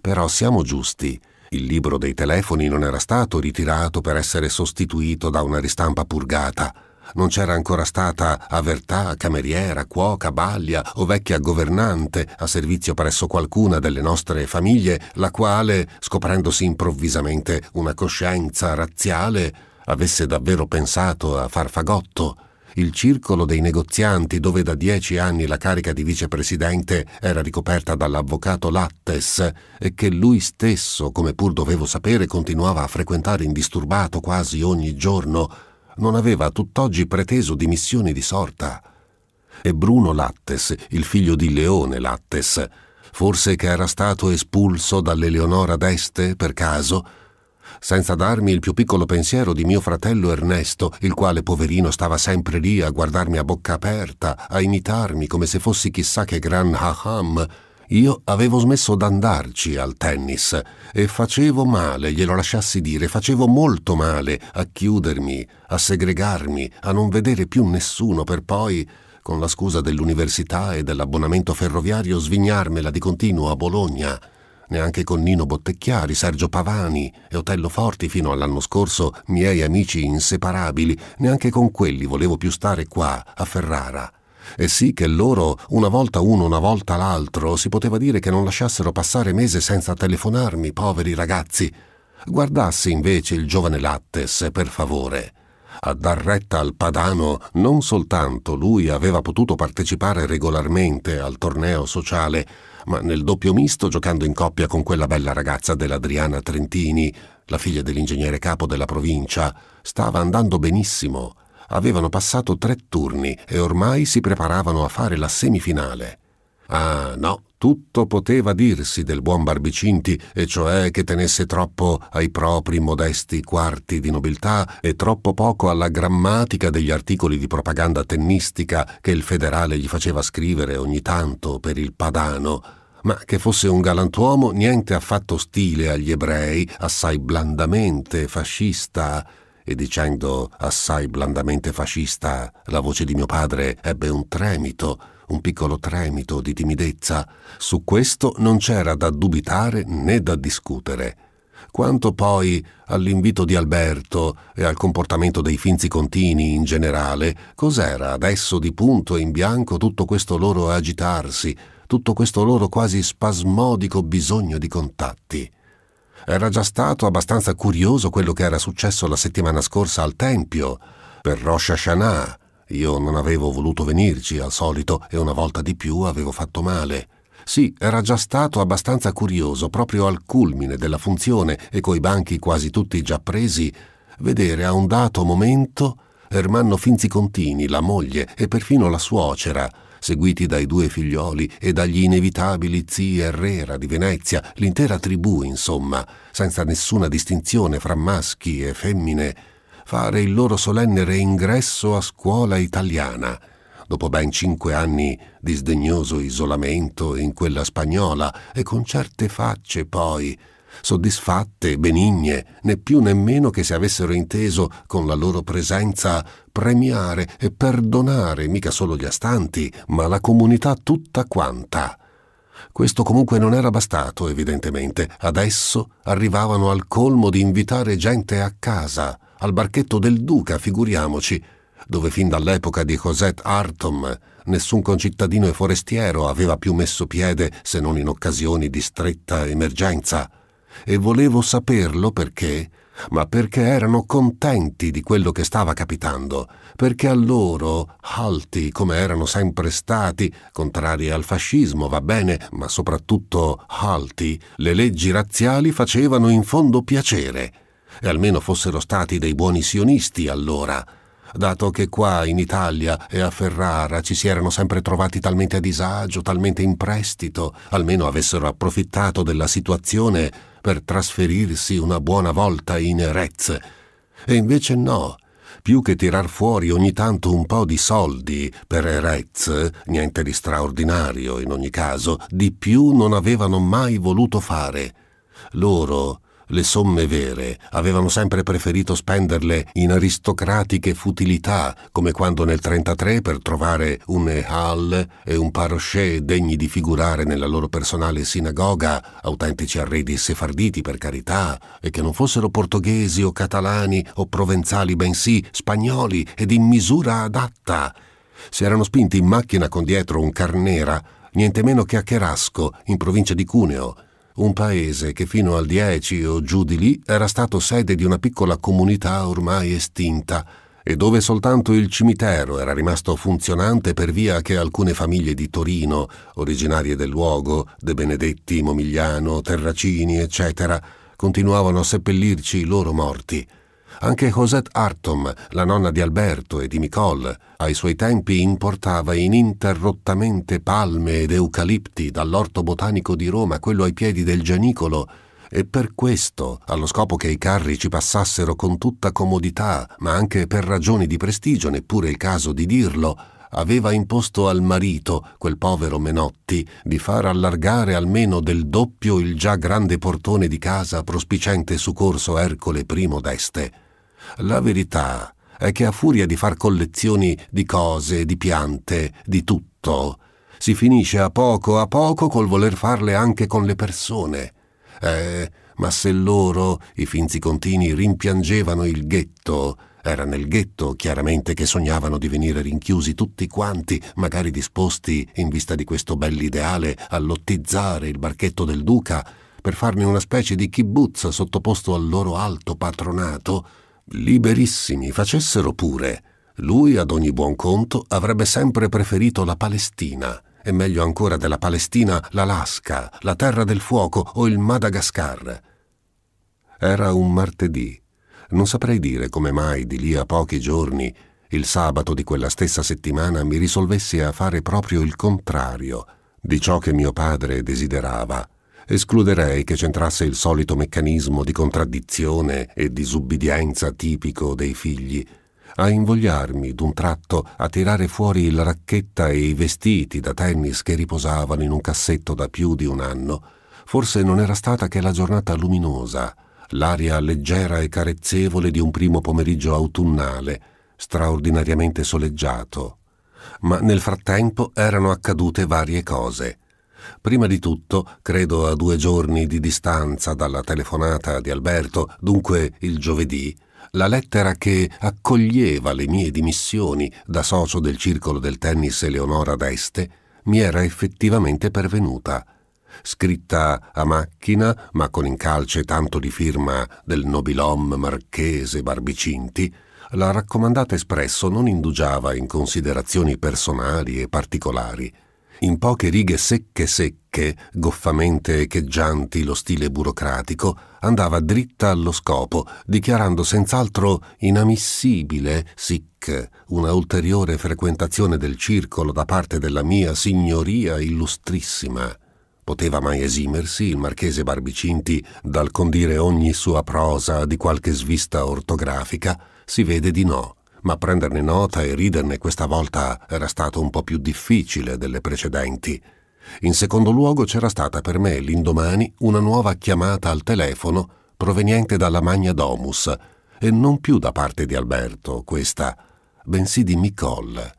Però siamo giusti. Il libro dei telefoni non era stato ritirato per essere sostituito da una ristampa purgata. Non c'era ancora stata avertà, cameriera, cuoca, baglia o vecchia governante a servizio presso qualcuna delle nostre famiglie, la quale, scoprendosi improvvisamente una coscienza razziale, avesse davvero pensato a far fagotto il circolo dei negozianti dove da dieci anni la carica di vicepresidente era ricoperta dall'avvocato Lattes e che lui stesso, come pur dovevo sapere, continuava a frequentare indisturbato quasi ogni giorno, non aveva tutt'oggi preteso dimissioni di sorta. E Bruno Lattes, il figlio di Leone Lattes, forse che era stato espulso dall'Eleonora d'Este per caso, senza darmi il più piccolo pensiero di mio fratello Ernesto, il quale poverino stava sempre lì a guardarmi a bocca aperta, a imitarmi come se fossi chissà che gran haham, io avevo smesso d'andarci al tennis e facevo male, glielo lasciassi dire, facevo molto male a chiudermi, a segregarmi, a non vedere più nessuno per poi, con la scusa dell'università e dell'abbonamento ferroviario, svignarmela di continuo a Bologna neanche con Nino Bottecchiari, Sergio Pavani e Otello Forti fino all'anno scorso, miei amici inseparabili, neanche con quelli volevo più stare qua, a Ferrara. E sì che loro, una volta uno, una volta l'altro, si poteva dire che non lasciassero passare mese senza telefonarmi, poveri ragazzi. Guardassi invece il giovane Lattes, per favore. A dar retta al padano non soltanto lui aveva potuto partecipare regolarmente al torneo sociale, ma nel doppio misto giocando in coppia con quella bella ragazza dell'Adriana Trentini, la figlia dell'ingegnere capo della provincia, stava andando benissimo. Avevano passato tre turni e ormai si preparavano a fare la semifinale. Ah no, tutto poteva dirsi del buon Barbicinti, e cioè che tenesse troppo ai propri modesti quarti di nobiltà e troppo poco alla grammatica degli articoli di propaganda tennistica che il federale gli faceva scrivere ogni tanto per il padano, ma che fosse un galantuomo niente affatto ostile agli ebrei, assai blandamente fascista, e dicendo assai blandamente fascista, la voce di mio padre ebbe un tremito, un piccolo tremito di timidezza, su questo non c'era da dubitare né da discutere. Quanto poi all'invito di Alberto e al comportamento dei Finzi Contini in generale, cos'era adesso di punto in bianco tutto questo loro agitarsi, tutto questo loro quasi spasmodico bisogno di contatti? Era già stato abbastanza curioso quello che era successo la settimana scorsa al Tempio, per Rosh Hashanah, io non avevo voluto venirci al solito e una volta di più avevo fatto male. Sì, era già stato abbastanza curioso, proprio al culmine della funzione e coi banchi quasi tutti già presi, vedere a un dato momento Ermanno Finzicontini, la moglie e perfino la suocera, seguiti dai due figlioli e dagli inevitabili zii Herrera di Venezia, l'intera tribù, insomma, senza nessuna distinzione fra maschi e femmine, fare il loro solenne reingresso a scuola italiana, dopo ben cinque anni di sdegnoso isolamento in quella spagnola e con certe facce poi, soddisfatte, benigne, né più né meno che se avessero inteso con la loro presenza premiare e perdonare mica solo gli astanti, ma la comunità tutta quanta. Questo comunque non era bastato, evidentemente. Adesso arrivavano al colmo di invitare gente a casa, al barchetto del duca, figuriamoci, dove fin dall'epoca di Cosette Artom nessun concittadino e forestiero aveva più messo piede se non in occasioni di stretta emergenza. E volevo saperlo perché, ma perché erano contenti di quello che stava capitando, perché a loro, alti come erano sempre stati, contrari al fascismo, va bene, ma soprattutto alti, le leggi razziali facevano in fondo piacere e almeno fossero stati dei buoni sionisti allora, dato che qua in Italia e a Ferrara ci si erano sempre trovati talmente a disagio, talmente in prestito, almeno avessero approfittato della situazione per trasferirsi una buona volta in Erez. E invece no, più che tirar fuori ogni tanto un po' di soldi per Erez, niente di straordinario in ogni caso, di più non avevano mai voluto fare. Loro, le somme vere avevano sempre preferito spenderle in aristocratiche futilità, come quando nel 1933 per trovare un Hall e un Parochet degni di figurare nella loro personale sinagoga, autentici arredi sefarditi per carità, e che non fossero portoghesi o catalani o provenzali, bensì spagnoli ed in misura adatta. Si erano spinti in macchina con dietro un carnera, niente meno che a Cherasco, in provincia di Cuneo, un paese che fino al 10 o giù di lì era stato sede di una piccola comunità ormai estinta e dove soltanto il cimitero era rimasto funzionante per via che alcune famiglie di Torino, originarie del luogo, De Benedetti, Momigliano, Terracini, eccetera, continuavano a seppellirci i loro morti. Anche Cosette Artom, la nonna di Alberto e di Nicole, ai suoi tempi importava ininterrottamente palme ed eucalipti dall'orto botanico di Roma, quello ai piedi del Gianicolo, e per questo, allo scopo che i carri ci passassero con tutta comodità, ma anche per ragioni di prestigio, neppure il caso di dirlo, aveva imposto al marito, quel povero Menotti, di far allargare almeno del doppio il già grande portone di casa prospicente su corso Ercole I d'Este. La verità è che a furia di far collezioni di cose, di piante, di tutto, si finisce a poco a poco col voler farle anche con le persone. Eh, ma se loro, i finzi finzicontini, rimpiangevano il ghetto, era nel ghetto, chiaramente, che sognavano di venire rinchiusi tutti quanti, magari disposti, in vista di questo bell'ideale, a lottizzare il barchetto del duca, per farne una specie di kibbutz sottoposto al loro alto patronato, Liberissimi, facessero pure. Lui, ad ogni buon conto, avrebbe sempre preferito la Palestina, e meglio ancora della Palestina l'Alaska, la Terra del Fuoco o il Madagascar. Era un martedì. Non saprei dire come mai di lì a pochi giorni, il sabato di quella stessa settimana, mi risolvessi a fare proprio il contrario di ciò che mio padre desiderava escluderei che c'entrasse il solito meccanismo di contraddizione e disubbidienza tipico dei figli, a invogliarmi d'un tratto a tirare fuori la racchetta e i vestiti da tennis che riposavano in un cassetto da più di un anno. Forse non era stata che la giornata luminosa, l'aria leggera e carezzevole di un primo pomeriggio autunnale, straordinariamente soleggiato. Ma nel frattempo erano accadute varie cose. Prima di tutto, credo a due giorni di distanza dalla telefonata di Alberto, dunque il giovedì, la lettera che accoglieva le mie dimissioni da socio del circolo del tennis Eleonora d'Este mi era effettivamente pervenuta. Scritta a macchina, ma con incalce tanto di firma del nobilom marchese Barbicinti, la raccomandata espresso non indugiava in considerazioni personali e particolari in poche righe secche secche, goffamente echeggianti lo stile burocratico, andava dritta allo scopo, dichiarando senz'altro inammissibile, sic, una ulteriore frequentazione del circolo da parte della mia signoria illustrissima. Poteva mai esimersi il marchese Barbicinti dal condire ogni sua prosa di qualche svista ortografica? Si vede di no ma prenderne nota e riderne questa volta era stato un po' più difficile delle precedenti. In secondo luogo c'era stata per me l'indomani una nuova chiamata al telefono proveniente dalla Magna Domus, e non più da parte di Alberto, questa, bensì di Nicole.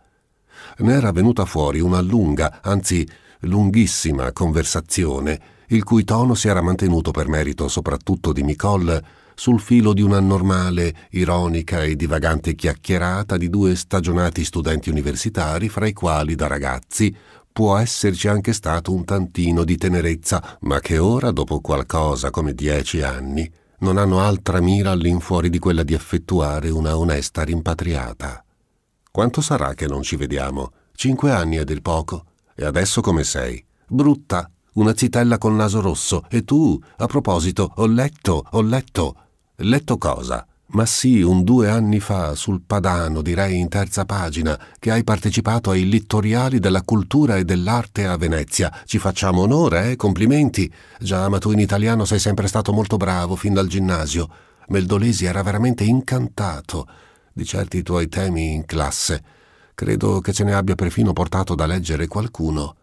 Ne era venuta fuori una lunga, anzi lunghissima conversazione, il cui tono si era mantenuto per merito soprattutto di Nicole sul filo di una normale, ironica e divagante chiacchierata di due stagionati studenti universitari, fra i quali da ragazzi può esserci anche stato un tantino di tenerezza, ma che ora, dopo qualcosa come dieci anni, non hanno altra mira all'infuori di quella di effettuare una onesta rimpatriata. Quanto sarà che non ci vediamo? Cinque anni è del poco. E adesso come sei? Brutta, una zitella col naso rosso. E tu, a proposito, ho letto, ho letto, Letto cosa? Ma sì, un due anni fa, sul Padano, direi in terza pagina, che hai partecipato ai littoriali della cultura e dell'arte a Venezia. Ci facciamo onore, eh? Complimenti. Già, ma tu in italiano sei sempre stato molto bravo, fin dal ginnasio. Meldolesi era veramente incantato di certi tuoi temi in classe. Credo che ce ne abbia perfino portato da leggere qualcuno.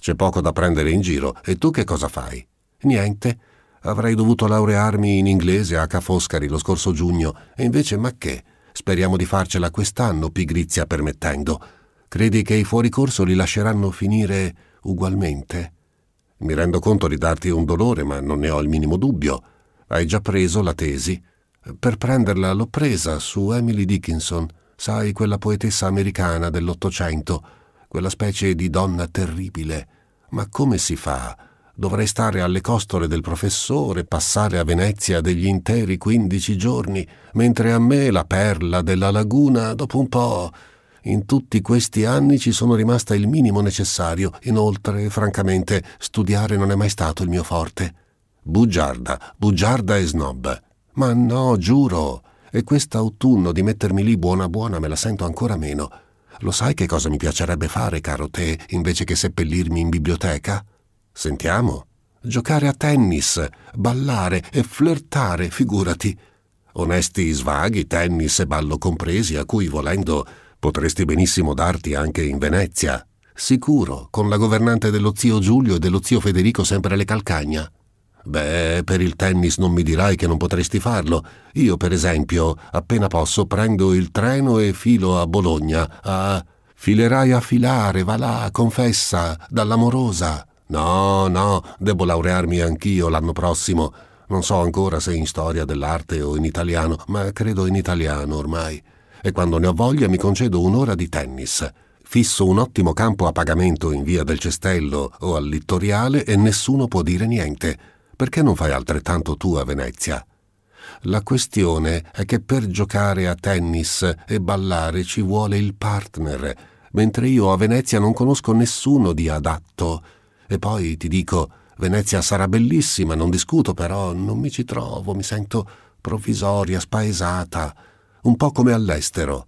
C'è poco da prendere in giro. E tu che cosa fai? Niente Avrei dovuto laurearmi in inglese a Ca' Foscari lo scorso giugno, e invece ma che? Speriamo di farcela quest'anno, pigrizia permettendo. Credi che i fuoricorso li lasceranno finire ugualmente? Mi rendo conto di darti un dolore, ma non ne ho il minimo dubbio. Hai già preso la tesi? Per prenderla l'ho presa su Emily Dickinson, sai, quella poetessa americana dell'Ottocento, quella specie di donna terribile. Ma come si fa Dovrei stare alle costole del professore, passare a Venezia degli interi quindici giorni, mentre a me la perla della laguna, dopo un po'... In tutti questi anni ci sono rimasta il minimo necessario. Inoltre, francamente, studiare non è mai stato il mio forte. Bugiarda, bugiarda e snob. Ma no, giuro. E quest'autunno di mettermi lì buona buona me la sento ancora meno. Lo sai che cosa mi piacerebbe fare, caro te, invece che seppellirmi in biblioteca? Sentiamo. Giocare a tennis, ballare e flirtare, figurati. Onesti svaghi, tennis e ballo compresi, a cui volendo potresti benissimo darti anche in Venezia. Sicuro, con la governante dello zio Giulio e dello zio Federico sempre alle calcagna. Beh, per il tennis non mi dirai che non potresti farlo. Io, per esempio, appena posso prendo il treno e filo a Bologna, a... Filerai a filare, va là, confessa, dall'amorosa. No, no, devo laurearmi anch'io l'anno prossimo. Non so ancora se in storia dell'arte o in italiano, ma credo in italiano ormai. E quando ne ho voglia mi concedo un'ora di tennis. Fisso un ottimo campo a pagamento in via del Cestello o al Littoriale e nessuno può dire niente. Perché non fai altrettanto tu a Venezia? La questione è che per giocare a tennis e ballare ci vuole il partner, mentre io a Venezia non conosco nessuno di adatto e poi ti dico, Venezia sarà bellissima, non discuto, però non mi ci trovo, mi sento provvisoria, spaesata, un po' come all'estero.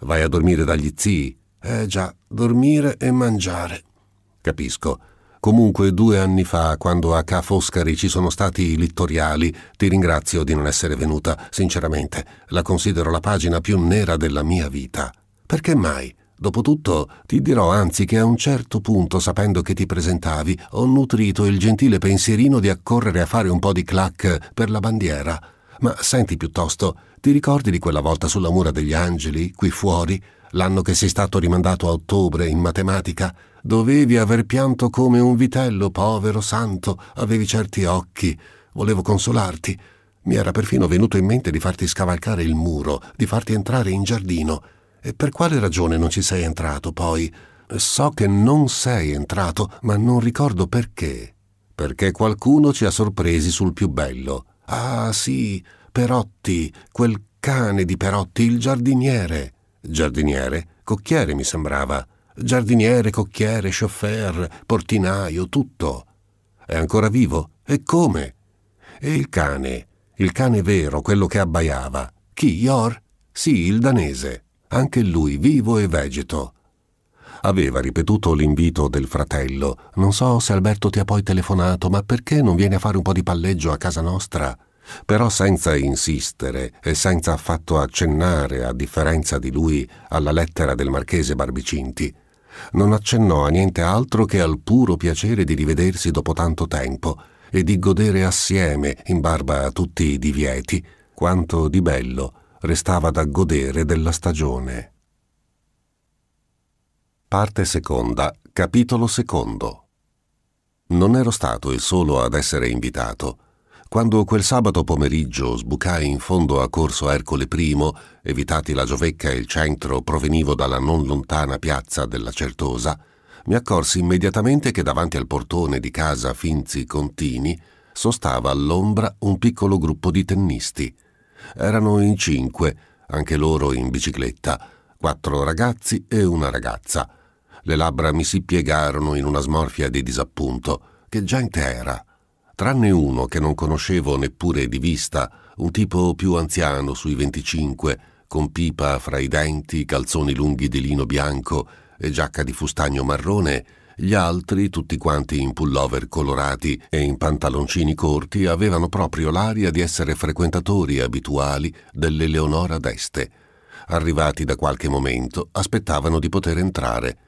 Vai a dormire dagli zii. Eh già, dormire e mangiare. Capisco. Comunque due anni fa, quando a Ca Foscari ci sono stati i littoriali, ti ringrazio di non essere venuta, sinceramente. La considero la pagina più nera della mia vita. Perché mai? Dopotutto ti dirò anzi che a un certo punto, sapendo che ti presentavi, ho nutrito il gentile pensierino di accorrere a fare un po' di clac per la bandiera. Ma senti piuttosto, ti ricordi di quella volta sulla mura degli angeli, qui fuori, l'anno che sei stato rimandato a ottobre in matematica? Dovevi aver pianto come un vitello, povero santo, avevi certi occhi. Volevo consolarti. Mi era perfino venuto in mente di farti scavalcare il muro, di farti entrare in giardino. E per quale ragione non ci sei entrato poi? So che non sei entrato, ma non ricordo perché. Perché qualcuno ci ha sorpresi sul più bello. Ah sì, Perotti, quel cane di Perotti, il giardiniere. Giardiniere? Cocchiere mi sembrava. Giardiniere, cocchiere, chauffeur, portinaio, tutto. È ancora vivo? E come? E il cane? Il cane vero, quello che abbaiava. Chi, Yor? Sì, il danese anche lui vivo e vegeto. Aveva ripetuto l'invito del fratello. Non so se Alberto ti ha poi telefonato, ma perché non vieni a fare un po' di palleggio a casa nostra? Però senza insistere e senza affatto accennare, a differenza di lui, alla lettera del marchese Barbicinti. Non accennò a niente altro che al puro piacere di rivedersi dopo tanto tempo e di godere assieme, in barba a tutti i divieti, quanto di bello restava da godere della stagione. Parte seconda, capitolo secondo. Non ero stato il solo ad essere invitato. Quando quel sabato pomeriggio sbucai in fondo a Corso Ercole I, evitati la Giovecca e il centro, provenivo dalla non lontana piazza della Certosa, mi accorsi immediatamente che davanti al portone di casa Finzi Contini sostava all'ombra un piccolo gruppo di tennisti – erano in cinque, anche loro in bicicletta, quattro ragazzi e una ragazza. Le labbra mi si piegarono in una smorfia di disappunto. Che gente era! Tranne uno che non conoscevo neppure di vista, un tipo più anziano sui 25, con pipa fra i denti, calzoni lunghi di lino bianco e giacca di fustagno marrone, gli altri, tutti quanti in pullover colorati e in pantaloncini corti, avevano proprio l'aria di essere frequentatori abituali dell'Eleonora d'Este. Arrivati da qualche momento, aspettavano di poter entrare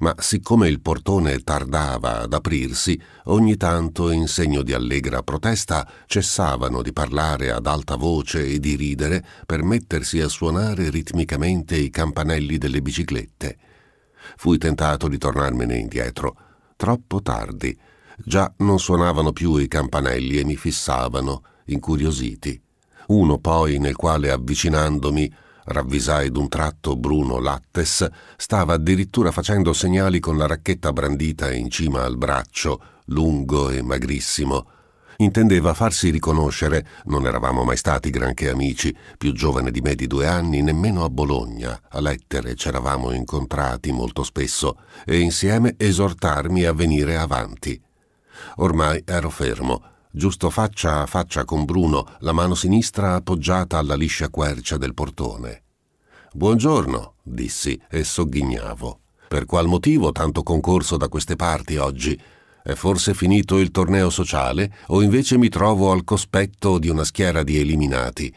ma siccome il portone tardava ad aprirsi, ogni tanto in segno di allegra protesta cessavano di parlare ad alta voce e di ridere per mettersi a suonare ritmicamente i campanelli delle biciclette. Fui tentato di tornarmene indietro. Troppo tardi. Già non suonavano più i campanelli e mi fissavano, incuriositi. Uno poi nel quale avvicinandomi ravvisai d'un tratto Bruno Lattes, stava addirittura facendo segnali con la racchetta brandita in cima al braccio, lungo e magrissimo. Intendeva farsi riconoscere, non eravamo mai stati granché amici, più giovane di me di due anni, nemmeno a Bologna, a lettere ci eravamo incontrati molto spesso, e insieme esortarmi a venire avanti. Ormai ero fermo, giusto faccia a faccia con Bruno, la mano sinistra appoggiata alla liscia quercia del portone. Buongiorno, dissi e sogghignavo. Per qual motivo tanto concorso da queste parti oggi? È forse finito il torneo sociale o invece mi trovo al cospetto di una schiera di eliminati?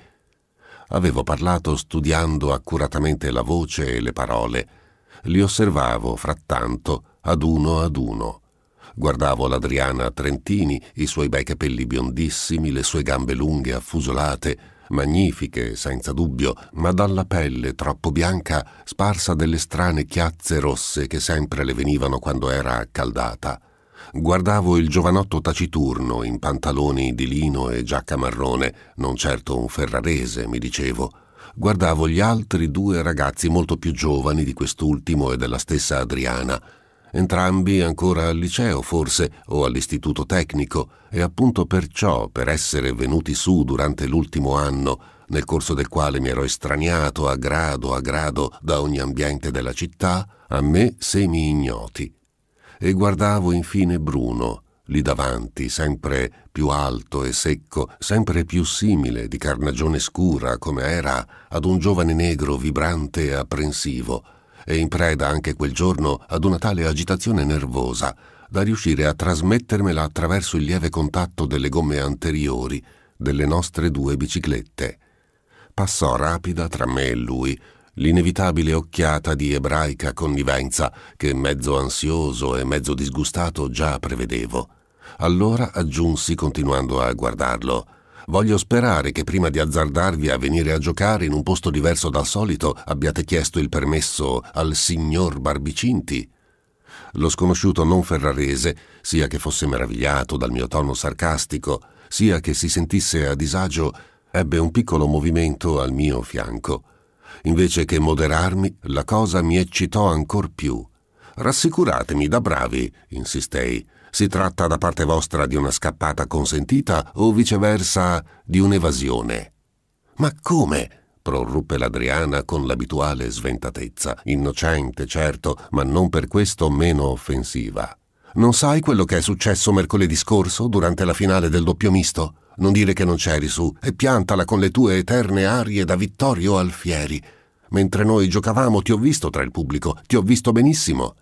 Avevo parlato studiando accuratamente la voce e le parole. Li osservavo, frattanto, ad uno ad uno. Guardavo l'Adriana Trentini, i suoi bei capelli biondissimi, le sue gambe lunghe affusolate, magnifiche senza dubbio, ma dalla pelle troppo bianca sparsa delle strane chiazze rosse che sempre le venivano quando era accaldata guardavo il giovanotto taciturno in pantaloni di lino e giacca marrone, non certo un ferrarese, mi dicevo. Guardavo gli altri due ragazzi molto più giovani di quest'ultimo e della stessa Adriana, entrambi ancora al liceo forse o all'istituto tecnico e appunto perciò, per essere venuti su durante l'ultimo anno, nel corso del quale mi ero estraniato a grado a grado da ogni ambiente della città, a me semi ignoti e guardavo infine Bruno, lì davanti, sempre più alto e secco, sempre più simile di carnagione scura come era ad un giovane negro vibrante e apprensivo, e in preda anche quel giorno ad una tale agitazione nervosa da riuscire a trasmettermela attraverso il lieve contatto delle gomme anteriori delle nostre due biciclette. Passò rapida tra me e lui l'inevitabile occhiata di ebraica connivenza che mezzo ansioso e mezzo disgustato già prevedevo. Allora aggiunsi continuando a guardarlo. Voglio sperare che prima di azzardarvi a venire a giocare in un posto diverso dal solito abbiate chiesto il permesso al signor Barbicinti. Lo sconosciuto non ferrarese, sia che fosse meravigliato dal mio tono sarcastico, sia che si sentisse a disagio, ebbe un piccolo movimento al mio fianco Invece che moderarmi, la cosa mi eccitò ancor più. Rassicuratemi da bravi, insistei. Si tratta da parte vostra di una scappata consentita o viceversa di un'evasione? Ma come? proruppe l'Adriana con l'abituale sventatezza, innocente certo, ma non per questo meno offensiva. Non sai quello che è successo mercoledì scorso durante la finale del doppio misto? Non dire che non c'eri su e piantala con le tue eterne arie da Vittorio Alfieri. Mentre noi giocavamo ti ho visto tra il pubblico, ti ho visto benissimo.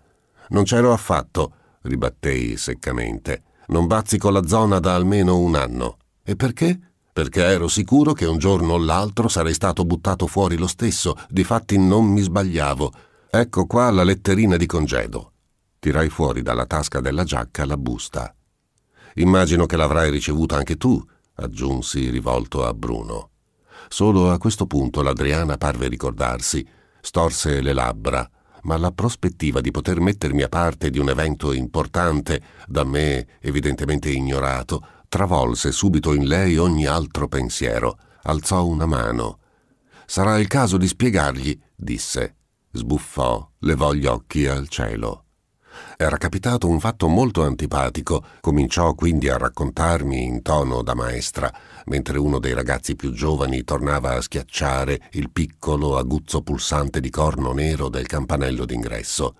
Non c'ero affatto, ribattei seccamente. Non bazzico la zona da almeno un anno. E perché? Perché ero sicuro che un giorno o l'altro sarei stato buttato fuori lo stesso, difatti non mi sbagliavo. Ecco qua la letterina di congedo. Tirai fuori dalla tasca della giacca la busta. Immagino che l'avrai ricevuta anche tu aggiunsi rivolto a Bruno. Solo a questo punto l'Adriana parve ricordarsi, storse le labbra, ma la prospettiva di poter mettermi a parte di un evento importante, da me evidentemente ignorato, travolse subito in lei ogni altro pensiero. Alzò una mano. Sarà il caso di spiegargli, disse. Sbuffò, levò gli occhi al cielo. Era capitato un fatto molto antipatico, cominciò quindi a raccontarmi in tono da maestra, mentre uno dei ragazzi più giovani tornava a schiacciare il piccolo aguzzo pulsante di corno nero del campanello d'ingresso.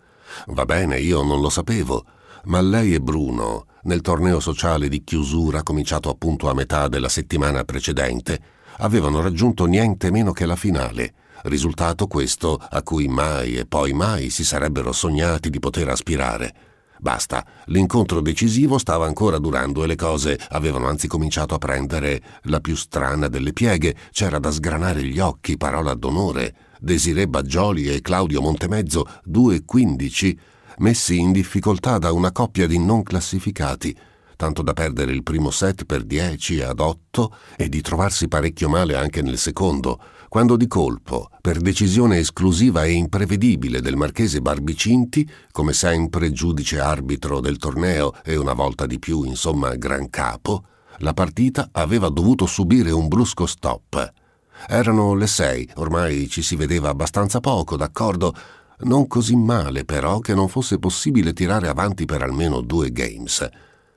Va bene, io non lo sapevo, ma lei e Bruno, nel torneo sociale di chiusura cominciato appunto a metà della settimana precedente, avevano raggiunto niente meno che la finale risultato questo a cui mai e poi mai si sarebbero sognati di poter aspirare. Basta, l'incontro decisivo stava ancora durando e le cose avevano anzi cominciato a prendere la più strana delle pieghe, c'era da sgranare gli occhi, parola d'onore. Desiree Baggioli e Claudio Montemezzo, due quindici, messi in difficoltà da una coppia di non classificati, tanto da perdere il primo set per 10 ad 8 e di trovarsi parecchio male anche nel secondo, quando di colpo, per decisione esclusiva e imprevedibile del marchese Barbicinti, come sempre giudice arbitro del torneo e una volta di più, insomma, gran capo, la partita aveva dovuto subire un brusco stop. Erano le sei, ormai ci si vedeva abbastanza poco, d'accordo, non così male però che non fosse possibile tirare avanti per almeno due games.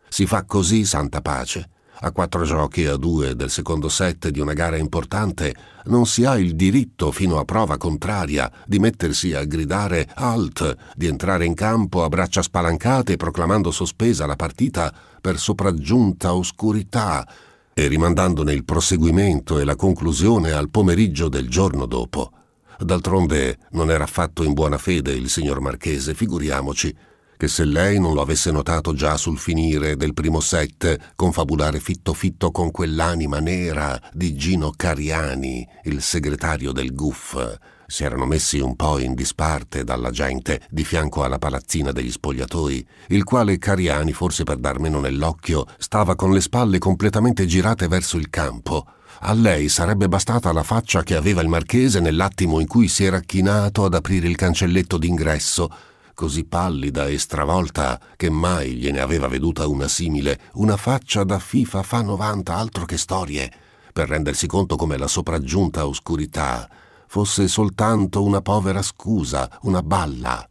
Si fa così, santa pace. A quattro giochi a due del secondo set di una gara importante non si ha il diritto, fino a prova contraria, di mettersi a gridare alt, di entrare in campo a braccia spalancate proclamando sospesa la partita per sopraggiunta oscurità e rimandandone il proseguimento e la conclusione al pomeriggio del giorno dopo. D'altronde non era affatto in buona fede il signor Marchese, figuriamoci, che se lei non lo avesse notato già sul finire del primo set confabulare fitto fitto con quell'anima nera di Gino Cariani, il segretario del GUF, si erano messi un po' in disparte dalla gente di fianco alla palazzina degli spogliatoi, il quale Cariani, forse per dar meno nell'occhio, stava con le spalle completamente girate verso il campo. A lei sarebbe bastata la faccia che aveva il marchese nell'attimo in cui si era chinato ad aprire il cancelletto d'ingresso così pallida e stravolta che mai gliene aveva veduta una simile, una faccia da FIFA fa 90 altro che storie, per rendersi conto come la sopraggiunta oscurità fosse soltanto una povera scusa, una balla.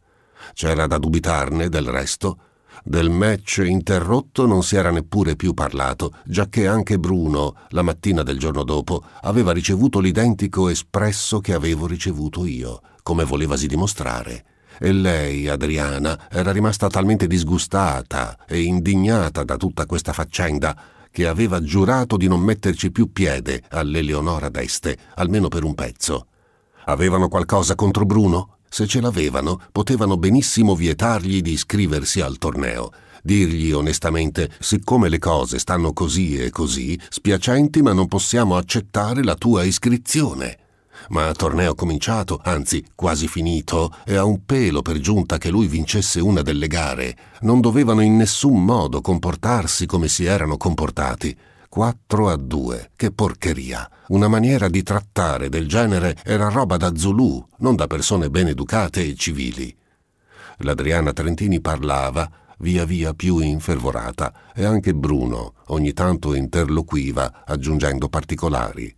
C'era da dubitarne, del resto. Del match interrotto non si era neppure più parlato, giacché anche Bruno, la mattina del giorno dopo, aveva ricevuto l'identico espresso che avevo ricevuto io, come volevasi dimostrare. E lei, Adriana, era rimasta talmente disgustata e indignata da tutta questa faccenda che aveva giurato di non metterci più piede all'Eleonora d'Este, almeno per un pezzo. Avevano qualcosa contro Bruno? Se ce l'avevano, potevano benissimo vietargli di iscriversi al torneo. Dirgli onestamente, siccome le cose stanno così e così, spiacenti ma non possiamo accettare la tua iscrizione ma torneo cominciato, anzi quasi finito, e a un pelo per giunta che lui vincesse una delle gare, non dovevano in nessun modo comportarsi come si erano comportati. 4 a 2, che porcheria! Una maniera di trattare del genere era roba da Zulù, non da persone ben educate e civili. L'Adriana Trentini parlava, via via più infervorata, e anche Bruno ogni tanto interloquiva, aggiungendo particolari.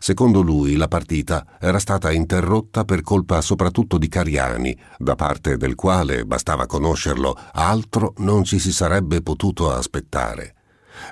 Secondo lui la partita era stata interrotta per colpa soprattutto di Cariani, da parte del quale, bastava conoscerlo, altro non ci si sarebbe potuto aspettare.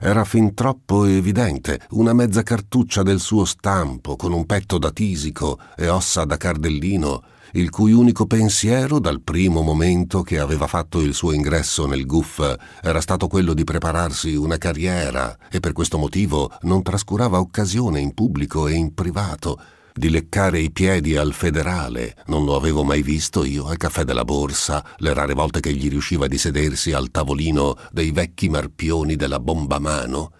Era fin troppo evidente una mezza cartuccia del suo stampo con un petto da tisico e ossa da cardellino il cui unico pensiero, dal primo momento che aveva fatto il suo ingresso nel GUF, era stato quello di prepararsi una carriera e per questo motivo non trascurava occasione in pubblico e in privato di leccare i piedi al federale. Non lo avevo mai visto io al caffè della borsa, le rare volte che gli riusciva di sedersi al tavolino dei vecchi marpioni della bomba mano.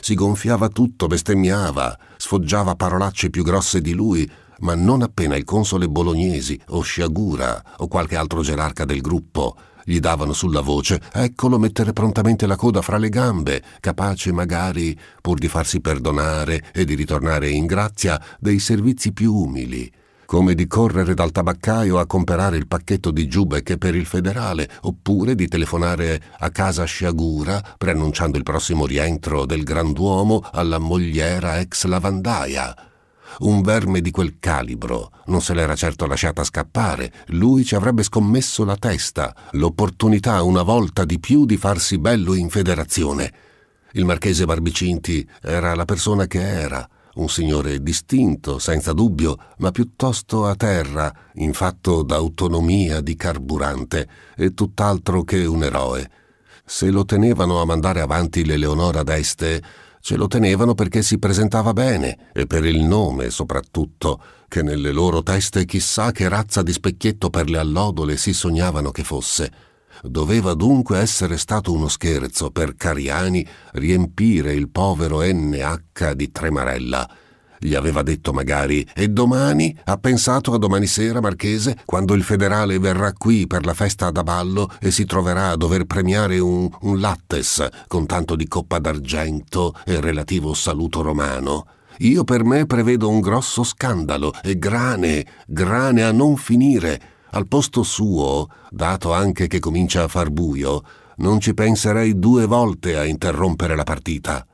Si gonfiava tutto, bestemmiava, sfoggiava parolacce più grosse di lui, ma non appena il console bolognesi o Sciagura o qualche altro gerarca del gruppo gli davano sulla voce, eccolo mettere prontamente la coda fra le gambe, capace magari, pur di farsi perdonare e di ritornare in grazia, dei servizi più umili, come di correre dal tabaccaio a comprare il pacchetto di giube che per il federale, oppure di telefonare a casa Sciagura preannunciando il prossimo rientro del granduomo alla mogliera ex lavandaia. Un verme di quel calibro non se l'era certo lasciata scappare, lui ci avrebbe scommesso la testa, l'opportunità una volta di più di farsi bello in federazione. Il marchese Barbicinti era la persona che era, un signore distinto, senza dubbio, ma piuttosto a terra, in fatto d'autonomia di carburante, e tutt'altro che un eroe. Se lo tenevano a mandare avanti l'Eleonora d'Este, Ce lo tenevano perché si presentava bene e per il nome soprattutto, che nelle loro teste chissà che razza di specchietto per le allodole si sognavano che fosse. Doveva dunque essere stato uno scherzo per Cariani riempire il povero NH di Tremarella gli aveva detto magari, e domani ha pensato a domani sera, Marchese, quando il federale verrà qui per la festa da ballo e si troverà a dover premiare un, un lattes con tanto di coppa d'argento e relativo saluto romano. Io per me prevedo un grosso scandalo e grane, grane a non finire. Al posto suo, dato anche che comincia a far buio, non ci penserei due volte a interrompere la partita.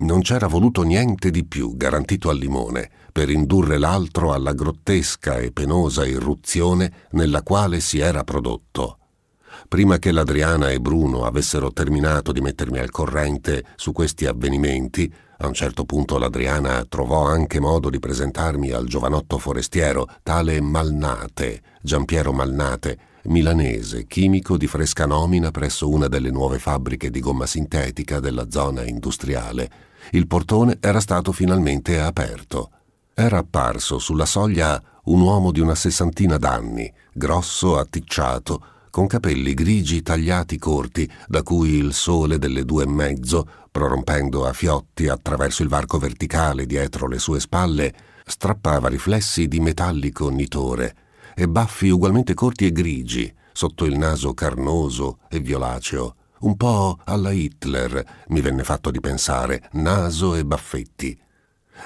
Non c'era voluto niente di più garantito al limone per indurre l'altro alla grottesca e penosa irruzione nella quale si era prodotto. Prima che l'Adriana e Bruno avessero terminato di mettermi al corrente su questi avvenimenti, a un certo punto l'Adriana trovò anche modo di presentarmi al giovanotto forestiero, tale Malnate, Giampiero Malnate, milanese, chimico di fresca nomina presso una delle nuove fabbriche di gomma sintetica della zona industriale, il portone era stato finalmente aperto. Era apparso sulla soglia un uomo di una sessantina d'anni, grosso, atticciato, con capelli grigi tagliati corti, da cui il sole delle due e mezzo, prorompendo a fiotti attraverso il varco verticale dietro le sue spalle, strappava riflessi di metallico nitore e baffi ugualmente corti e grigi sotto il naso carnoso e violaceo un po' alla Hitler, mi venne fatto di pensare, naso e baffetti.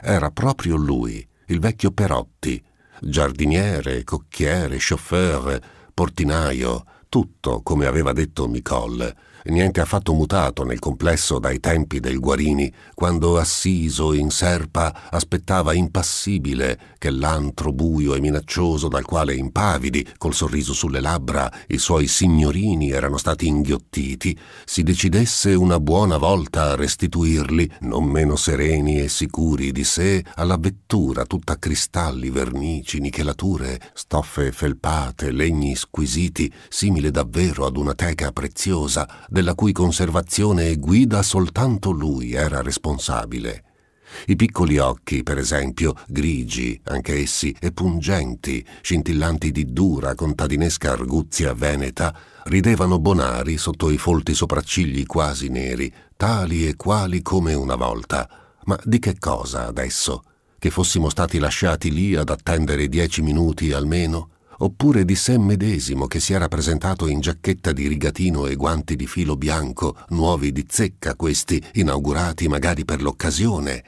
Era proprio lui, il vecchio Perotti, giardiniere, cocchiere, chauffeur, portinaio, tutto come aveva detto Nicole niente affatto mutato nel complesso dai tempi del Guarini, quando assiso in serpa aspettava impassibile che l'antro buio e minaccioso dal quale impavidi, col sorriso sulle labbra, i suoi signorini erano stati inghiottiti, si decidesse una buona volta a restituirli, non meno sereni e sicuri di sé, alla vettura tutta cristalli, vernici, nichelature, stoffe felpate, legni squisiti, simile davvero ad una teca preziosa, della cui conservazione e guida soltanto lui era responsabile. I piccoli occhi, per esempio, grigi, anche essi, e pungenti, scintillanti di dura contadinesca arguzia veneta, ridevano bonari sotto i folti sopraccigli quasi neri, tali e quali come una volta. Ma di che cosa adesso? Che fossimo stati lasciati lì ad attendere dieci minuti almeno? oppure di sé medesimo che si era presentato in giacchetta di rigatino e guanti di filo bianco, nuovi di zecca questi, inaugurati magari per l'occasione.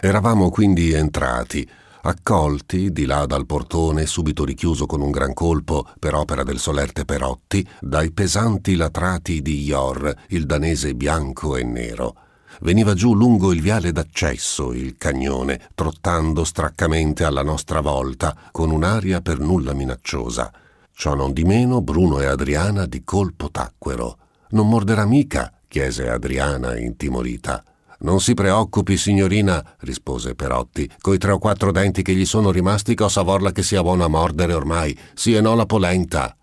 Eravamo quindi entrati, accolti di là dal portone subito richiuso con un gran colpo per opera del solerte Perotti dai pesanti latrati di Ior, il danese bianco e nero veniva giù lungo il viale d'accesso il cagnone, trottando straccamente alla nostra volta, con un'aria per nulla minacciosa. Ciò non di meno Bruno e Adriana di colpo tacquero. Non morderà mica, chiese Adriana intimorita. Non si preoccupi, signorina, rispose Perotti. Coi tre o quattro denti che gli sono rimasti, cosa vorla che sia buona a mordere ormai, sì e no la polenta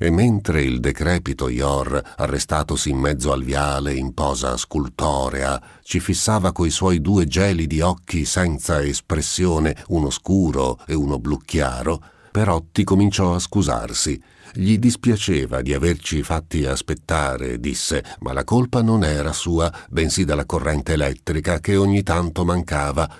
e mentre il decrepito Ior, arrestatosi in mezzo al viale in posa scultorea, ci fissava coi suoi due gelidi occhi senza espressione, uno scuro e uno blu chiaro, Perotti cominciò a scusarsi. Gli dispiaceva di averci fatti aspettare, disse, ma la colpa non era sua, bensì dalla corrente elettrica che ogni tanto mancava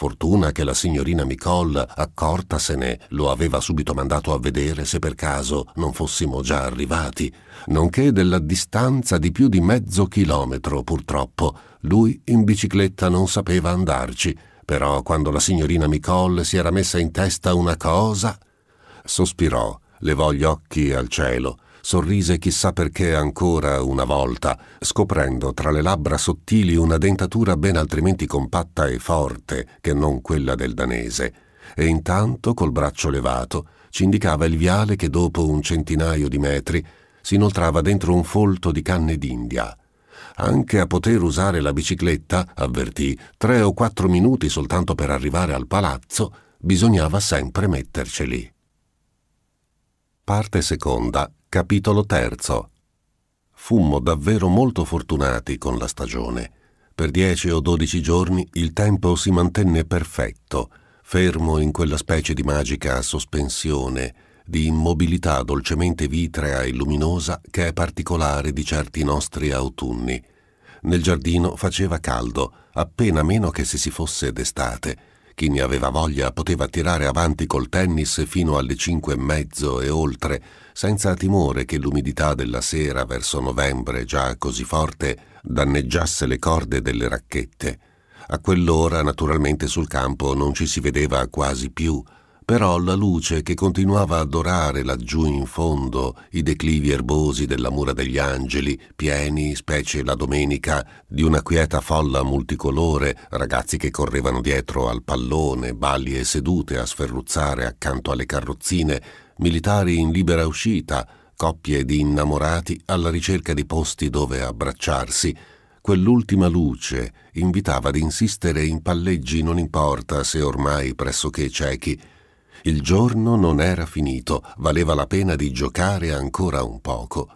Fortuna che la signorina Nicole, accortasene, lo aveva subito mandato a vedere se per caso non fossimo già arrivati, nonché della distanza di più di mezzo chilometro, purtroppo. Lui in bicicletta non sapeva andarci, però quando la signorina Nicole si era messa in testa una cosa... Sospirò, levò gli occhi al cielo sorrise chissà perché ancora una volta, scoprendo tra le labbra sottili una dentatura ben altrimenti compatta e forte che non quella del danese, e intanto, col braccio levato, ci indicava il viale che dopo un centinaio di metri si inoltrava dentro un folto di canne d'India. Anche a poter usare la bicicletta, avvertì, tre o quattro minuti soltanto per arrivare al palazzo, bisognava sempre metterceli. Parte seconda Capitolo terzo. Fummo davvero molto fortunati con la stagione. Per dieci o dodici giorni il tempo si mantenne perfetto, fermo in quella specie di magica sospensione, di immobilità dolcemente vitrea e luminosa che è particolare di certi nostri autunni. Nel giardino faceva caldo, appena meno che se si fosse d'estate, chi ne aveva voglia poteva tirare avanti col tennis fino alle cinque e mezzo e oltre, senza timore che l'umidità della sera verso novembre già così forte danneggiasse le corde delle racchette. A quell'ora naturalmente sul campo non ci si vedeva quasi più, però la luce che continuava a dorare laggiù in fondo i declivi erbosi della mura degli angeli, pieni, specie la domenica, di una quieta folla multicolore, ragazzi che correvano dietro al pallone, balli e sedute a sferruzzare accanto alle carrozzine, militari in libera uscita, coppie di innamorati alla ricerca di posti dove abbracciarsi, quell'ultima luce invitava ad insistere in palleggi non importa se ormai pressoché ciechi, il giorno non era finito, valeva la pena di giocare ancora un poco.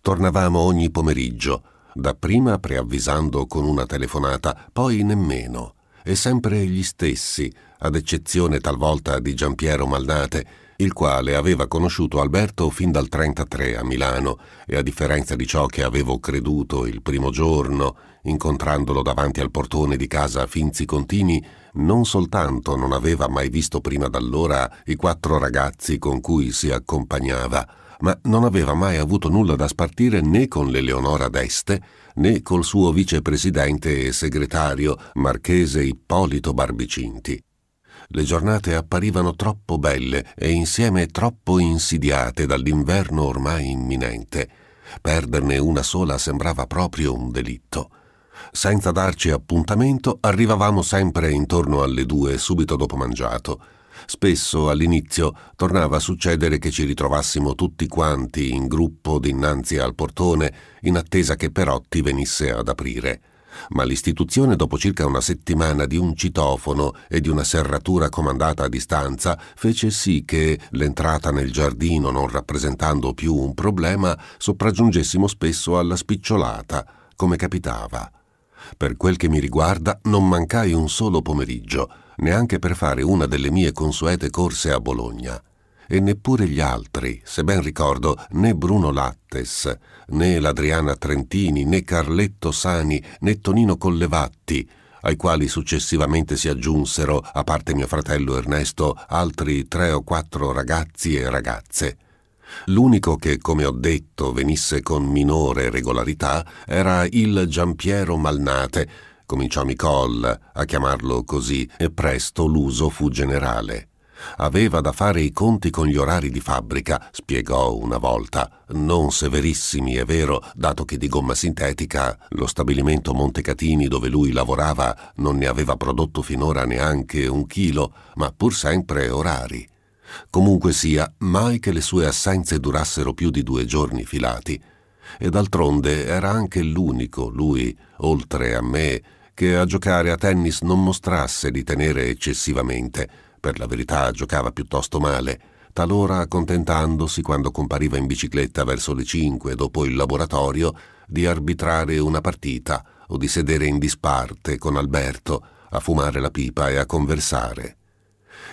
Tornavamo ogni pomeriggio, dapprima preavvisando con una telefonata, poi nemmeno, e sempre gli stessi, ad eccezione talvolta di Giampiero Malnate, il quale aveva conosciuto Alberto fin dal 33 a Milano e a differenza di ciò che avevo creduto il primo giorno, incontrandolo davanti al portone di casa Finzi Contini, non soltanto non aveva mai visto prima d'allora i quattro ragazzi con cui si accompagnava, ma non aveva mai avuto nulla da spartire né con l'Eleonora d'Este né col suo vicepresidente e segretario marchese Ippolito Barbicinti. Le giornate apparivano troppo belle e insieme troppo insidiate dall'inverno ormai imminente. Perderne una sola sembrava proprio un delitto senza darci appuntamento, arrivavamo sempre intorno alle due subito dopo mangiato. Spesso all'inizio tornava a succedere che ci ritrovassimo tutti quanti in gruppo dinanzi al portone, in attesa che Perotti venisse ad aprire. Ma l'istituzione, dopo circa una settimana di un citofono e di una serratura comandata a distanza, fece sì che, l'entrata nel giardino non rappresentando più un problema, sopraggiungessimo spesso alla spicciolata, come capitava. Per quel che mi riguarda, non mancai un solo pomeriggio, neanche per fare una delle mie consuete corse a Bologna. E neppure gli altri, se ben ricordo, né Bruno Lattes, né l'Adriana Trentini, né Carletto Sani, né Tonino Collevatti, ai quali successivamente si aggiunsero, a parte mio fratello Ernesto, altri tre o quattro ragazzi e ragazze. L'unico che, come ho detto, venisse con minore regolarità era il Giampiero Malnate. Cominciò Nicole a chiamarlo così e presto l'uso fu generale. Aveva da fare i conti con gli orari di fabbrica, spiegò una volta, non severissimi, è vero, dato che di gomma sintetica lo stabilimento Montecatini dove lui lavorava non ne aveva prodotto finora neanche un chilo, ma pur sempre orari. Comunque sia, mai che le sue assenze durassero più di due giorni filati. E d'altronde era anche l'unico, lui, oltre a me, che a giocare a tennis non mostrasse di tenere eccessivamente. Per la verità giocava piuttosto male, talora accontentandosi quando compariva in bicicletta verso le cinque dopo il laboratorio di arbitrare una partita o di sedere in disparte con Alberto a fumare la pipa e a conversare.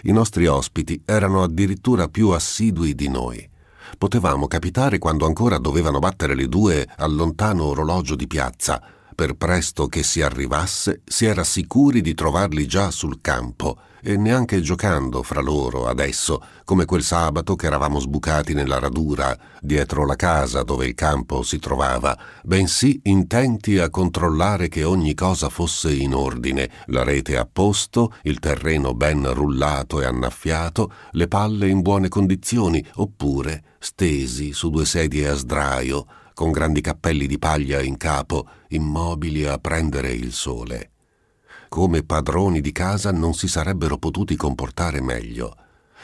I nostri ospiti erano addirittura più assidui di noi. Potevamo capitare quando ancora dovevano battere le due al lontano orologio di piazza per presto che si arrivasse, si era sicuri di trovarli già sul campo e neanche giocando fra loro adesso, come quel sabato che eravamo sbucati nella radura dietro la casa dove il campo si trovava, bensì intenti a controllare che ogni cosa fosse in ordine, la rete a posto, il terreno ben rullato e annaffiato, le palle in buone condizioni, oppure stesi su due sedie a sdraio, con grandi cappelli di paglia in capo, immobili a prendere il sole. Come padroni di casa non si sarebbero potuti comportare meglio.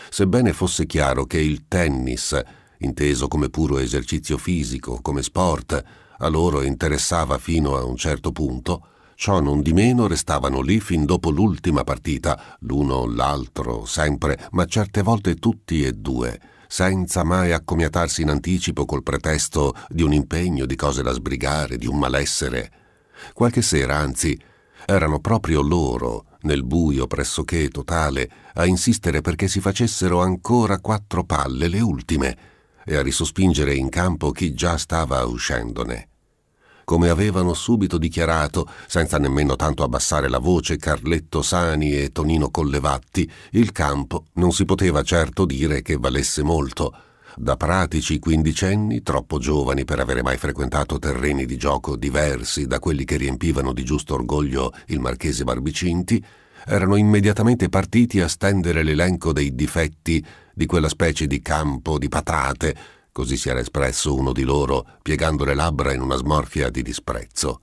Sebbene fosse chiaro che il tennis, inteso come puro esercizio fisico, come sport, a loro interessava fino a un certo punto, ciò non di meno restavano lì fin dopo l'ultima partita, l'uno o l'altro sempre, ma certe volte tutti e due, senza mai accomiatarsi in anticipo col pretesto di un impegno, di cose da sbrigare, di un malessere. Qualche sera, anzi, erano proprio loro, nel buio pressoché totale, a insistere perché si facessero ancora quattro palle, le ultime, e a risospingere in campo chi già stava uscendone come avevano subito dichiarato, senza nemmeno tanto abbassare la voce, Carletto Sani e Tonino Collevatti, il campo non si poteva certo dire che valesse molto. Da pratici quindicenni, troppo giovani per avere mai frequentato terreni di gioco diversi da quelli che riempivano di giusto orgoglio il marchese Barbicinti, erano immediatamente partiti a stendere l'elenco dei difetti di quella specie di campo di patate così si era espresso uno di loro, piegando le labbra in una smorfia di disprezzo.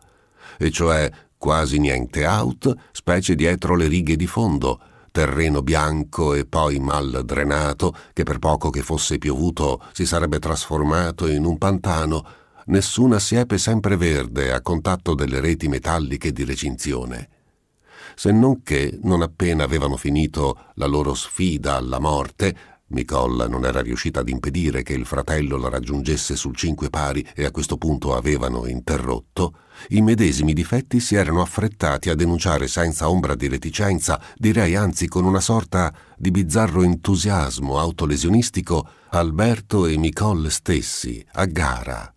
E cioè quasi niente out, specie dietro le righe di fondo, terreno bianco e poi mal drenato, che per poco che fosse piovuto si sarebbe trasformato in un pantano, nessuna siepe sempreverde a contatto delle reti metalliche di recinzione. Se non che, non appena avevano finito la loro sfida alla morte, Nicolla non era riuscita ad impedire che il fratello la raggiungesse sul cinque pari e a questo punto avevano interrotto, i medesimi difetti si erano affrettati a denunciare senza ombra di reticenza, direi anzi con una sorta di bizzarro entusiasmo autolesionistico, Alberto e Nicole stessi, a gara.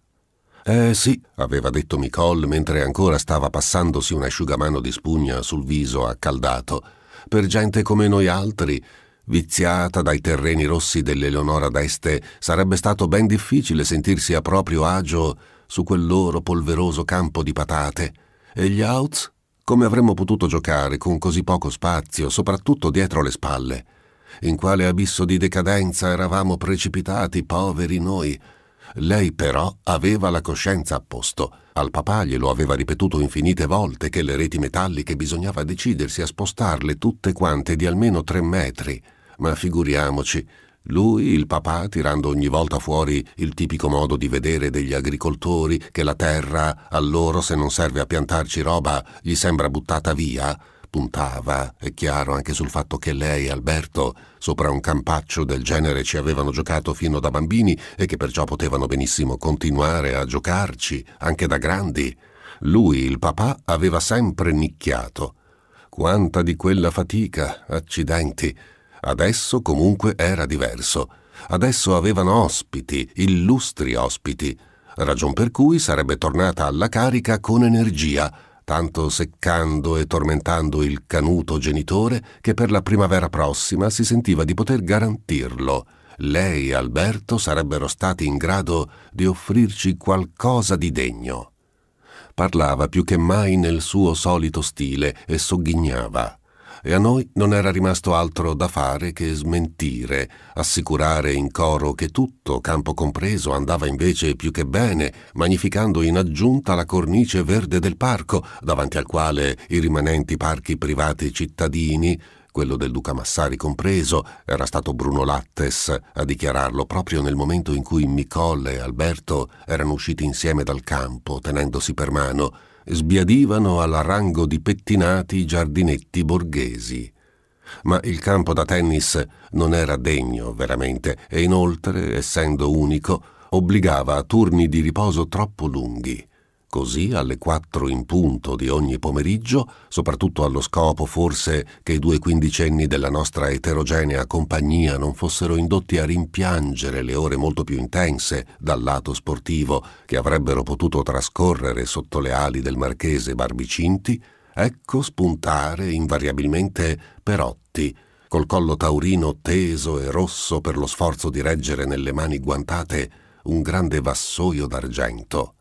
Eh sì, aveva detto Nicole mentre ancora stava passandosi un asciugamano di spugna sul viso accaldato. Per gente come noi altri viziata dai terreni rossi dell'Eleonora d'Este, sarebbe stato ben difficile sentirsi a proprio agio su quel loro polveroso campo di patate. E gli outs? Come avremmo potuto giocare con così poco spazio, soprattutto dietro le spalle? In quale abisso di decadenza eravamo precipitati, poveri noi? Lei però aveva la coscienza a posto. Al papà glielo aveva ripetuto infinite volte che le reti metalliche bisognava decidersi a spostarle tutte quante di almeno tre metri ma figuriamoci, lui, il papà, tirando ogni volta fuori il tipico modo di vedere degli agricoltori, che la terra, a loro se non serve a piantarci roba, gli sembra buttata via, puntava, è chiaro, anche sul fatto che lei e Alberto, sopra un campaccio del genere, ci avevano giocato fino da bambini e che perciò potevano benissimo continuare a giocarci, anche da grandi. Lui, il papà, aveva sempre nicchiato. Quanta di quella fatica, accidenti! Adesso comunque era diverso. Adesso avevano ospiti, illustri ospiti, ragion per cui sarebbe tornata alla carica con energia, tanto seccando e tormentando il canuto genitore che per la primavera prossima si sentiva di poter garantirlo. Lei e Alberto sarebbero stati in grado di offrirci qualcosa di degno. Parlava più che mai nel suo solito stile e sogghignava e a noi non era rimasto altro da fare che smentire, assicurare in coro che tutto, campo compreso, andava invece più che bene, magnificando in aggiunta la cornice verde del parco, davanti al quale i rimanenti parchi privati cittadini quello del Duca Massari compreso, era stato Bruno Lattes a dichiararlo proprio nel momento in cui Nicole e Alberto erano usciti insieme dal campo, tenendosi per mano, sbiadivano al rango di pettinati giardinetti borghesi. Ma il campo da tennis non era degno veramente e inoltre, essendo unico, obbligava a turni di riposo troppo lunghi. Così alle quattro in punto di ogni pomeriggio, soprattutto allo scopo forse che i due quindicenni della nostra eterogenea compagnia non fossero indotti a rimpiangere le ore molto più intense dal lato sportivo che avrebbero potuto trascorrere sotto le ali del marchese Barbicinti, ecco spuntare invariabilmente Perotti, col collo taurino teso e rosso per lo sforzo di reggere nelle mani guantate un grande vassoio d'argento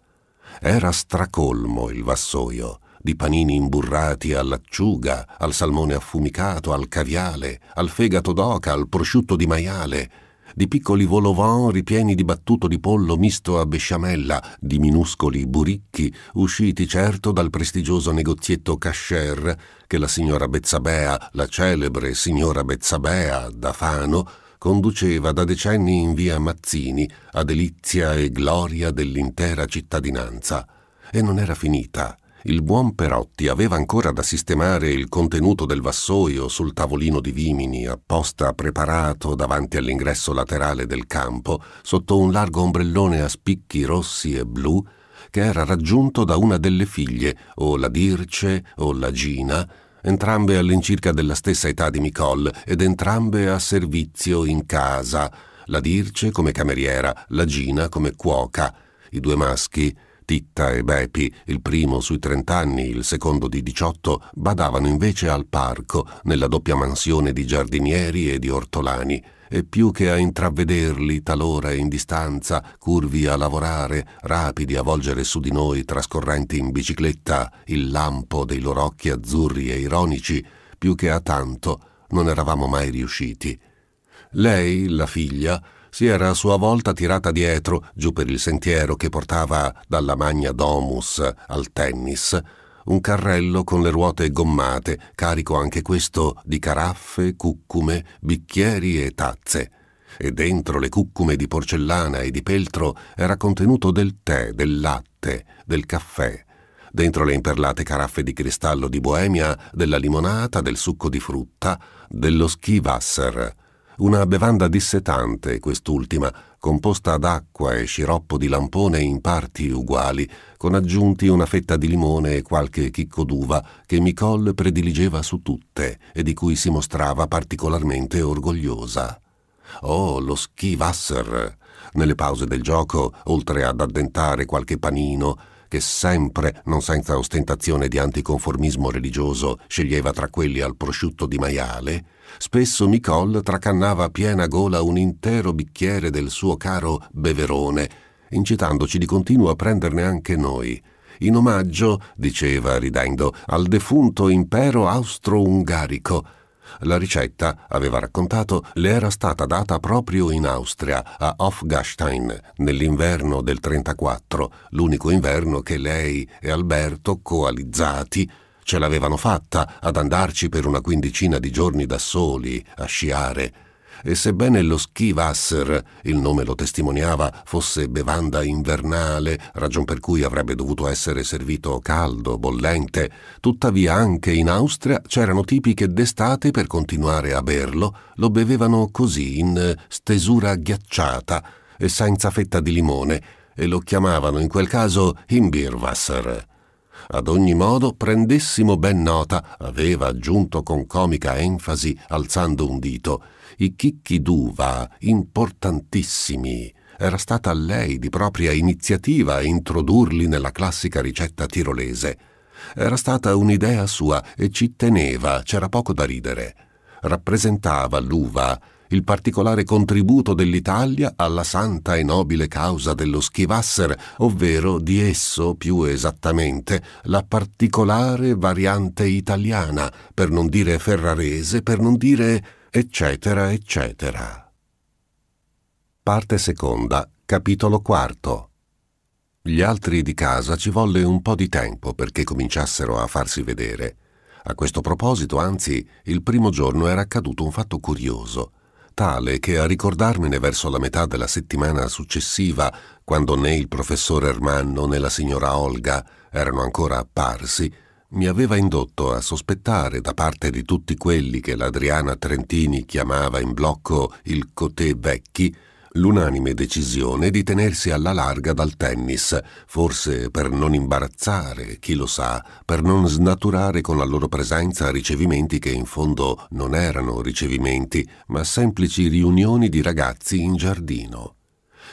era stracolmo il vassoio di panini imburrati all'acciuga, al salmone affumicato, al caviale, al fegato d'oca, al prosciutto di maiale, di piccoli volovan ripieni di battuto di pollo misto a besciamella, di minuscoli buricchi usciti certo dal prestigioso negozietto Cascher che la signora Bezzabea, la celebre signora Bezzabea da Fano, conduceva da decenni in via Mazzini a delizia e gloria dell'intera cittadinanza. E non era finita. Il buon Perotti aveva ancora da sistemare il contenuto del vassoio sul tavolino di vimini apposta preparato davanti all'ingresso laterale del campo, sotto un largo ombrellone a spicchi rossi e blu, che era raggiunto da una delle figlie, o la Dirce o la Gina, entrambe all'incirca della stessa età di Nicole ed entrambe a servizio in casa, la Dirce come cameriera, la Gina come cuoca, i due maschi, Titta e Bepi, il primo sui trent'anni, il secondo di diciotto, badavano invece al parco, nella doppia mansione di giardinieri e di ortolani e più che a intravederli talora in distanza, curvi a lavorare, rapidi a volgere su di noi trascorrenti in bicicletta il lampo dei loro occhi azzurri e ironici, più che a tanto non eravamo mai riusciti. Lei, la figlia, si era a sua volta tirata dietro, giù per il sentiero che portava dalla Magna Domus al tennis, un carrello con le ruote gommate, carico anche questo di caraffe, cuccume, bicchieri e tazze. E dentro le cuccume di porcellana e di peltro era contenuto del tè, del latte, del caffè. Dentro le imperlate caraffe di cristallo di Boemia, della limonata, del succo di frutta, dello schivasser. Una bevanda dissetante, quest'ultima, composta ad acqua e sciroppo di lampone in parti uguali, con aggiunti una fetta di limone e qualche chicco d'uva che Micol prediligeva su tutte e di cui si mostrava particolarmente orgogliosa. Oh, lo schivasser! Nelle pause del gioco, oltre ad addentare qualche panino, che sempre, non senza ostentazione di anticonformismo religioso, sceglieva tra quelli al prosciutto di maiale, Spesso Nicole tracannava a piena gola un intero bicchiere del suo caro beverone, incitandoci di continuo a prenderne anche noi, in omaggio, diceva ridendo, al defunto impero austro-ungarico. La ricetta, aveva raccontato, le era stata data proprio in Austria, a Hofgastein, nell'inverno del 34, l'unico inverno che lei e Alberto, coalizzati, ce l'avevano fatta ad andarci per una quindicina di giorni da soli a sciare, e sebbene lo ski il nome lo testimoniava, fosse bevanda invernale, ragion per cui avrebbe dovuto essere servito caldo, bollente, tuttavia anche in Austria c'erano tipi che d'estate, per continuare a berlo, lo bevevano così, in stesura ghiacciata e senza fetta di limone, e lo chiamavano in quel caso Imbirwasser. Ad ogni modo prendessimo ben nota, aveva aggiunto con comica enfasi, alzando un dito, i chicchi d'uva importantissimi. Era stata lei di propria iniziativa a introdurli nella classica ricetta tirolese. Era stata un'idea sua e ci teneva, c'era poco da ridere. Rappresentava l'uva il particolare contributo dell'Italia alla santa e nobile causa dello Schivasser, ovvero di esso più esattamente la particolare variante italiana, per non dire ferrarese, per non dire eccetera eccetera. Parte seconda, capitolo quarto. Gli altri di casa ci volle un po' di tempo perché cominciassero a farsi vedere. A questo proposito, anzi, il primo giorno era accaduto un fatto curioso tale che a ricordarmene verso la metà della settimana successiva, quando né il professor Ermanno né la signora Olga erano ancora apparsi, mi aveva indotto a sospettare da parte di tutti quelli che l'Adriana Trentini chiamava in blocco il Cotè Vecchi, l'unanime decisione di tenersi alla larga dal tennis, forse per non imbarazzare, chi lo sa, per non snaturare con la loro presenza ricevimenti che in fondo non erano ricevimenti, ma semplici riunioni di ragazzi in giardino.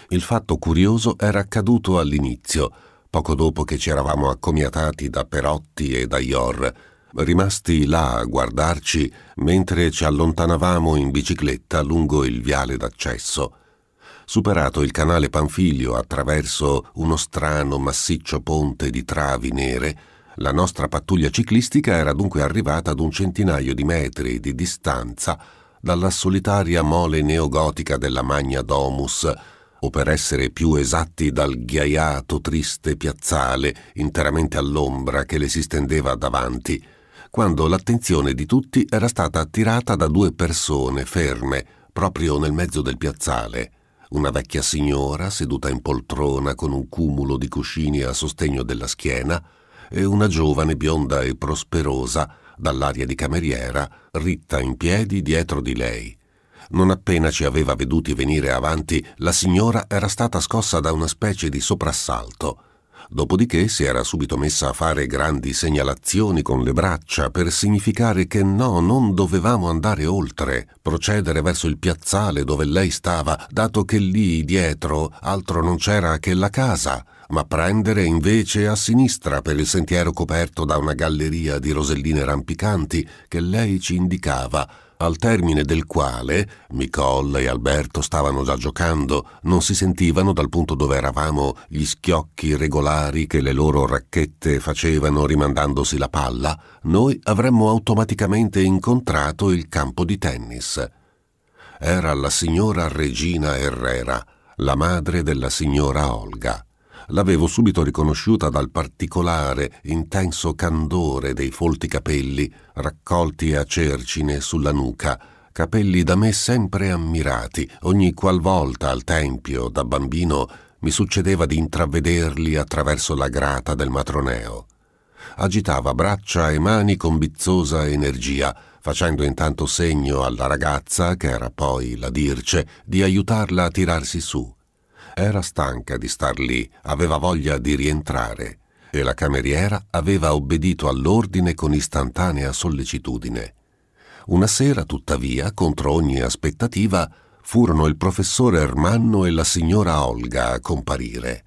Il fatto curioso era accaduto all'inizio, poco dopo che ci eravamo accomiatati da Perotti e da Ior, rimasti là a guardarci mentre ci allontanavamo in bicicletta lungo il viale d'accesso superato il canale Panfilio attraverso uno strano massiccio ponte di travi nere, la nostra pattuglia ciclistica era dunque arrivata ad un centinaio di metri di distanza dalla solitaria mole neogotica della Magna Domus, o per essere più esatti dal ghiaiato triste piazzale interamente all'ombra che le si stendeva davanti, quando l'attenzione di tutti era stata attirata da due persone ferme proprio nel mezzo del piazzale. Una vecchia signora seduta in poltrona con un cumulo di cuscini a sostegno della schiena e una giovane bionda e prosperosa, dall'aria di cameriera, ritta in piedi dietro di lei. Non appena ci aveva veduti venire avanti, la signora era stata scossa da una specie di soprassalto dopodiché si era subito messa a fare grandi segnalazioni con le braccia per significare che no, non dovevamo andare oltre, procedere verso il piazzale dove lei stava, dato che lì dietro altro non c'era che la casa, ma prendere invece a sinistra per il sentiero coperto da una galleria di roselline rampicanti che lei ci indicava, al termine del quale Nicole e Alberto stavano già giocando, non si sentivano dal punto dove eravamo gli schiocchi regolari che le loro racchette facevano rimandandosi la palla, noi avremmo automaticamente incontrato il campo di tennis. Era la signora Regina Herrera, la madre della signora Olga l'avevo subito riconosciuta dal particolare, intenso candore dei folti capelli, raccolti a cercine sulla nuca, capelli da me sempre ammirati, ogni qual volta al tempio, da bambino, mi succedeva di intravederli attraverso la grata del matroneo. Agitava braccia e mani con bizzosa energia, facendo intanto segno alla ragazza, che era poi la dirce, di aiutarla a tirarsi su. Era stanca di star lì, aveva voglia di rientrare e la cameriera aveva obbedito all'ordine con istantanea sollecitudine. Una sera, tuttavia, contro ogni aspettativa, furono il professore Ermanno e la signora Olga a comparire.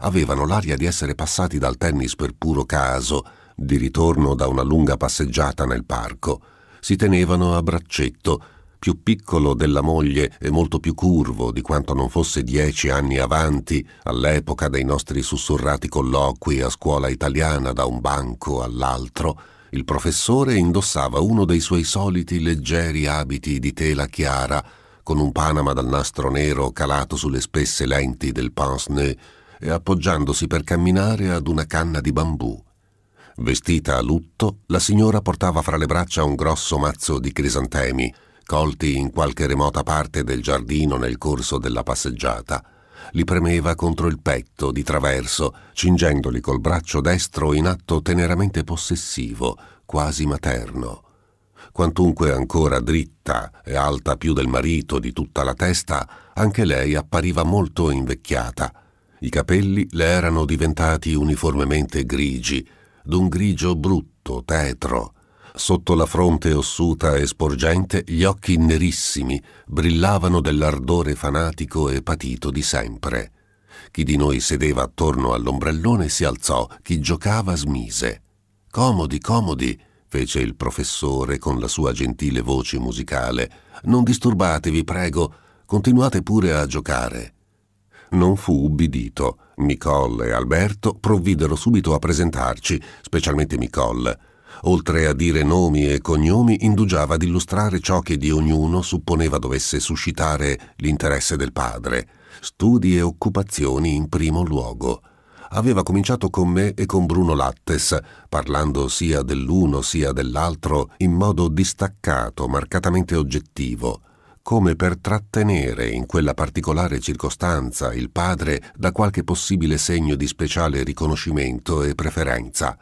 Avevano l'aria di essere passati dal tennis per puro caso, di ritorno da una lunga passeggiata nel parco. Si tenevano a braccetto, più piccolo della moglie e molto più curvo di quanto non fosse dieci anni avanti, all'epoca dei nostri sussurrati colloqui a scuola italiana da un banco all'altro, il professore indossava uno dei suoi soliti leggeri abiti di tela chiara, con un panama dal nastro nero calato sulle spesse lenti del pince-nez e appoggiandosi per camminare ad una canna di bambù. Vestita a lutto, la signora portava fra le braccia un grosso mazzo di crisantemi, colti in qualche remota parte del giardino nel corso della passeggiata, li premeva contro il petto di traverso, cingendoli col braccio destro in atto teneramente possessivo, quasi materno. Quantunque ancora dritta e alta più del marito di tutta la testa, anche lei appariva molto invecchiata. I capelli le erano diventati uniformemente grigi, d'un grigio brutto, tetro, sotto la fronte ossuta e sporgente, gli occhi nerissimi brillavano dell'ardore fanatico e patito di sempre. Chi di noi sedeva attorno all'ombrellone si alzò, chi giocava smise. Comodi, comodi, fece il professore con la sua gentile voce musicale. Non disturbatevi, prego, continuate pure a giocare. Non fu ubbidito. Nicole e Alberto provvidero subito a presentarci, specialmente Nicole oltre a dire nomi e cognomi, indugiava ad illustrare ciò che di ognuno supponeva dovesse suscitare l'interesse del padre, studi e occupazioni in primo luogo. Aveva cominciato con me e con Bruno Lattes, parlando sia dell'uno sia dell'altro in modo distaccato, marcatamente oggettivo come per trattenere in quella particolare circostanza il padre da qualche possibile segno di speciale riconoscimento e preferenza.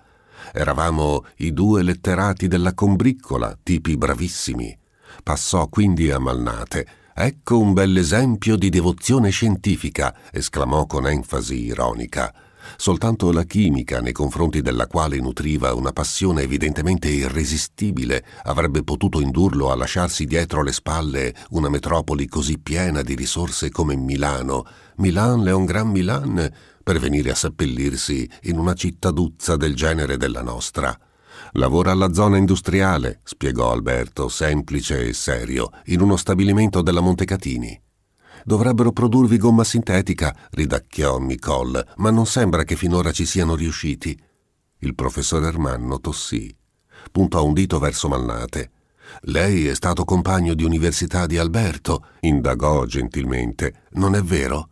Eravamo i due letterati della combriccola, tipi bravissimi. Passò quindi a Malnate. Ecco un bell'esempio di devozione scientifica, esclamò con enfasi ironica. Soltanto la chimica, nei confronti della quale nutriva una passione evidentemente irresistibile, avrebbe potuto indurlo a lasciarsi dietro le spalle una metropoli così piena di risorse come Milano. Milan è un gran Milan, per venire a seppellirsi in una cittaduzza del genere della nostra. Lavora alla zona industriale, spiegò Alberto, semplice e serio, in uno stabilimento della Montecatini. Dovrebbero produrvi gomma sintetica, ridacchiò Nicole, ma non sembra che finora ci siano riusciti. Il professor Ermanno tossì. Puntò un dito verso Malnate. Lei è stato compagno di università di Alberto, indagò gentilmente. Non è vero?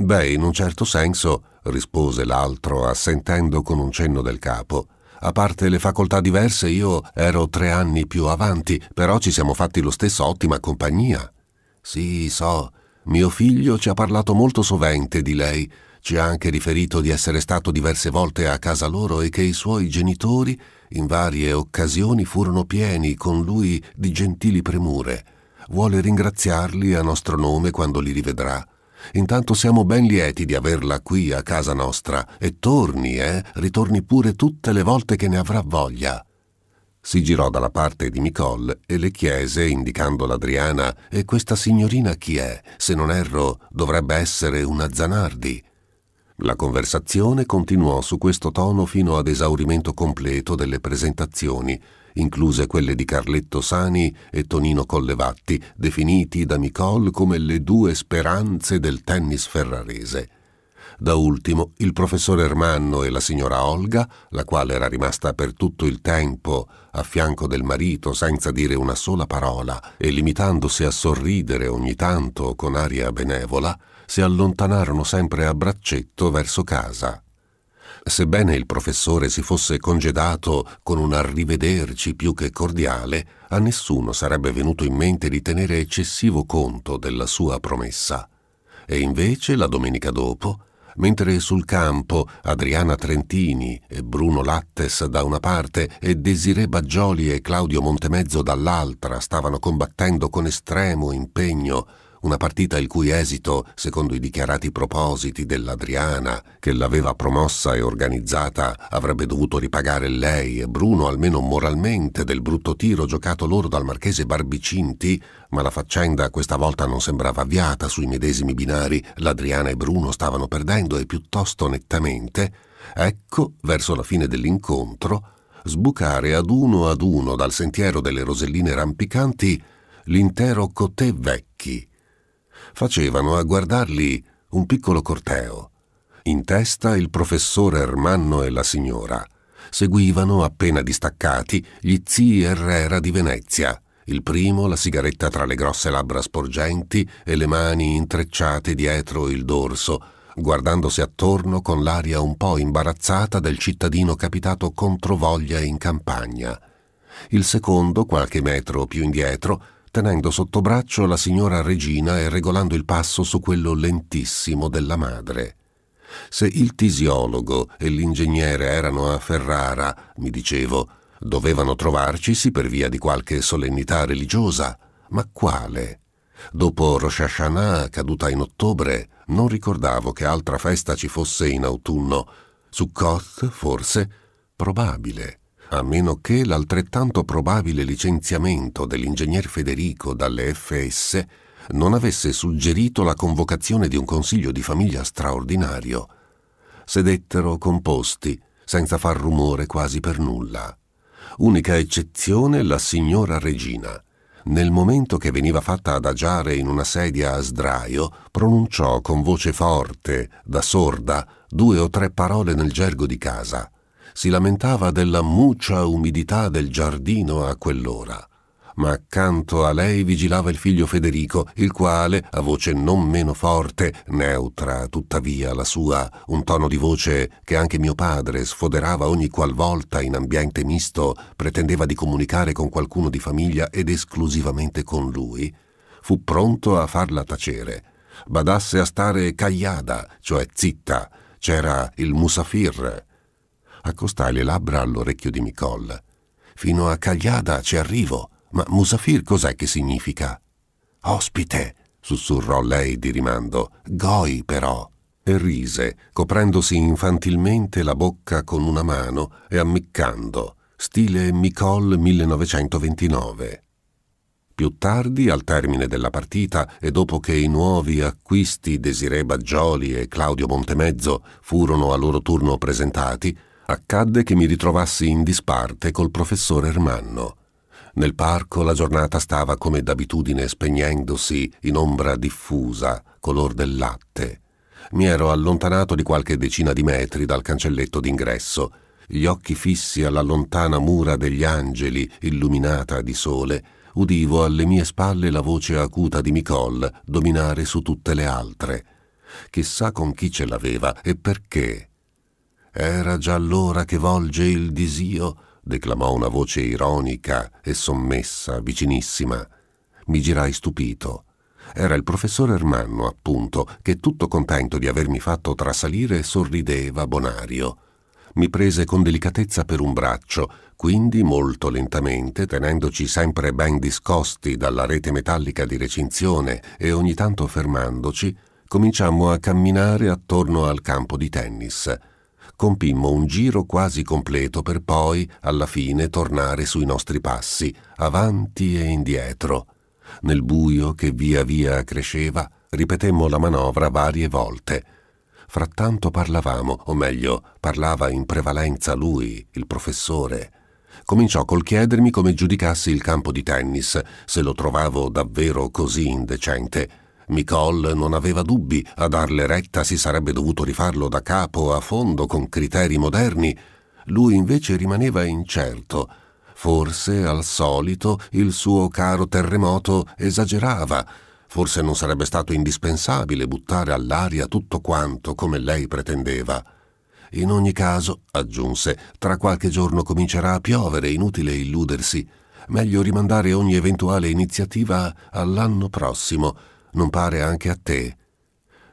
Beh, in un certo senso, rispose l'altro, assentendo con un cenno del capo. A parte le facoltà diverse, io ero tre anni più avanti, però ci siamo fatti lo stesso ottima compagnia. Sì, so, mio figlio ci ha parlato molto sovente di lei, ci ha anche riferito di essere stato diverse volte a casa loro e che i suoi genitori in varie occasioni furono pieni con lui di gentili premure. Vuole ringraziarli a nostro nome quando li rivedrà. Intanto siamo ben lieti di averla qui a casa nostra e torni, eh, ritorni pure tutte le volte che ne avrà voglia. Si girò dalla parte di Nicole e le chiese, indicando l'Adriana, e questa signorina chi è? Se non erro, dovrebbe essere una Zanardi. La conversazione continuò su questo tono fino ad esaurimento completo delle presentazioni incluse quelle di Carletto Sani e Tonino Collevatti, definiti da Micol come le due speranze del tennis ferrarese. Da ultimo il professor Ermanno e la signora Olga, la quale era rimasta per tutto il tempo a fianco del marito senza dire una sola parola e limitandosi a sorridere ogni tanto con aria benevola, si allontanarono sempre a braccetto verso casa. Sebbene il professore si fosse congedato con un arrivederci più che cordiale, a nessuno sarebbe venuto in mente di tenere eccessivo conto della sua promessa. E invece, la domenica dopo, mentre sul campo Adriana Trentini e Bruno Lattes da una parte e Desiré Baggioli e Claudio Montemezzo dall'altra stavano combattendo con estremo impegno una partita il cui esito, secondo i dichiarati propositi dell'Adriana, che l'aveva promossa e organizzata, avrebbe dovuto ripagare lei e Bruno almeno moralmente del brutto tiro giocato loro dal marchese Barbicinti, ma la faccenda questa volta non sembrava avviata sui medesimi binari, l'Adriana e Bruno stavano perdendo e piuttosto nettamente, ecco, verso la fine dell'incontro, sbucare ad uno ad uno dal sentiero delle roselline rampicanti l'intero Cotè Vecchi, facevano a guardarli un piccolo corteo. In testa il professore Ermanno e la signora. Seguivano, appena distaccati, gli zii Herrera di Venezia. Il primo la sigaretta tra le grosse labbra sporgenti e le mani intrecciate dietro il dorso, guardandosi attorno con l'aria un po' imbarazzata del cittadino capitato controvoglia in campagna. Il secondo, qualche metro più indietro, tenendo sotto braccio la signora Regina e regolando il passo su quello lentissimo della madre. Se il tisiologo e l'ingegnere erano a Ferrara, mi dicevo, dovevano trovarcisi per via di qualche solennità religiosa, ma quale? Dopo Rosh Hashanah, caduta in ottobre, non ricordavo che altra festa ci fosse in autunno. Sukkot, forse? Probabile a meno che l'altrettanto probabile licenziamento dell'ingegner Federico dalle FS non avesse suggerito la convocazione di un consiglio di famiglia straordinario. Sedettero composti, senza far rumore quasi per nulla. Unica eccezione la signora Regina. Nel momento che veniva fatta adagiare in una sedia a sdraio, pronunciò con voce forte, da sorda, due o tre parole nel gergo di casa si lamentava della muccia umidità del giardino a quell'ora, ma accanto a lei vigilava il figlio Federico, il quale, a voce non meno forte, neutra tuttavia la sua, un tono di voce che anche mio padre sfoderava ogni qualvolta in ambiente misto pretendeva di comunicare con qualcuno di famiglia ed esclusivamente con lui, fu pronto a farla tacere. Badasse a stare cagliada, cioè zitta. C'era il musafir, accostai le labbra all'orecchio di Micol. Fino a Cagliada ci arrivo, ma Musafir cos'è che significa? Ospite, sussurrò lei di rimando. Goi, però. E rise, coprendosi infantilmente la bocca con una mano e ammiccando, stile Micol 1929. Più tardi, al termine della partita e dopo che i nuovi acquisti Desiree Baggioli e Claudio Montemezzo furono a loro turno presentati, accadde che mi ritrovassi in disparte col professor Ermanno. Nel parco la giornata stava come d'abitudine spegnendosi in ombra diffusa, color del latte. Mi ero allontanato di qualche decina di metri dal cancelletto d'ingresso, gli occhi fissi alla lontana mura degli angeli illuminata di sole, udivo alle mie spalle la voce acuta di Nicole dominare su tutte le altre. Chissà con chi ce l'aveva e perché era già l'ora che volge il disio, declamò una voce ironica e sommessa, vicinissima. Mi girai stupito. Era il professor Ermanno, appunto, che tutto contento di avermi fatto trasalire sorrideva bonario. Mi prese con delicatezza per un braccio, quindi molto lentamente, tenendoci sempre ben discosti dalla rete metallica di recinzione e ogni tanto fermandoci, cominciammo a camminare attorno al campo di tennis compimmo un giro quasi completo per poi, alla fine, tornare sui nostri passi, avanti e indietro. Nel buio che via via cresceva, ripetemmo la manovra varie volte. Frattanto parlavamo, o meglio, parlava in prevalenza lui, il professore. Cominciò col chiedermi come giudicassi il campo di tennis, se lo trovavo davvero così indecente Micol non aveva dubbi, a darle retta si sarebbe dovuto rifarlo da capo a fondo con criteri moderni. Lui invece rimaneva incerto. Forse, al solito, il suo caro terremoto esagerava. Forse non sarebbe stato indispensabile buttare all'aria tutto quanto come lei pretendeva. In ogni caso, aggiunse, tra qualche giorno comincerà a piovere, inutile illudersi. Meglio rimandare ogni eventuale iniziativa all'anno prossimo non pare anche a te?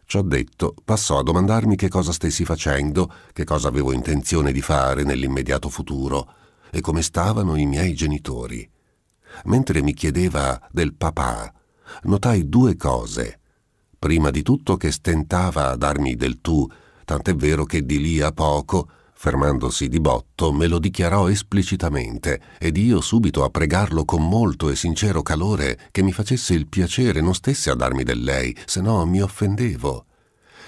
Ciò detto, passò a domandarmi che cosa stessi facendo, che cosa avevo intenzione di fare nell'immediato futuro e come stavano i miei genitori. Mentre mi chiedeva del papà, notai due cose. Prima di tutto che stentava a darmi del tu, tant'è vero che di lì a poco fermandosi di botto, me lo dichiarò esplicitamente ed io subito a pregarlo con molto e sincero calore che mi facesse il piacere non stesse a darmi del lei, se no mi offendevo.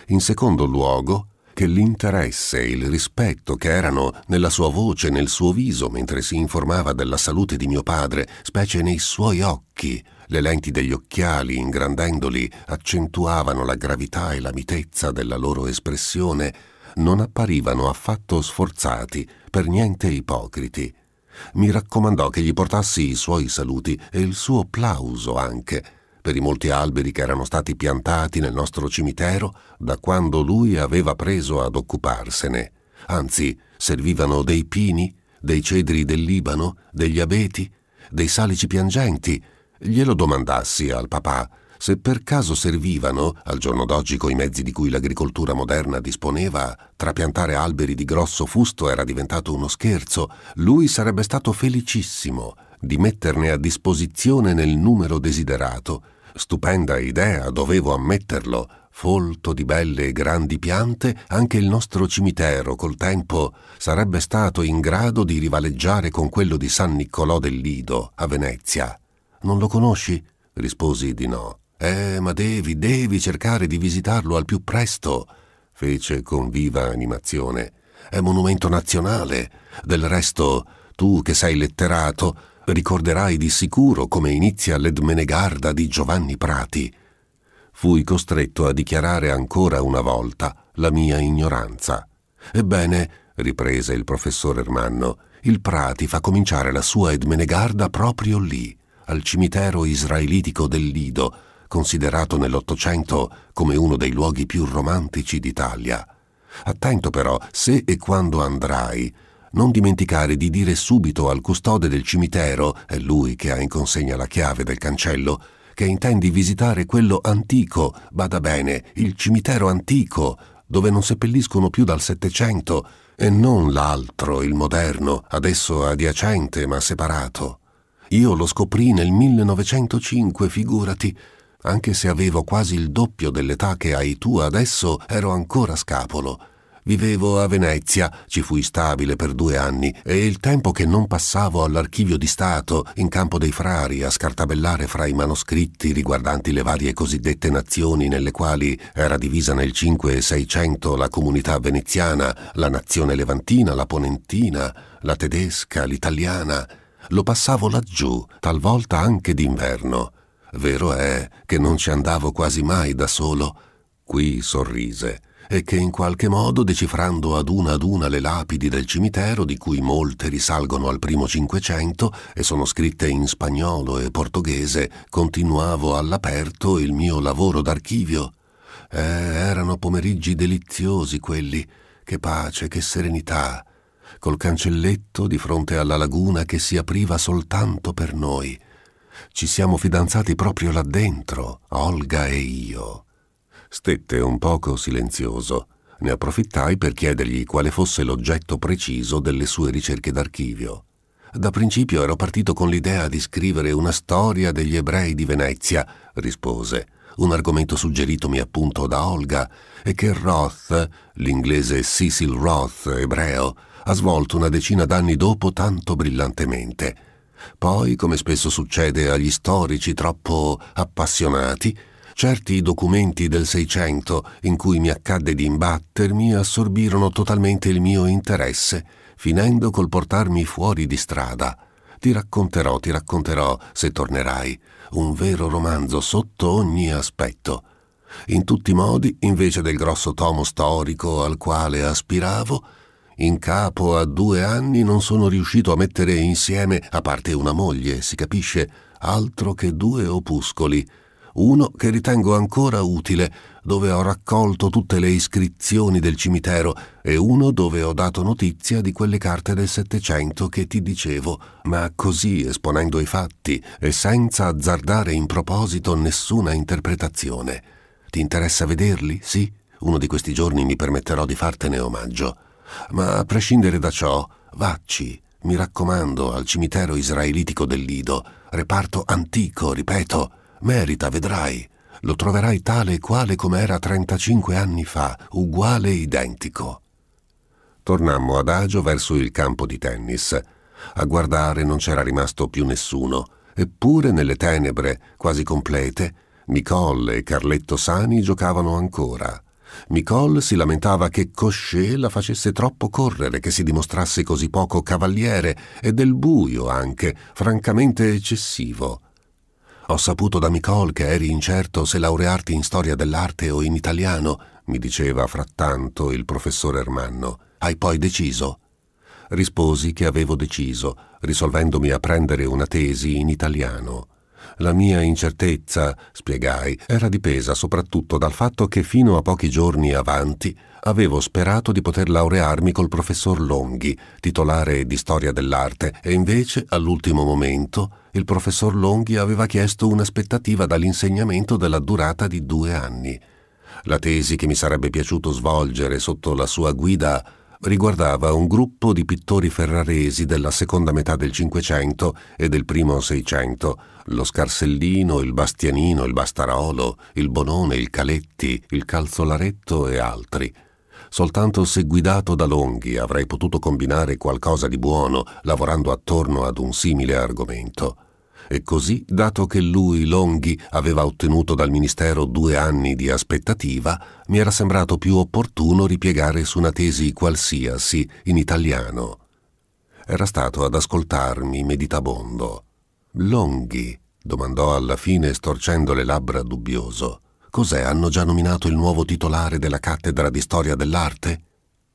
In secondo luogo, che l'interesse e il rispetto che erano nella sua voce e nel suo viso mentre si informava della salute di mio padre, specie nei suoi occhi, le lenti degli occhiali, ingrandendoli, accentuavano la gravità e la mitezza della loro espressione, non apparivano affatto sforzati, per niente ipocriti. Mi raccomandò che gli portassi i suoi saluti e il suo plauso anche, per i molti alberi che erano stati piantati nel nostro cimitero da quando lui aveva preso ad occuparsene. Anzi, servivano dei pini, dei cedri del Libano, degli abeti, dei salici piangenti. Glielo domandassi al papà se per caso servivano, al giorno d'oggi coi mezzi di cui l'agricoltura moderna disponeva, trapiantare alberi di grosso fusto era diventato uno scherzo, lui sarebbe stato felicissimo di metterne a disposizione nel numero desiderato. Stupenda idea, dovevo ammetterlo. Folto di belle e grandi piante, anche il nostro cimitero col tempo sarebbe stato in grado di rivaleggiare con quello di San Niccolò del Lido, a Venezia. Non lo conosci? risposi di no. Eh, ma devi, devi cercare di visitarlo al più presto, fece con viva animazione. È monumento nazionale. Del resto, tu che sei letterato, ricorderai di sicuro come inizia l'Edmenegarda di Giovanni Prati. Fui costretto a dichiarare ancora una volta la mia ignoranza. Ebbene, riprese il professor Ermanno, il Prati fa cominciare la sua Edmenegarda proprio lì, al cimitero israelitico del Lido, considerato nell'Ottocento come uno dei luoghi più romantici d'Italia. Attento però, se e quando andrai, non dimenticare di dire subito al custode del cimitero, è lui che ha in consegna la chiave del cancello, che intendi visitare quello antico, bada bene, il cimitero antico, dove non seppelliscono più dal Settecento, e non l'altro, il moderno, adesso adiacente ma separato. Io lo scoprì nel 1905, figurati, anche se avevo quasi il doppio dell'età che hai tu adesso, ero ancora scapolo. Vivevo a Venezia, ci fui stabile per due anni e il tempo che non passavo all'archivio di Stato, in campo dei frari, a scartabellare fra i manoscritti riguardanti le varie cosiddette nazioni nelle quali era divisa nel 5 e 600 la comunità veneziana, la nazione levantina, la ponentina, la tedesca, l'italiana, lo passavo laggiù, talvolta anche d'inverno. Vero è che non ci andavo quasi mai da solo. Qui sorrise e che in qualche modo, decifrando ad una ad una le lapidi del cimitero, di cui molte risalgono al primo Cinquecento e sono scritte in spagnolo e portoghese, continuavo all'aperto il mio lavoro d'archivio. Eh, erano pomeriggi deliziosi quelli, che pace, che serenità, col cancelletto di fronte alla laguna che si apriva soltanto per noi. Ci siamo fidanzati proprio là dentro, Olga e io. Stette un poco silenzioso. Ne approfittai per chiedergli quale fosse l'oggetto preciso delle sue ricerche d'archivio. Da principio ero partito con l'idea di scrivere una storia degli ebrei di Venezia, rispose, un argomento suggeritomi appunto da Olga e che Roth, l'inglese Cecil Roth, ebreo, ha svolto una decina d'anni dopo tanto brillantemente. Poi, come spesso succede agli storici troppo appassionati, certi documenti del Seicento in cui mi accadde di imbattermi assorbirono totalmente il mio interesse, finendo col portarmi fuori di strada. Ti racconterò, ti racconterò, se tornerai, un vero romanzo sotto ogni aspetto. In tutti i modi, invece del grosso tomo storico al quale aspiravo, in capo a due anni non sono riuscito a mettere insieme, a parte una moglie, si capisce, altro che due opuscoli. Uno che ritengo ancora utile, dove ho raccolto tutte le iscrizioni del cimitero, e uno dove ho dato notizia di quelle carte del Settecento che ti dicevo, ma così esponendo i fatti e senza azzardare in proposito nessuna interpretazione. Ti interessa vederli, sì? Uno di questi giorni mi permetterò di fartene omaggio. Ma a prescindere da ciò, vacci, mi raccomando, al cimitero israelitico del Lido, reparto antico, ripeto, merita, vedrai. Lo troverai tale e quale come era 35 anni fa, uguale e identico. Tornammo adagio verso il campo di tennis. A guardare non c'era rimasto più nessuno, eppure nelle tenebre, quasi complete, Nicolle e Carletto Sani giocavano ancora. Nicole si lamentava che Cochet la facesse troppo correre, che si dimostrasse così poco cavaliere e del buio anche, francamente eccessivo. Ho saputo da Nicole che eri incerto se laurearti in storia dell'arte o in italiano, mi diceva frattanto il professor Ermanno. Hai poi deciso? Risposi che avevo deciso, risolvendomi a prendere una tesi in italiano. La mia incertezza, spiegai, era dipesa soprattutto dal fatto che fino a pochi giorni avanti avevo sperato di poter laurearmi col professor Longhi, titolare di storia dell'arte, e invece, all'ultimo momento, il professor Longhi aveva chiesto un'aspettativa dall'insegnamento della durata di due anni. La tesi che mi sarebbe piaciuto svolgere sotto la sua guida riguardava un gruppo di pittori ferraresi della seconda metà del Cinquecento e del primo Seicento, lo Scarsellino, il Bastianino, il Bastarolo, il Bonone, il Caletti, il Calzolaretto e altri. Soltanto se guidato da Longhi avrei potuto combinare qualcosa di buono lavorando attorno ad un simile argomento. E così, dato che lui, Longhi, aveva ottenuto dal Ministero due anni di aspettativa, mi era sembrato più opportuno ripiegare su una tesi qualsiasi in italiano. Era stato ad ascoltarmi meditabondo. Longhi, domandò alla fine storcendo le labbra dubbioso. Cos'è? Hanno già nominato il nuovo titolare della cattedra di storia dell'arte?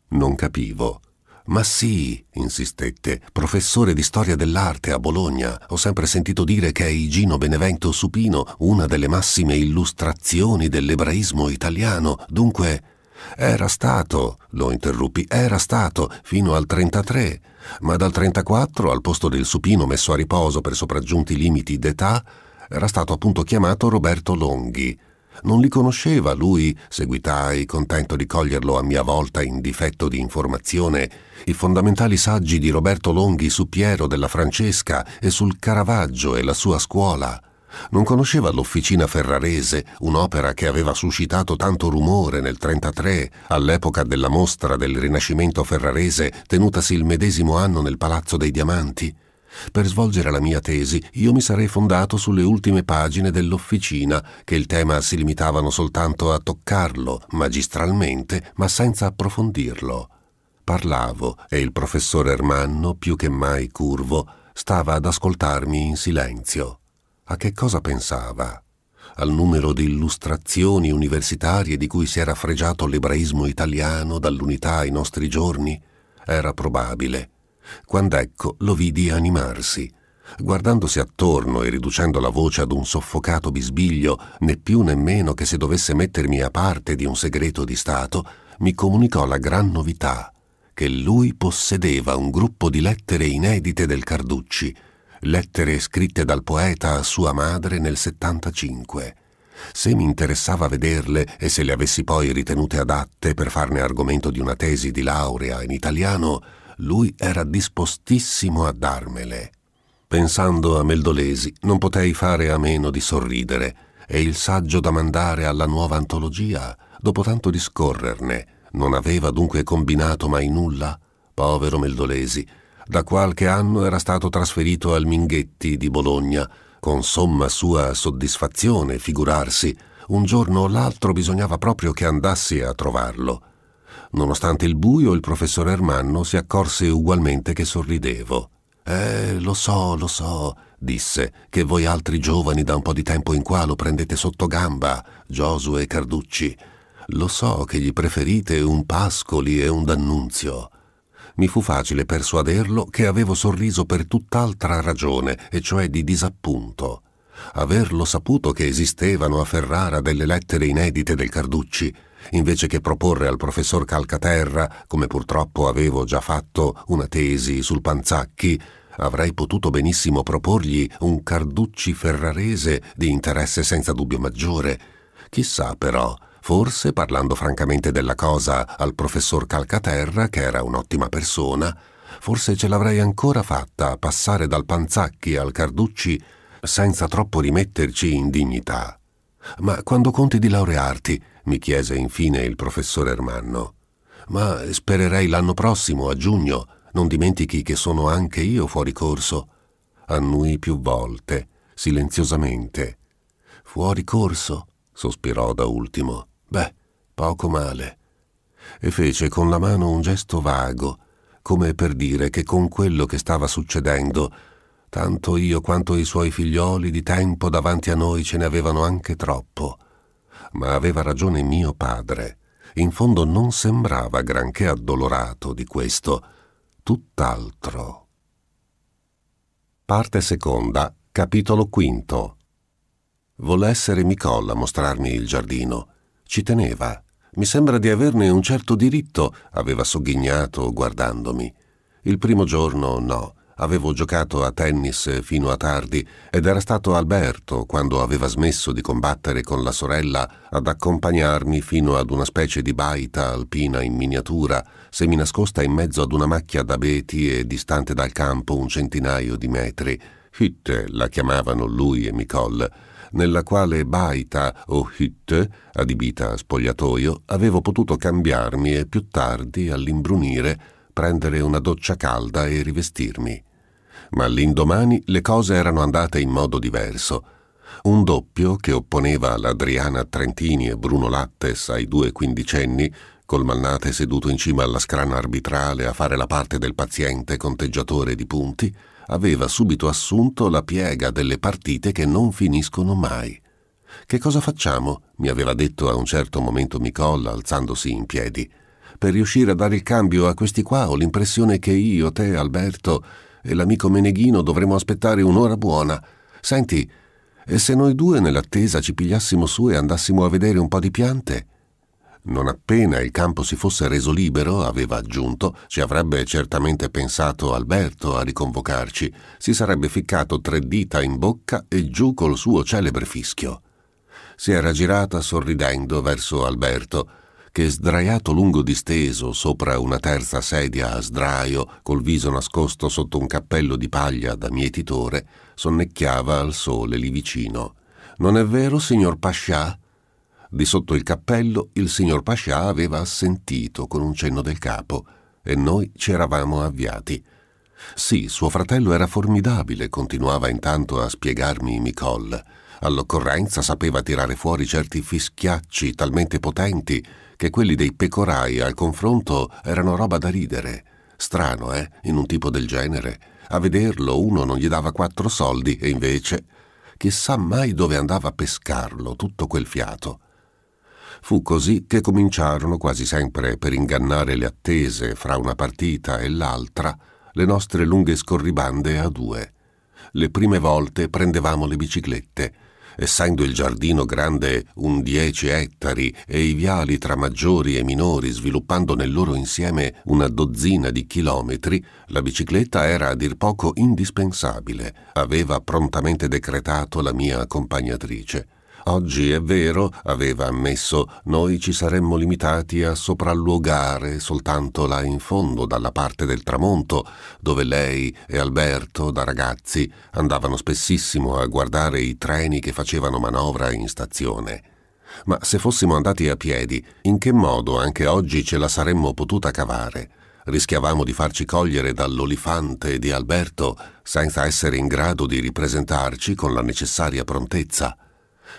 Non capivo. Ma sì, insistette, professore di storia dell'arte a Bologna. Ho sempre sentito dire che è Igino Benevento Supino, una delle massime illustrazioni dell'ebraismo italiano. Dunque, era stato, lo interruppi, era stato fino al 33, ma dal 34, al posto del supino messo a riposo per sopraggiunti limiti d'età, era stato appunto chiamato Roberto Longhi. Non li conosceva lui, seguitai, contento di coglierlo a mia volta in difetto di informazione, i fondamentali saggi di Roberto Longhi su Piero della Francesca e sul Caravaggio e la sua scuola. Non conosceva l'Officina Ferrarese, un'opera che aveva suscitato tanto rumore nel 1933, all'epoca della mostra del Rinascimento Ferrarese tenutasi il medesimo anno nel Palazzo dei Diamanti. Per svolgere la mia tesi, io mi sarei fondato sulle ultime pagine dell'Officina, che il tema si limitavano soltanto a toccarlo, magistralmente, ma senza approfondirlo. Parlavo e il professor Ermanno, più che mai curvo, stava ad ascoltarmi in silenzio. A che cosa pensava? Al numero di illustrazioni universitarie di cui si era fregiato l'ebraismo italiano dall'unità ai nostri giorni? Era probabile. Quando ecco lo vidi animarsi. Guardandosi attorno e riducendo la voce ad un soffocato bisbiglio, né più né meno che se dovesse mettermi a parte di un segreto di Stato, mi comunicò la gran novità che lui possedeva un gruppo di lettere inedite del Carducci, lettere scritte dal poeta a sua madre nel 75. Se mi interessava vederle e se le avessi poi ritenute adatte per farne argomento di una tesi di laurea in italiano, lui era dispostissimo a darmele. Pensando a Meldolesi, non potei fare a meno di sorridere, e il saggio da mandare alla nuova antologia, dopo tanto discorrerne, non aveva dunque combinato mai nulla? Povero Meldolesi, da qualche anno era stato trasferito al Minghetti di Bologna, con somma sua soddisfazione, figurarsi, un giorno o l'altro bisognava proprio che andassi a trovarlo. Nonostante il buio, il professor Ermanno si accorse ugualmente che sorridevo. Eh, lo so, lo so, disse, che voi altri giovani da un po' di tempo in qua lo prendete sotto gamba, Giosuè e Carducci. Lo so che gli preferite un Pascoli e un D'Annunzio mi fu facile persuaderlo che avevo sorriso per tutt'altra ragione, e cioè di disappunto. Averlo saputo che esistevano a Ferrara delle lettere inedite del Carducci, invece che proporre al professor Calcaterra, come purtroppo avevo già fatto, una tesi sul Panzacchi, avrei potuto benissimo proporgli un Carducci ferrarese di interesse senza dubbio maggiore. Chissà però Forse, parlando francamente della cosa al professor Calcaterra, che era un'ottima persona, forse ce l'avrei ancora fatta passare dal Panzacchi al Carducci senza troppo rimetterci in dignità. Ma quando conti di laurearti? mi chiese infine il professor Ermanno. Ma spererei l'anno prossimo, a giugno. Non dimentichi che sono anche io fuori corso. Annui più volte, silenziosamente. Fuori corso? sospirò da ultimo. Beh, poco male. E fece con la mano un gesto vago, come per dire che con quello che stava succedendo, tanto io quanto i suoi figlioli di tempo davanti a noi ce ne avevano anche troppo. Ma aveva ragione mio padre. In fondo non sembrava granché addolorato di questo, tutt'altro. Parte seconda, capitolo quinto. Volle essere Micolla a mostrarmi il giardino ci teneva. Mi sembra di averne un certo diritto, aveva sogghignato guardandomi. Il primo giorno no. Avevo giocato a tennis fino a tardi ed era stato Alberto, quando aveva smesso di combattere con la sorella, ad accompagnarmi fino ad una specie di baita alpina in miniatura, seminascosta in mezzo ad una macchia d'abeti e distante dal campo un centinaio di metri. Hitte la chiamavano lui e Nicole nella quale baita o hütte, adibita a spogliatoio, avevo potuto cambiarmi e più tardi, all'imbrunire, prendere una doccia calda e rivestirmi. Ma l'indomani le cose erano andate in modo diverso. Un doppio che opponeva l'Adriana Trentini e Bruno Lattes ai due quindicenni, col Malnate seduto in cima alla scrana arbitrale a fare la parte del paziente conteggiatore di punti, aveva subito assunto la piega delle partite che non finiscono mai. Che cosa facciamo? mi aveva detto a un certo momento Micolla alzandosi in piedi. Per riuscire a dare il cambio a questi qua ho l'impressione che io, te, Alberto e l'amico Meneghino dovremo aspettare un'ora buona. Senti, e se noi due nell'attesa ci pigliassimo su e andassimo a vedere un po' di piante? Non appena il campo si fosse reso libero, aveva aggiunto, ci avrebbe certamente pensato Alberto a riconvocarci, si sarebbe ficcato tre dita in bocca e giù col suo celebre fischio. Si era girata sorridendo verso Alberto, che sdraiato lungo disteso sopra una terza sedia a sdraio, col viso nascosto sotto un cappello di paglia da mietitore, sonnecchiava al sole lì vicino. Non è vero, signor Pascià? Di sotto il cappello il signor Pascià aveva assentito con un cenno del capo e noi ci eravamo avviati. Sì, suo fratello era formidabile, continuava intanto a spiegarmi Micol. All'occorrenza sapeva tirare fuori certi fischiacci talmente potenti che quelli dei pecorai al confronto erano roba da ridere. Strano, eh, in un tipo del genere. A vederlo uno non gli dava quattro soldi e invece chissà mai dove andava a pescarlo tutto quel fiato. Fu così che cominciarono quasi sempre per ingannare le attese fra una partita e l'altra le nostre lunghe scorribande a due. Le prime volte prendevamo le biciclette, essendo il giardino grande un dieci ettari e i viali tra maggiori e minori sviluppando nel loro insieme una dozzina di chilometri, la bicicletta era a dir poco indispensabile, aveva prontamente decretato la mia accompagnatrice. Oggi è vero, aveva ammesso, noi ci saremmo limitati a sopralluogare soltanto là in fondo, dalla parte del tramonto, dove lei e Alberto, da ragazzi, andavano spessissimo a guardare i treni che facevano manovra in stazione. Ma se fossimo andati a piedi, in che modo anche oggi ce la saremmo potuta cavare? rischiavamo di farci cogliere dall'olifante di Alberto senza essere in grado di ripresentarci con la necessaria prontezza.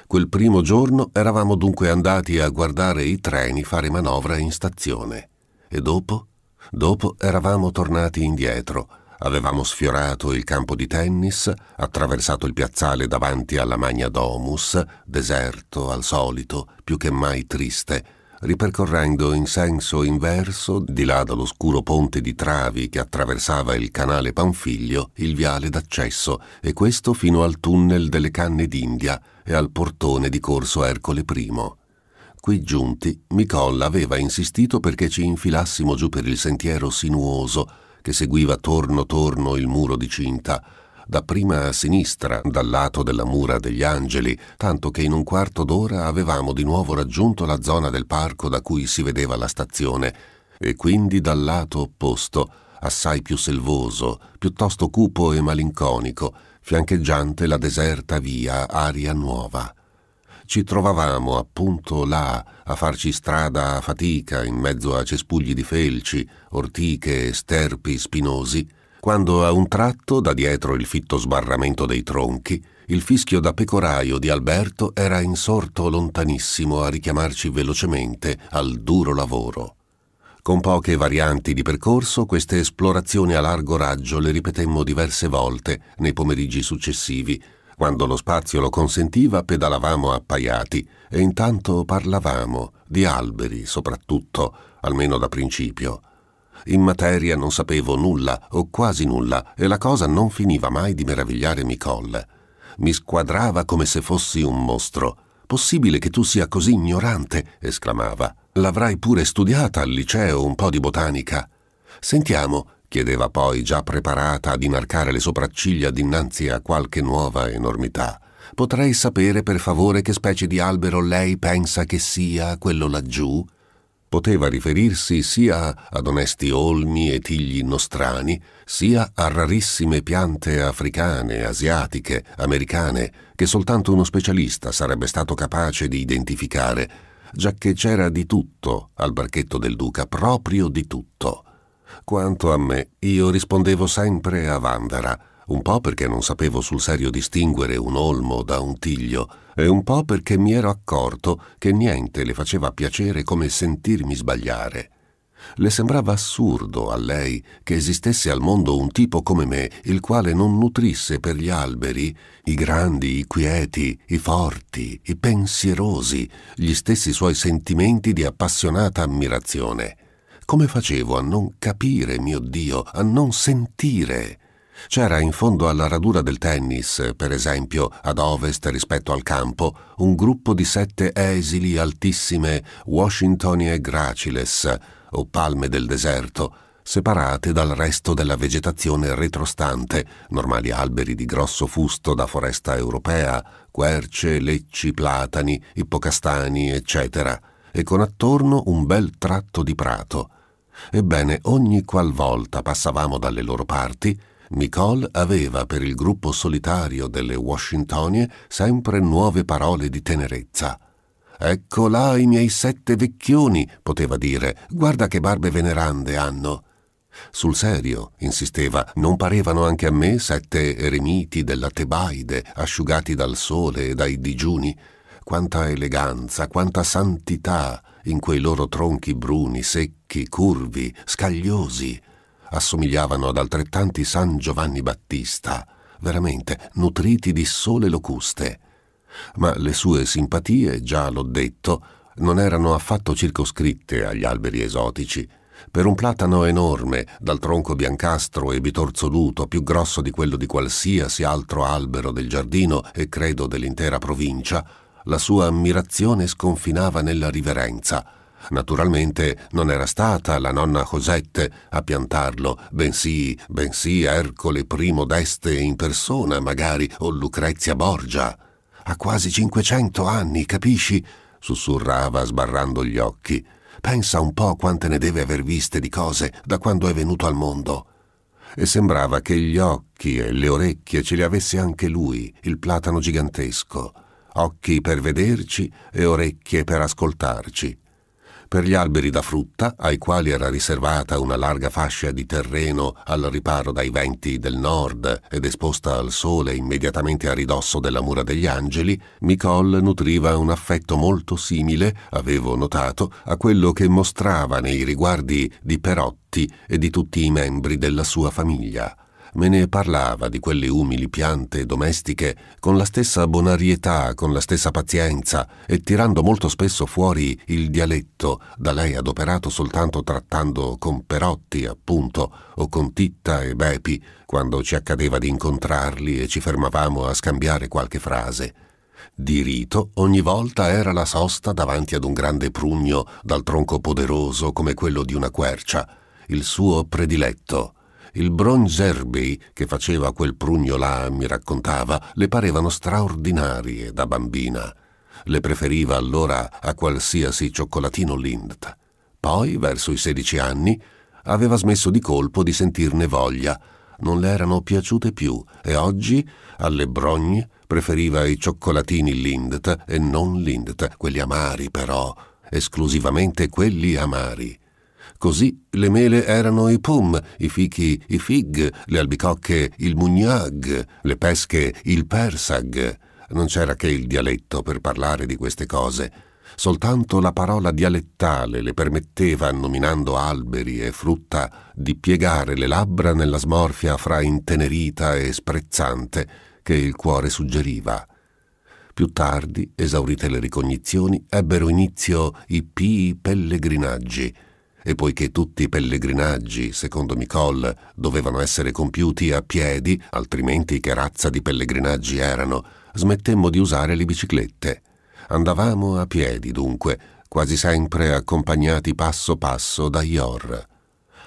Quel primo giorno eravamo dunque andati a guardare i treni fare manovra in stazione. E dopo? Dopo eravamo tornati indietro. Avevamo sfiorato il campo di tennis, attraversato il piazzale davanti alla Magna Domus, deserto al solito, più che mai triste, ripercorrendo in senso inverso, di là dall'oscuro ponte di travi che attraversava il canale Panfiglio, il viale d'accesso, e questo fino al tunnel delle Canne d'India, e al portone di corso Ercole I. Qui giunti, Micolla aveva insistito perché ci infilassimo giù per il sentiero sinuoso che seguiva torno torno il muro di cinta, dapprima a sinistra, dal lato della mura degli angeli, tanto che in un quarto d'ora avevamo di nuovo raggiunto la zona del parco da cui si vedeva la stazione, e quindi dal lato opposto, assai più selvoso, piuttosto cupo e malinconico, fiancheggiante la deserta via Aria Nuova. Ci trovavamo appunto là a farci strada a fatica in mezzo a cespugli di felci, ortiche e sterpi spinosi, quando a un tratto, da dietro il fitto sbarramento dei tronchi, il fischio da pecoraio di Alberto era insorto lontanissimo a richiamarci velocemente al duro lavoro. Con poche varianti di percorso, queste esplorazioni a largo raggio le ripetemmo diverse volte nei pomeriggi successivi. Quando lo spazio lo consentiva, pedalavamo appaiati e intanto parlavamo, di alberi soprattutto, almeno da principio. In materia non sapevo nulla o quasi nulla e la cosa non finiva mai di meravigliare Nicole. Mi squadrava come se fossi un mostro. Possibile che tu sia così ignorante? esclamava. L'avrai pure studiata al liceo un po' di botanica. Sentiamo, chiedeva poi, già preparata ad inarcare le sopracciglia dinanzi a qualche nuova enormità. Potrei sapere per favore che specie di albero lei pensa che sia quello laggiù? Poteva riferirsi sia ad onesti olmi e tigli nostrani, sia a rarissime piante africane, asiatiche, americane, che soltanto uno specialista sarebbe stato capace di identificare giacché c'era di tutto al barchetto del duca, proprio di tutto. Quanto a me, io rispondevo sempre a Vandara, un po' perché non sapevo sul serio distinguere un olmo da un tiglio, e un po' perché mi ero accorto che niente le faceva piacere come sentirmi sbagliare. Le sembrava assurdo a lei che esistesse al mondo un tipo come me, il quale non nutrisse per gli alberi i grandi, i quieti, i forti, i pensierosi, gli stessi suoi sentimenti di appassionata ammirazione. Come facevo a non capire, mio Dio, a non sentire? C'era in fondo alla radura del tennis, per esempio, ad ovest rispetto al campo, un gruppo di sette esili altissime, Washingtoni e Graciles, o palme del deserto, separate dal resto della vegetazione retrostante, normali alberi di grosso fusto da foresta europea, querce, lecci, platani, ippocastani, eccetera, e con attorno un bel tratto di prato. Ebbene, ogni qualvolta passavamo dalle loro parti, Nicole aveva per il gruppo solitario delle Washingtonie sempre nuove parole di tenerezza. Ecco là i miei sette vecchioni, poteva dire. Guarda che barbe venerande hanno. Sul serio, insisteva, non parevano anche a me sette eremiti della Tebaide, asciugati dal sole e dai digiuni? Quanta eleganza, quanta santità in quei loro tronchi bruni, secchi, curvi, scagliosi. Assomigliavano ad altrettanti San Giovanni Battista, veramente nutriti di sole locuste ma le sue simpatie, già l'ho detto, non erano affatto circoscritte agli alberi esotici. Per un platano enorme, dal tronco biancastro e bitorzoluto, più grosso di quello di qualsiasi altro albero del giardino e credo dell'intera provincia, la sua ammirazione sconfinava nella riverenza. Naturalmente non era stata la nonna Cosette a piantarlo, bensì, bensì Ercole I d'Este in persona, magari, o Lucrezia Borgia. Ha quasi 500 anni, capisci? sussurrava sbarrando gli occhi. Pensa un po' quante ne deve aver viste di cose da quando è venuto al mondo. E sembrava che gli occhi e le orecchie ce li avesse anche lui, il platano gigantesco. Occhi per vederci e orecchie per ascoltarci per gli alberi da frutta, ai quali era riservata una larga fascia di terreno al riparo dai venti del nord ed esposta al sole immediatamente a ridosso della mura degli angeli, Nicole nutriva un affetto molto simile, avevo notato, a quello che mostrava nei riguardi di Perotti e di tutti i membri della sua famiglia me ne parlava di quelle umili piante domestiche con la stessa bonarietà, con la stessa pazienza e tirando molto spesso fuori il dialetto, da lei adoperato soltanto trattando con Perotti, appunto, o con Titta e Bepi, quando ci accadeva di incontrarli e ci fermavamo a scambiare qualche frase. Di rito ogni volta era la sosta davanti ad un grande prugno dal tronco poderoso come quello di una quercia, il suo prediletto il Bronzerbei che faceva quel prugno là, mi raccontava, le parevano straordinarie da bambina. Le preferiva allora a qualsiasi cioccolatino Lindt. Poi, verso i sedici anni, aveva smesso di colpo di sentirne voglia. Non le erano piaciute più e oggi, alle brogne, preferiva i cioccolatini Lindt e non Lindt, quelli amari però, esclusivamente quelli amari. Così le mele erano i pum, i fichi i fig, le albicocche il mugnag, le pesche il persag. Non c'era che il dialetto per parlare di queste cose. Soltanto la parola dialettale le permetteva, nominando alberi e frutta, di piegare le labbra nella smorfia fra intenerita e sprezzante che il cuore suggeriva. Più tardi, esaurite le ricognizioni, ebbero inizio i pii pellegrinaggi, e poiché tutti i pellegrinaggi, secondo Micol, dovevano essere compiuti a piedi, altrimenti che razza di pellegrinaggi erano, smettemmo di usare le biciclette. Andavamo a piedi, dunque, quasi sempre accompagnati passo passo da Ior.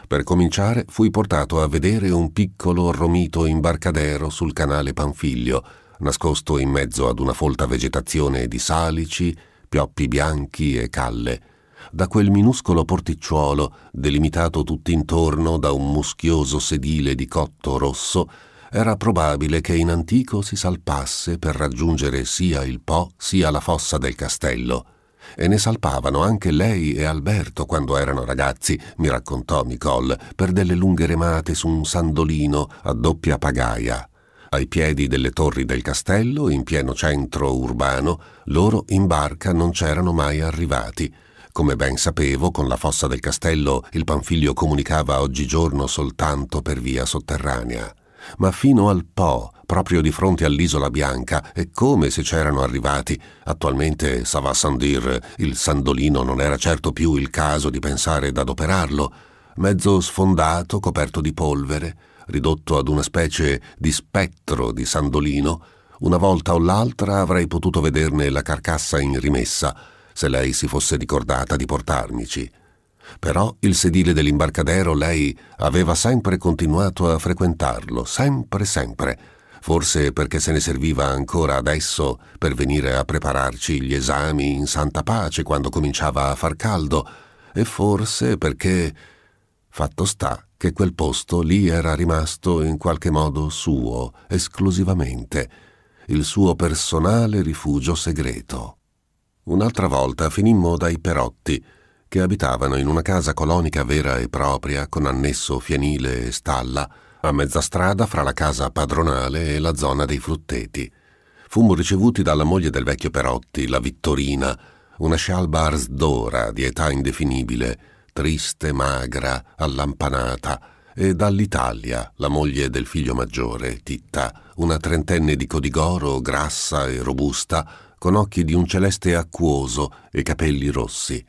Per cominciare fui portato a vedere un piccolo romito imbarcadero sul canale Panfiglio, nascosto in mezzo ad una folta vegetazione di salici, pioppi bianchi e calle, da quel minuscolo porticciolo, delimitato tutt'intorno da un muschioso sedile di cotto rosso, era probabile che in antico si salpasse per raggiungere sia il Po sia la fossa del castello. E ne salpavano anche lei e Alberto quando erano ragazzi, mi raccontò Nicole, per delle lunghe remate su un sandolino a doppia pagaia. Ai piedi delle torri del castello, in pieno centro urbano, loro in barca non c'erano mai arrivati come ben sapevo, con la fossa del castello il Panfilio comunicava oggigiorno soltanto per via sotterranea. Ma fino al Po, proprio di fronte all'Isola Bianca, e come se c'erano arrivati, attualmente sa Sava Sandir, il Sandolino non era certo più il caso di pensare ad adoperarlo, mezzo sfondato, coperto di polvere, ridotto ad una specie di spettro di Sandolino, una volta o l'altra avrei potuto vederne la carcassa in rimessa, se lei si fosse ricordata di portarmici. Però il sedile dell'imbarcadero lei aveva sempre continuato a frequentarlo, sempre, sempre, forse perché se ne serviva ancora adesso per venire a prepararci gli esami in santa pace quando cominciava a far caldo, e forse perché... Fatto sta che quel posto lì era rimasto in qualche modo suo, esclusivamente, il suo personale rifugio segreto. Un'altra volta finimmo dai Perotti, che abitavano in una casa colonica vera e propria con annesso fienile e stalla, a mezza strada fra la casa padronale e la zona dei frutteti. Fummo ricevuti dalla moglie del vecchio Perotti, la Vittorina, una scialba arsdora di età indefinibile, triste, magra, allampanata, e dall'Italia, la moglie del figlio maggiore, Titta, una trentenne di Codigoro, grassa e robusta, con occhi di un celeste acquoso e capelli rossi.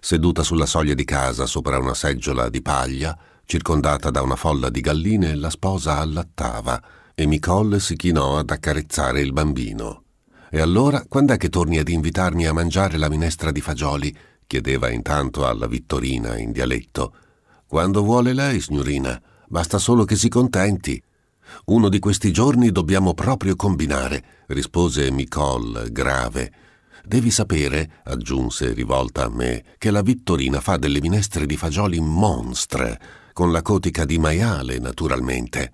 Seduta sulla soglia di casa sopra una seggiola di paglia, circondata da una folla di galline, la sposa allattava e Nicole si chinò ad accarezzare il bambino. E allora, quando è che torni ad invitarmi a mangiare la minestra di fagioli? chiedeva intanto alla Vittorina in dialetto. Quando vuole lei, signorina, basta solo che si contenti. Uno di questi giorni dobbiamo proprio combinare rispose Nicole grave. Devi sapere, aggiunse rivolta a me, che la Vittorina fa delle minestre di fagioli monstre, con la cotica di maiale, naturalmente.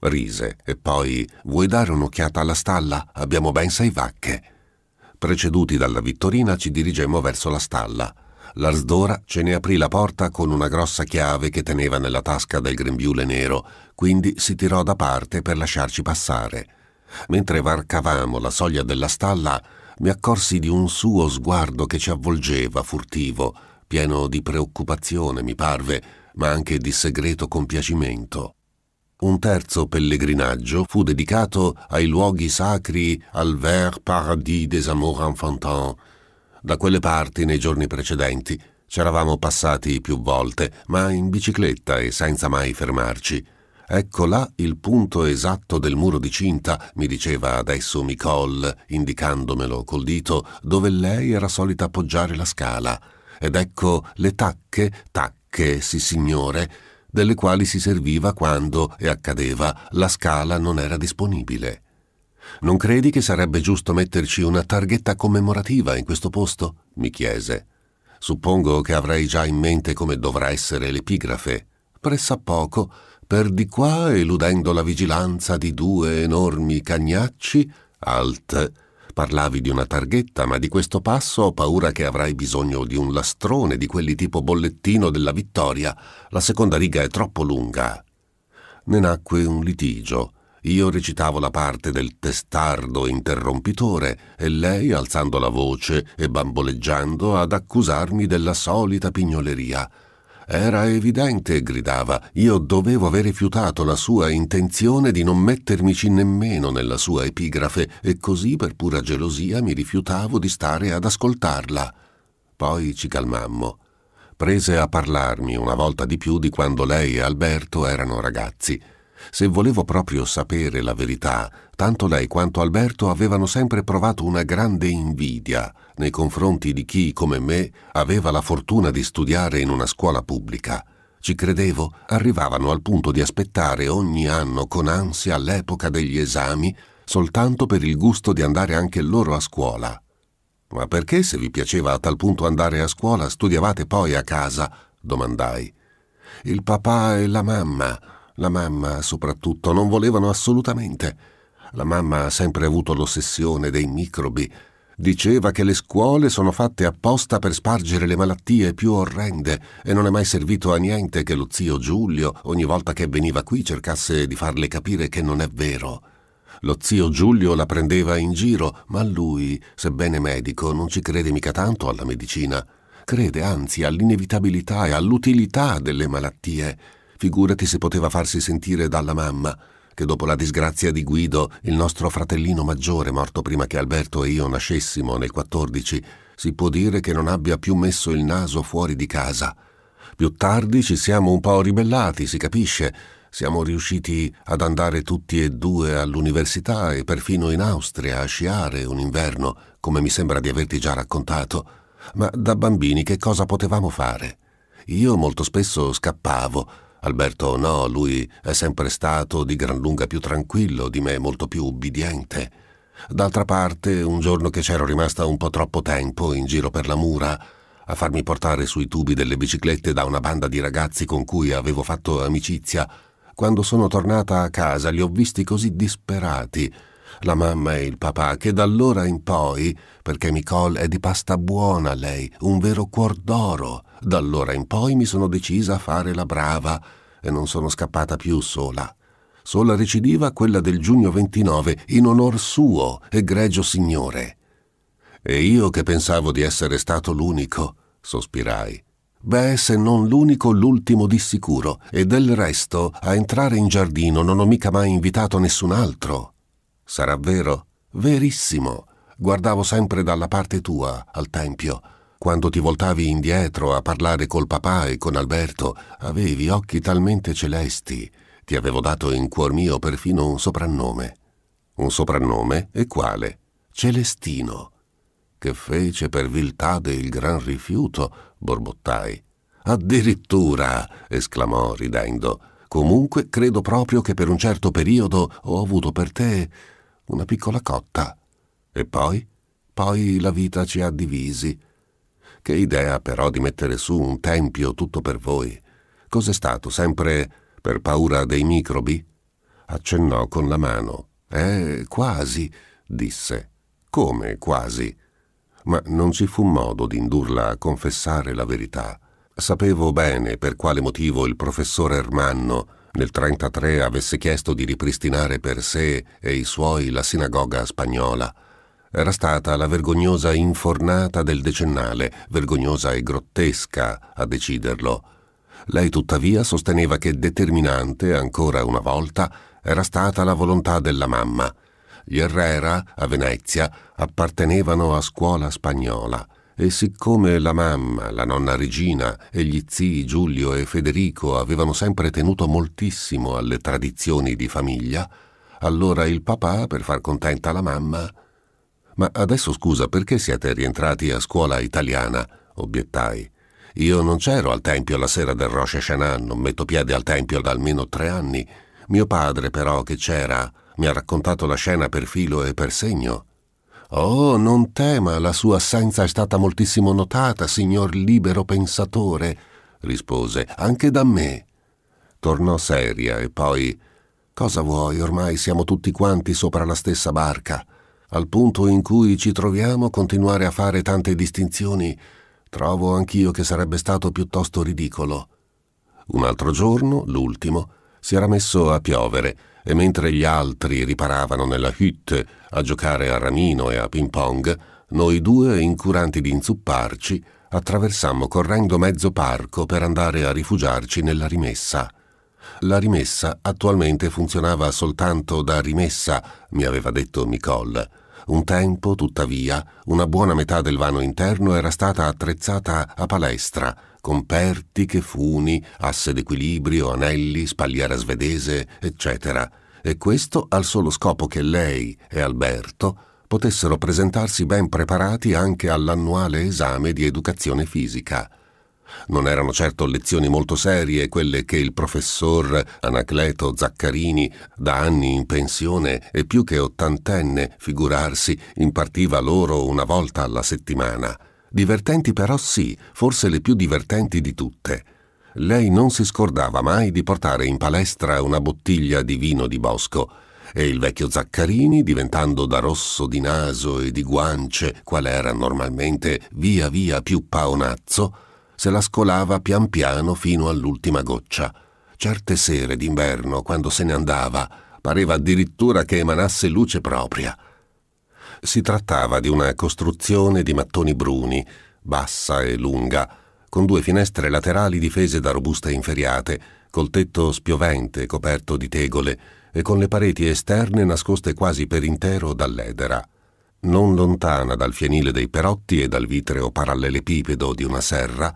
Rise e poi vuoi dare un'occhiata alla stalla? Abbiamo ben sei vacche. Preceduti dalla Vittorina ci dirigemmo verso la stalla. L'Arsdora ce ne aprì la porta con una grossa chiave che teneva nella tasca del grembiule nero, quindi si tirò da parte per lasciarci passare. Mentre varcavamo la soglia della stalla, mi accorsi di un suo sguardo che ci avvolgeva, furtivo, pieno di preoccupazione, mi parve, ma anche di segreto compiacimento. Un terzo pellegrinaggio fu dedicato ai luoghi sacri al ver paradis des amours Enfantins. Da quelle parti, nei giorni precedenti, ci eravamo passati più volte, ma in bicicletta e senza mai fermarci. Ecco là il punto esatto del muro di cinta, mi diceva adesso Nicole, indicandomelo col dito, dove lei era solita appoggiare la scala. Ed ecco le tacche, tacche, sì signore, delle quali si serviva quando, e accadeva, la scala non era disponibile. Non credi che sarebbe giusto metterci una targhetta commemorativa in questo posto? mi chiese. Suppongo che avrei già in mente come dovrà essere l'epigrafe. Press'a poco per di qua, eludendo la vigilanza di due enormi cagnacci, alt. Parlavi di una targhetta, ma di questo passo ho paura che avrai bisogno di un lastrone di quelli tipo bollettino della vittoria. La seconda riga è troppo lunga. Ne nacque un litigio. Io recitavo la parte del testardo interrompitore e lei, alzando la voce e bamboleggiando, ad accusarmi della solita pignoleria. Era evidente, gridava, io dovevo aver rifiutato la sua intenzione di non mettermici nemmeno nella sua epigrafe e così per pura gelosia mi rifiutavo di stare ad ascoltarla. Poi ci calmammo. Prese a parlarmi una volta di più di quando lei e Alberto erano ragazzi. Se volevo proprio sapere la verità, tanto lei quanto Alberto avevano sempre provato una grande invidia nei confronti di chi, come me, aveva la fortuna di studiare in una scuola pubblica. Ci credevo, arrivavano al punto di aspettare ogni anno con ansia l'epoca degli esami soltanto per il gusto di andare anche loro a scuola. Ma perché se vi piaceva a tal punto andare a scuola studiavate poi a casa? domandai. Il papà e la mamma, la mamma soprattutto, non volevano assolutamente. La mamma ha sempre avuto l'ossessione dei microbi Diceva che le scuole sono fatte apposta per spargere le malattie più orrende e non è mai servito a niente che lo zio Giulio, ogni volta che veniva qui, cercasse di farle capire che non è vero. Lo zio Giulio la prendeva in giro, ma lui, sebbene medico, non ci crede mica tanto alla medicina. Crede anzi all'inevitabilità e all'utilità delle malattie. Figurati se poteva farsi sentire dalla mamma che dopo la disgrazia di Guido, il nostro fratellino maggiore, morto prima che Alberto e io nascessimo nel 14, si può dire che non abbia più messo il naso fuori di casa. Più tardi ci siamo un po' ribellati, si capisce. Siamo riusciti ad andare tutti e due all'università e perfino in Austria a sciare un inverno, come mi sembra di averti già raccontato. Ma da bambini che cosa potevamo fare? Io molto spesso scappavo, Alberto no, lui è sempre stato di gran lunga più tranquillo di me, molto più ubbidiente. D'altra parte, un giorno che c'ero rimasta un po' troppo tempo in giro per la mura, a farmi portare sui tubi delle biciclette da una banda di ragazzi con cui avevo fatto amicizia, quando sono tornata a casa li ho visti così disperati, la mamma e il papà, che da allora in poi, perché Nicole è di pasta buona lei, un vero cuor d'oro, da allora in poi mi sono decisa a fare la brava e non sono scappata più sola. Sola recidiva quella del giugno 29, in onor suo, egregio signore. E io che pensavo di essere stato l'unico, sospirai. Beh, se non l'unico, l'ultimo di sicuro, e del resto a entrare in giardino non ho mica mai invitato nessun altro. Sarà vero? Verissimo. Guardavo sempre dalla parte tua, al tempio, quando ti voltavi indietro a parlare col papà e con Alberto, avevi occhi talmente celesti. Ti avevo dato in cuor mio perfino un soprannome. Un soprannome? E quale? Celestino. Che fece per viltà del gran rifiuto, borbottai. Addirittura, esclamò ridendo. Comunque credo proprio che per un certo periodo ho avuto per te una piccola cotta. E poi? Poi la vita ci ha divisi. Che idea però di mettere su un tempio tutto per voi? Cos'è stato, sempre per paura dei microbi? Accennò con la mano. Eh, quasi, disse. Come quasi? Ma non ci fu modo di indurla a confessare la verità. Sapevo bene per quale motivo il professor Ermanno nel 1933 avesse chiesto di ripristinare per sé e i suoi la sinagoga spagnola era stata la vergognosa infornata del decennale, vergognosa e grottesca a deciderlo. Lei tuttavia sosteneva che determinante, ancora una volta, era stata la volontà della mamma. Gli Herrera, a Venezia, appartenevano a scuola spagnola e siccome la mamma, la nonna Regina e gli zii Giulio e Federico avevano sempre tenuto moltissimo alle tradizioni di famiglia, allora il papà, per far contenta la mamma, ma adesso scusa, perché siete rientrati a scuola italiana? obiettai. Io non c'ero al tempio la sera del Rosh Hashanah, non metto piede al tempio da almeno tre anni. Mio padre, però, che c'era, mi ha raccontato la scena per filo e per segno. Oh, non tema, la sua assenza è stata moltissimo notata, signor libero pensatore, rispose, anche da me. Tornò seria e poi. Cosa vuoi, ormai siamo tutti quanti sopra la stessa barca al punto in cui ci troviamo, continuare a fare tante distinzioni trovo anch'io che sarebbe stato piuttosto ridicolo. Un altro giorno, l'ultimo, si era messo a piovere e mentre gli altri riparavano nella hutte a giocare a ramino e a ping pong, noi due, incuranti di inzupparci, attraversammo correndo mezzo parco per andare a rifugiarci nella rimessa. La rimessa attualmente funzionava soltanto da rimessa, mi aveva detto Nicole un tempo, tuttavia, una buona metà del vano interno era stata attrezzata a palestra, con pertiche, funi, asse d'equilibrio, anelli, spalliera svedese, eccetera, e questo al solo scopo che lei e Alberto potessero presentarsi ben preparati anche all'annuale esame di educazione fisica. Non erano certo lezioni molto serie quelle che il professor Anacleto Zaccarini, da anni in pensione e più che ottantenne, figurarsi, impartiva loro una volta alla settimana. Divertenti però sì, forse le più divertenti di tutte. Lei non si scordava mai di portare in palestra una bottiglia di vino di bosco e il vecchio Zaccarini, diventando da rosso di naso e di guance, qual era normalmente via via più paonazzo, se la scolava pian piano fino all'ultima goccia. Certe sere d'inverno, quando se ne andava, pareva addirittura che emanasse luce propria. Si trattava di una costruzione di mattoni bruni, bassa e lunga, con due finestre laterali difese da robuste inferiate, col tetto spiovente coperto di tegole e con le pareti esterne nascoste quasi per intero dall'edera. Non lontana dal fienile dei perotti e dal vitreo parallelepipedo di una serra,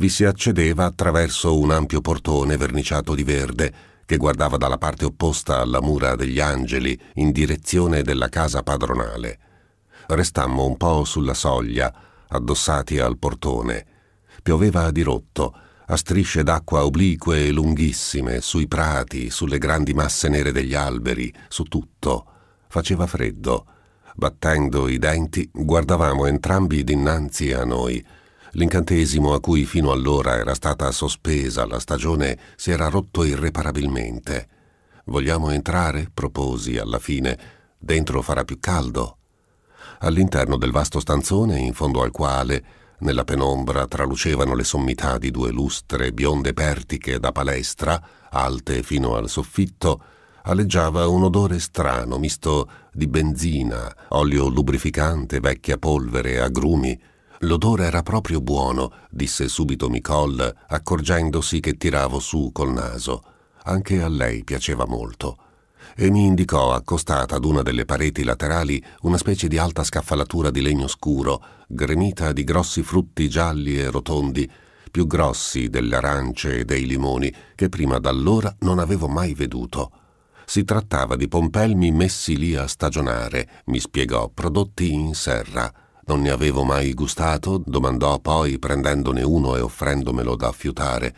vi si accedeva attraverso un ampio portone verniciato di verde che guardava dalla parte opposta alla mura degli angeli in direzione della casa padronale. Restammo un po' sulla soglia, addossati al portone. Pioveva a dirotto, a strisce d'acqua oblique e lunghissime, sui prati, sulle grandi masse nere degli alberi, su tutto. Faceva freddo. Battendo i denti, guardavamo entrambi dinanzi a noi, L'incantesimo a cui fino allora era stata sospesa la stagione si era rotto irreparabilmente. Vogliamo entrare? proposi alla fine. Dentro farà più caldo. All'interno del vasto stanzone, in fondo al quale, nella penombra, tralucevano le sommità di due lustre bionde pertiche da palestra, alte fino al soffitto, aleggiava un odore strano, misto di benzina, olio lubrificante, vecchia polvere, agrumi, L'odore era proprio buono, disse subito Nicole, accorgendosi che tiravo su col naso. Anche a lei piaceva molto. E mi indicò, accostata ad una delle pareti laterali, una specie di alta scaffalatura di legno scuro, gremita di grossi frutti gialli e rotondi, più grossi delle arance e dei limoni, che prima d'allora non avevo mai veduto. Si trattava di pompelmi messi lì a stagionare, mi spiegò, prodotti in serra. Non ne avevo mai gustato, domandò poi prendendone uno e offrendomelo da fiutare.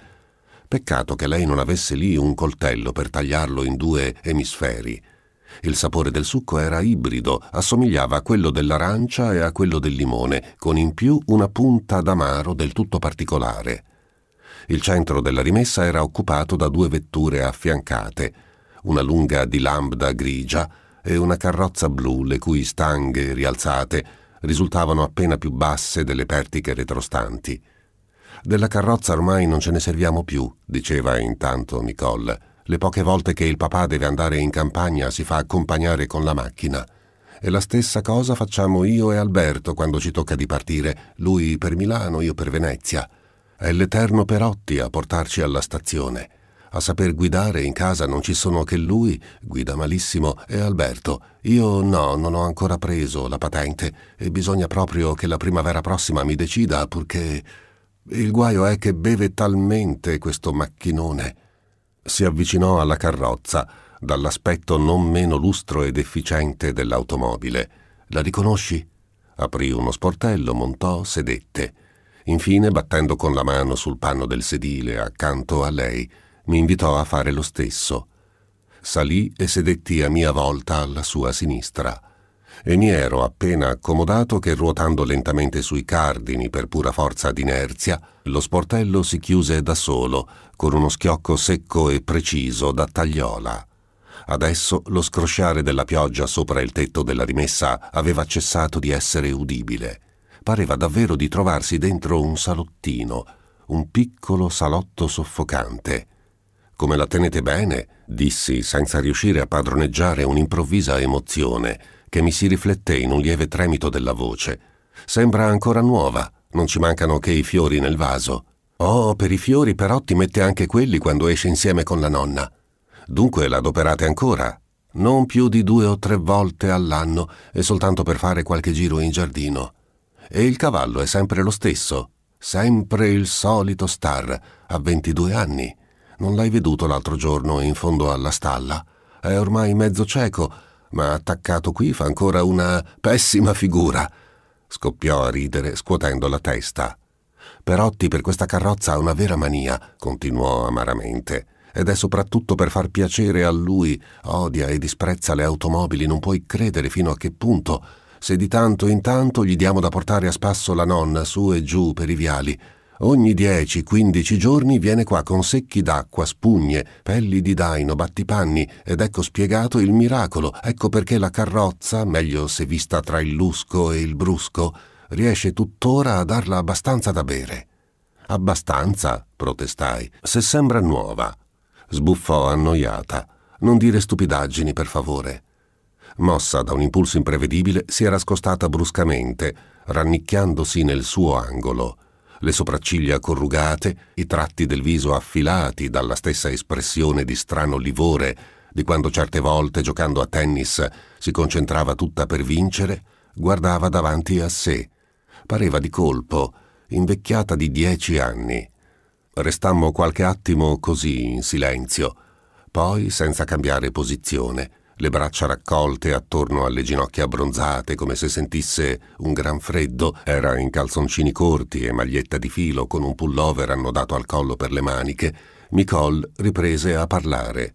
Peccato che lei non avesse lì un coltello per tagliarlo in due emisferi. Il sapore del succo era ibrido, assomigliava a quello dell'arancia e a quello del limone, con in più una punta d'amaro del tutto particolare. Il centro della rimessa era occupato da due vetture affiancate, una lunga di lambda grigia e una carrozza blu le cui stanghe rialzate risultavano appena più basse delle pertiche retrostanti. Della carrozza ormai non ce ne serviamo più, diceva intanto Nicole. Le poche volte che il papà deve andare in campagna si fa accompagnare con la macchina. E la stessa cosa facciamo io e Alberto quando ci tocca di partire, lui per Milano, io per Venezia. È l'eterno Perotti a portarci alla stazione. A saper guidare in casa non ci sono che lui, guida malissimo, e Alberto. Io no, non ho ancora preso la patente e bisogna proprio che la primavera prossima mi decida purché... Il guaio è che beve talmente questo macchinone. Si avvicinò alla carrozza, dall'aspetto non meno lustro ed efficiente dell'automobile. La riconosci? Aprì uno sportello, montò, sedette. Infine, battendo con la mano sul panno del sedile accanto a lei, mi invitò a fare lo stesso. Salì e sedetti a mia volta alla sua sinistra e mi ero appena accomodato che ruotando lentamente sui cardini per pura forza d'inerzia, lo sportello si chiuse da solo, con uno schiocco secco e preciso da tagliola. Adesso lo scrosciare della pioggia sopra il tetto della rimessa aveva cessato di essere udibile. Pareva davvero di trovarsi dentro un salottino, un piccolo salotto soffocante. Come la tenete bene? dissi senza riuscire a padroneggiare un'improvvisa emozione che mi si rifletté in un lieve tremito della voce. Sembra ancora nuova, non ci mancano che i fiori nel vaso. Oh, per i fiori però ti mette anche quelli quando esce insieme con la nonna. Dunque l'adoperate ancora, non più di due o tre volte all'anno e soltanto per fare qualche giro in giardino. E il cavallo è sempre lo stesso, sempre il solito star, a 22 anni. Non l'hai veduto l'altro giorno in fondo alla stalla? È ormai mezzo cieco, ma attaccato qui fa ancora una pessima figura. Scoppiò a ridere, scuotendo la testa. Perotti per questa carrozza ha una vera mania, continuò amaramente. Ed è soprattutto per far piacere a lui. Odia e disprezza le automobili, non puoi credere fino a che punto. Se di tanto in tanto gli diamo da portare a spasso la nonna su e giù per i viali Ogni 10-15 giorni viene qua con secchi d'acqua, spugne, pelli di daino, battipanni ed ecco spiegato il miracolo. Ecco perché la carrozza, meglio se vista tra il lusco e il brusco, riesce tuttora a darla abbastanza da bere. Abbastanza, protestai, se sembra nuova. Sbuffò annoiata. Non dire stupidaggini, per favore. Mossa da un impulso imprevedibile, si era scostata bruscamente, rannicchiandosi nel suo angolo le sopracciglia corrugate, i tratti del viso affilati dalla stessa espressione di strano livore di quando certe volte, giocando a tennis, si concentrava tutta per vincere, guardava davanti a sé. Pareva di colpo, invecchiata di dieci anni. Restammo qualche attimo così in silenzio, poi senza cambiare posizione le braccia raccolte attorno alle ginocchia abbronzate come se sentisse un gran freddo, era in calzoncini corti e maglietta di filo con un pullover annodato al collo per le maniche, Nicole riprese a parlare.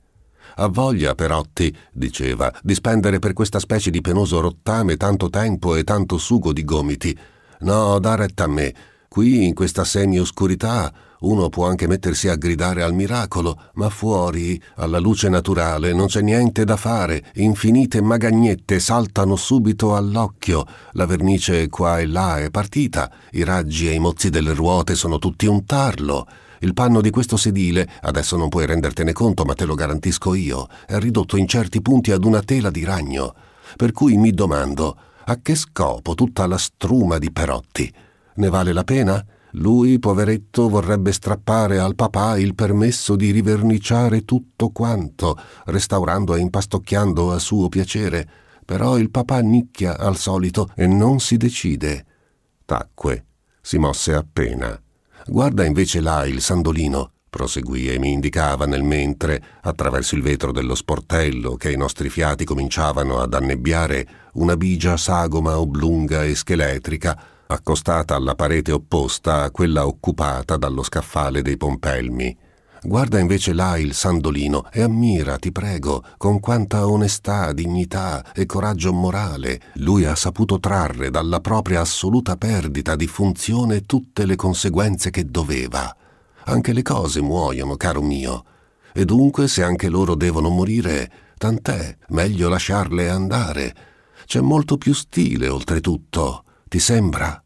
Ha voglia, Perotti, diceva, di spendere per questa specie di penoso rottame tanto tempo e tanto sugo di gomiti. No, da retta a me. Qui, in questa semi-oscurità, uno può anche mettersi a gridare al miracolo, ma fuori, alla luce naturale, non c'è niente da fare. Infinite magagnette saltano subito all'occhio. La vernice qua e là è partita, i raggi e i mozzi delle ruote sono tutti un tarlo. Il panno di questo sedile, adesso non puoi rendertene conto, ma te lo garantisco io, è ridotto in certi punti ad una tela di ragno. Per cui mi domando, a che scopo tutta la struma di Perotti? Ne vale la pena? Lui, poveretto, vorrebbe strappare al papà il permesso di riverniciare tutto quanto, restaurando e impastocchiando a suo piacere. Però il papà nicchia al solito e non si decide. Tacque. Si mosse appena. Guarda invece là il sandolino, proseguì e mi indicava nel mentre, attraverso il vetro dello sportello che i nostri fiati cominciavano ad annebbiare, una bigia sagoma oblunga e scheletrica accostata alla parete opposta a quella occupata dallo scaffale dei pompelmi. Guarda invece là il sandolino e ammira, ti prego, con quanta onestà, dignità e coraggio morale lui ha saputo trarre dalla propria assoluta perdita di funzione tutte le conseguenze che doveva. Anche le cose muoiono, caro mio. E dunque, se anche loro devono morire, tant'è, meglio lasciarle andare. C'è molto più stile, oltretutto. Ti sembra?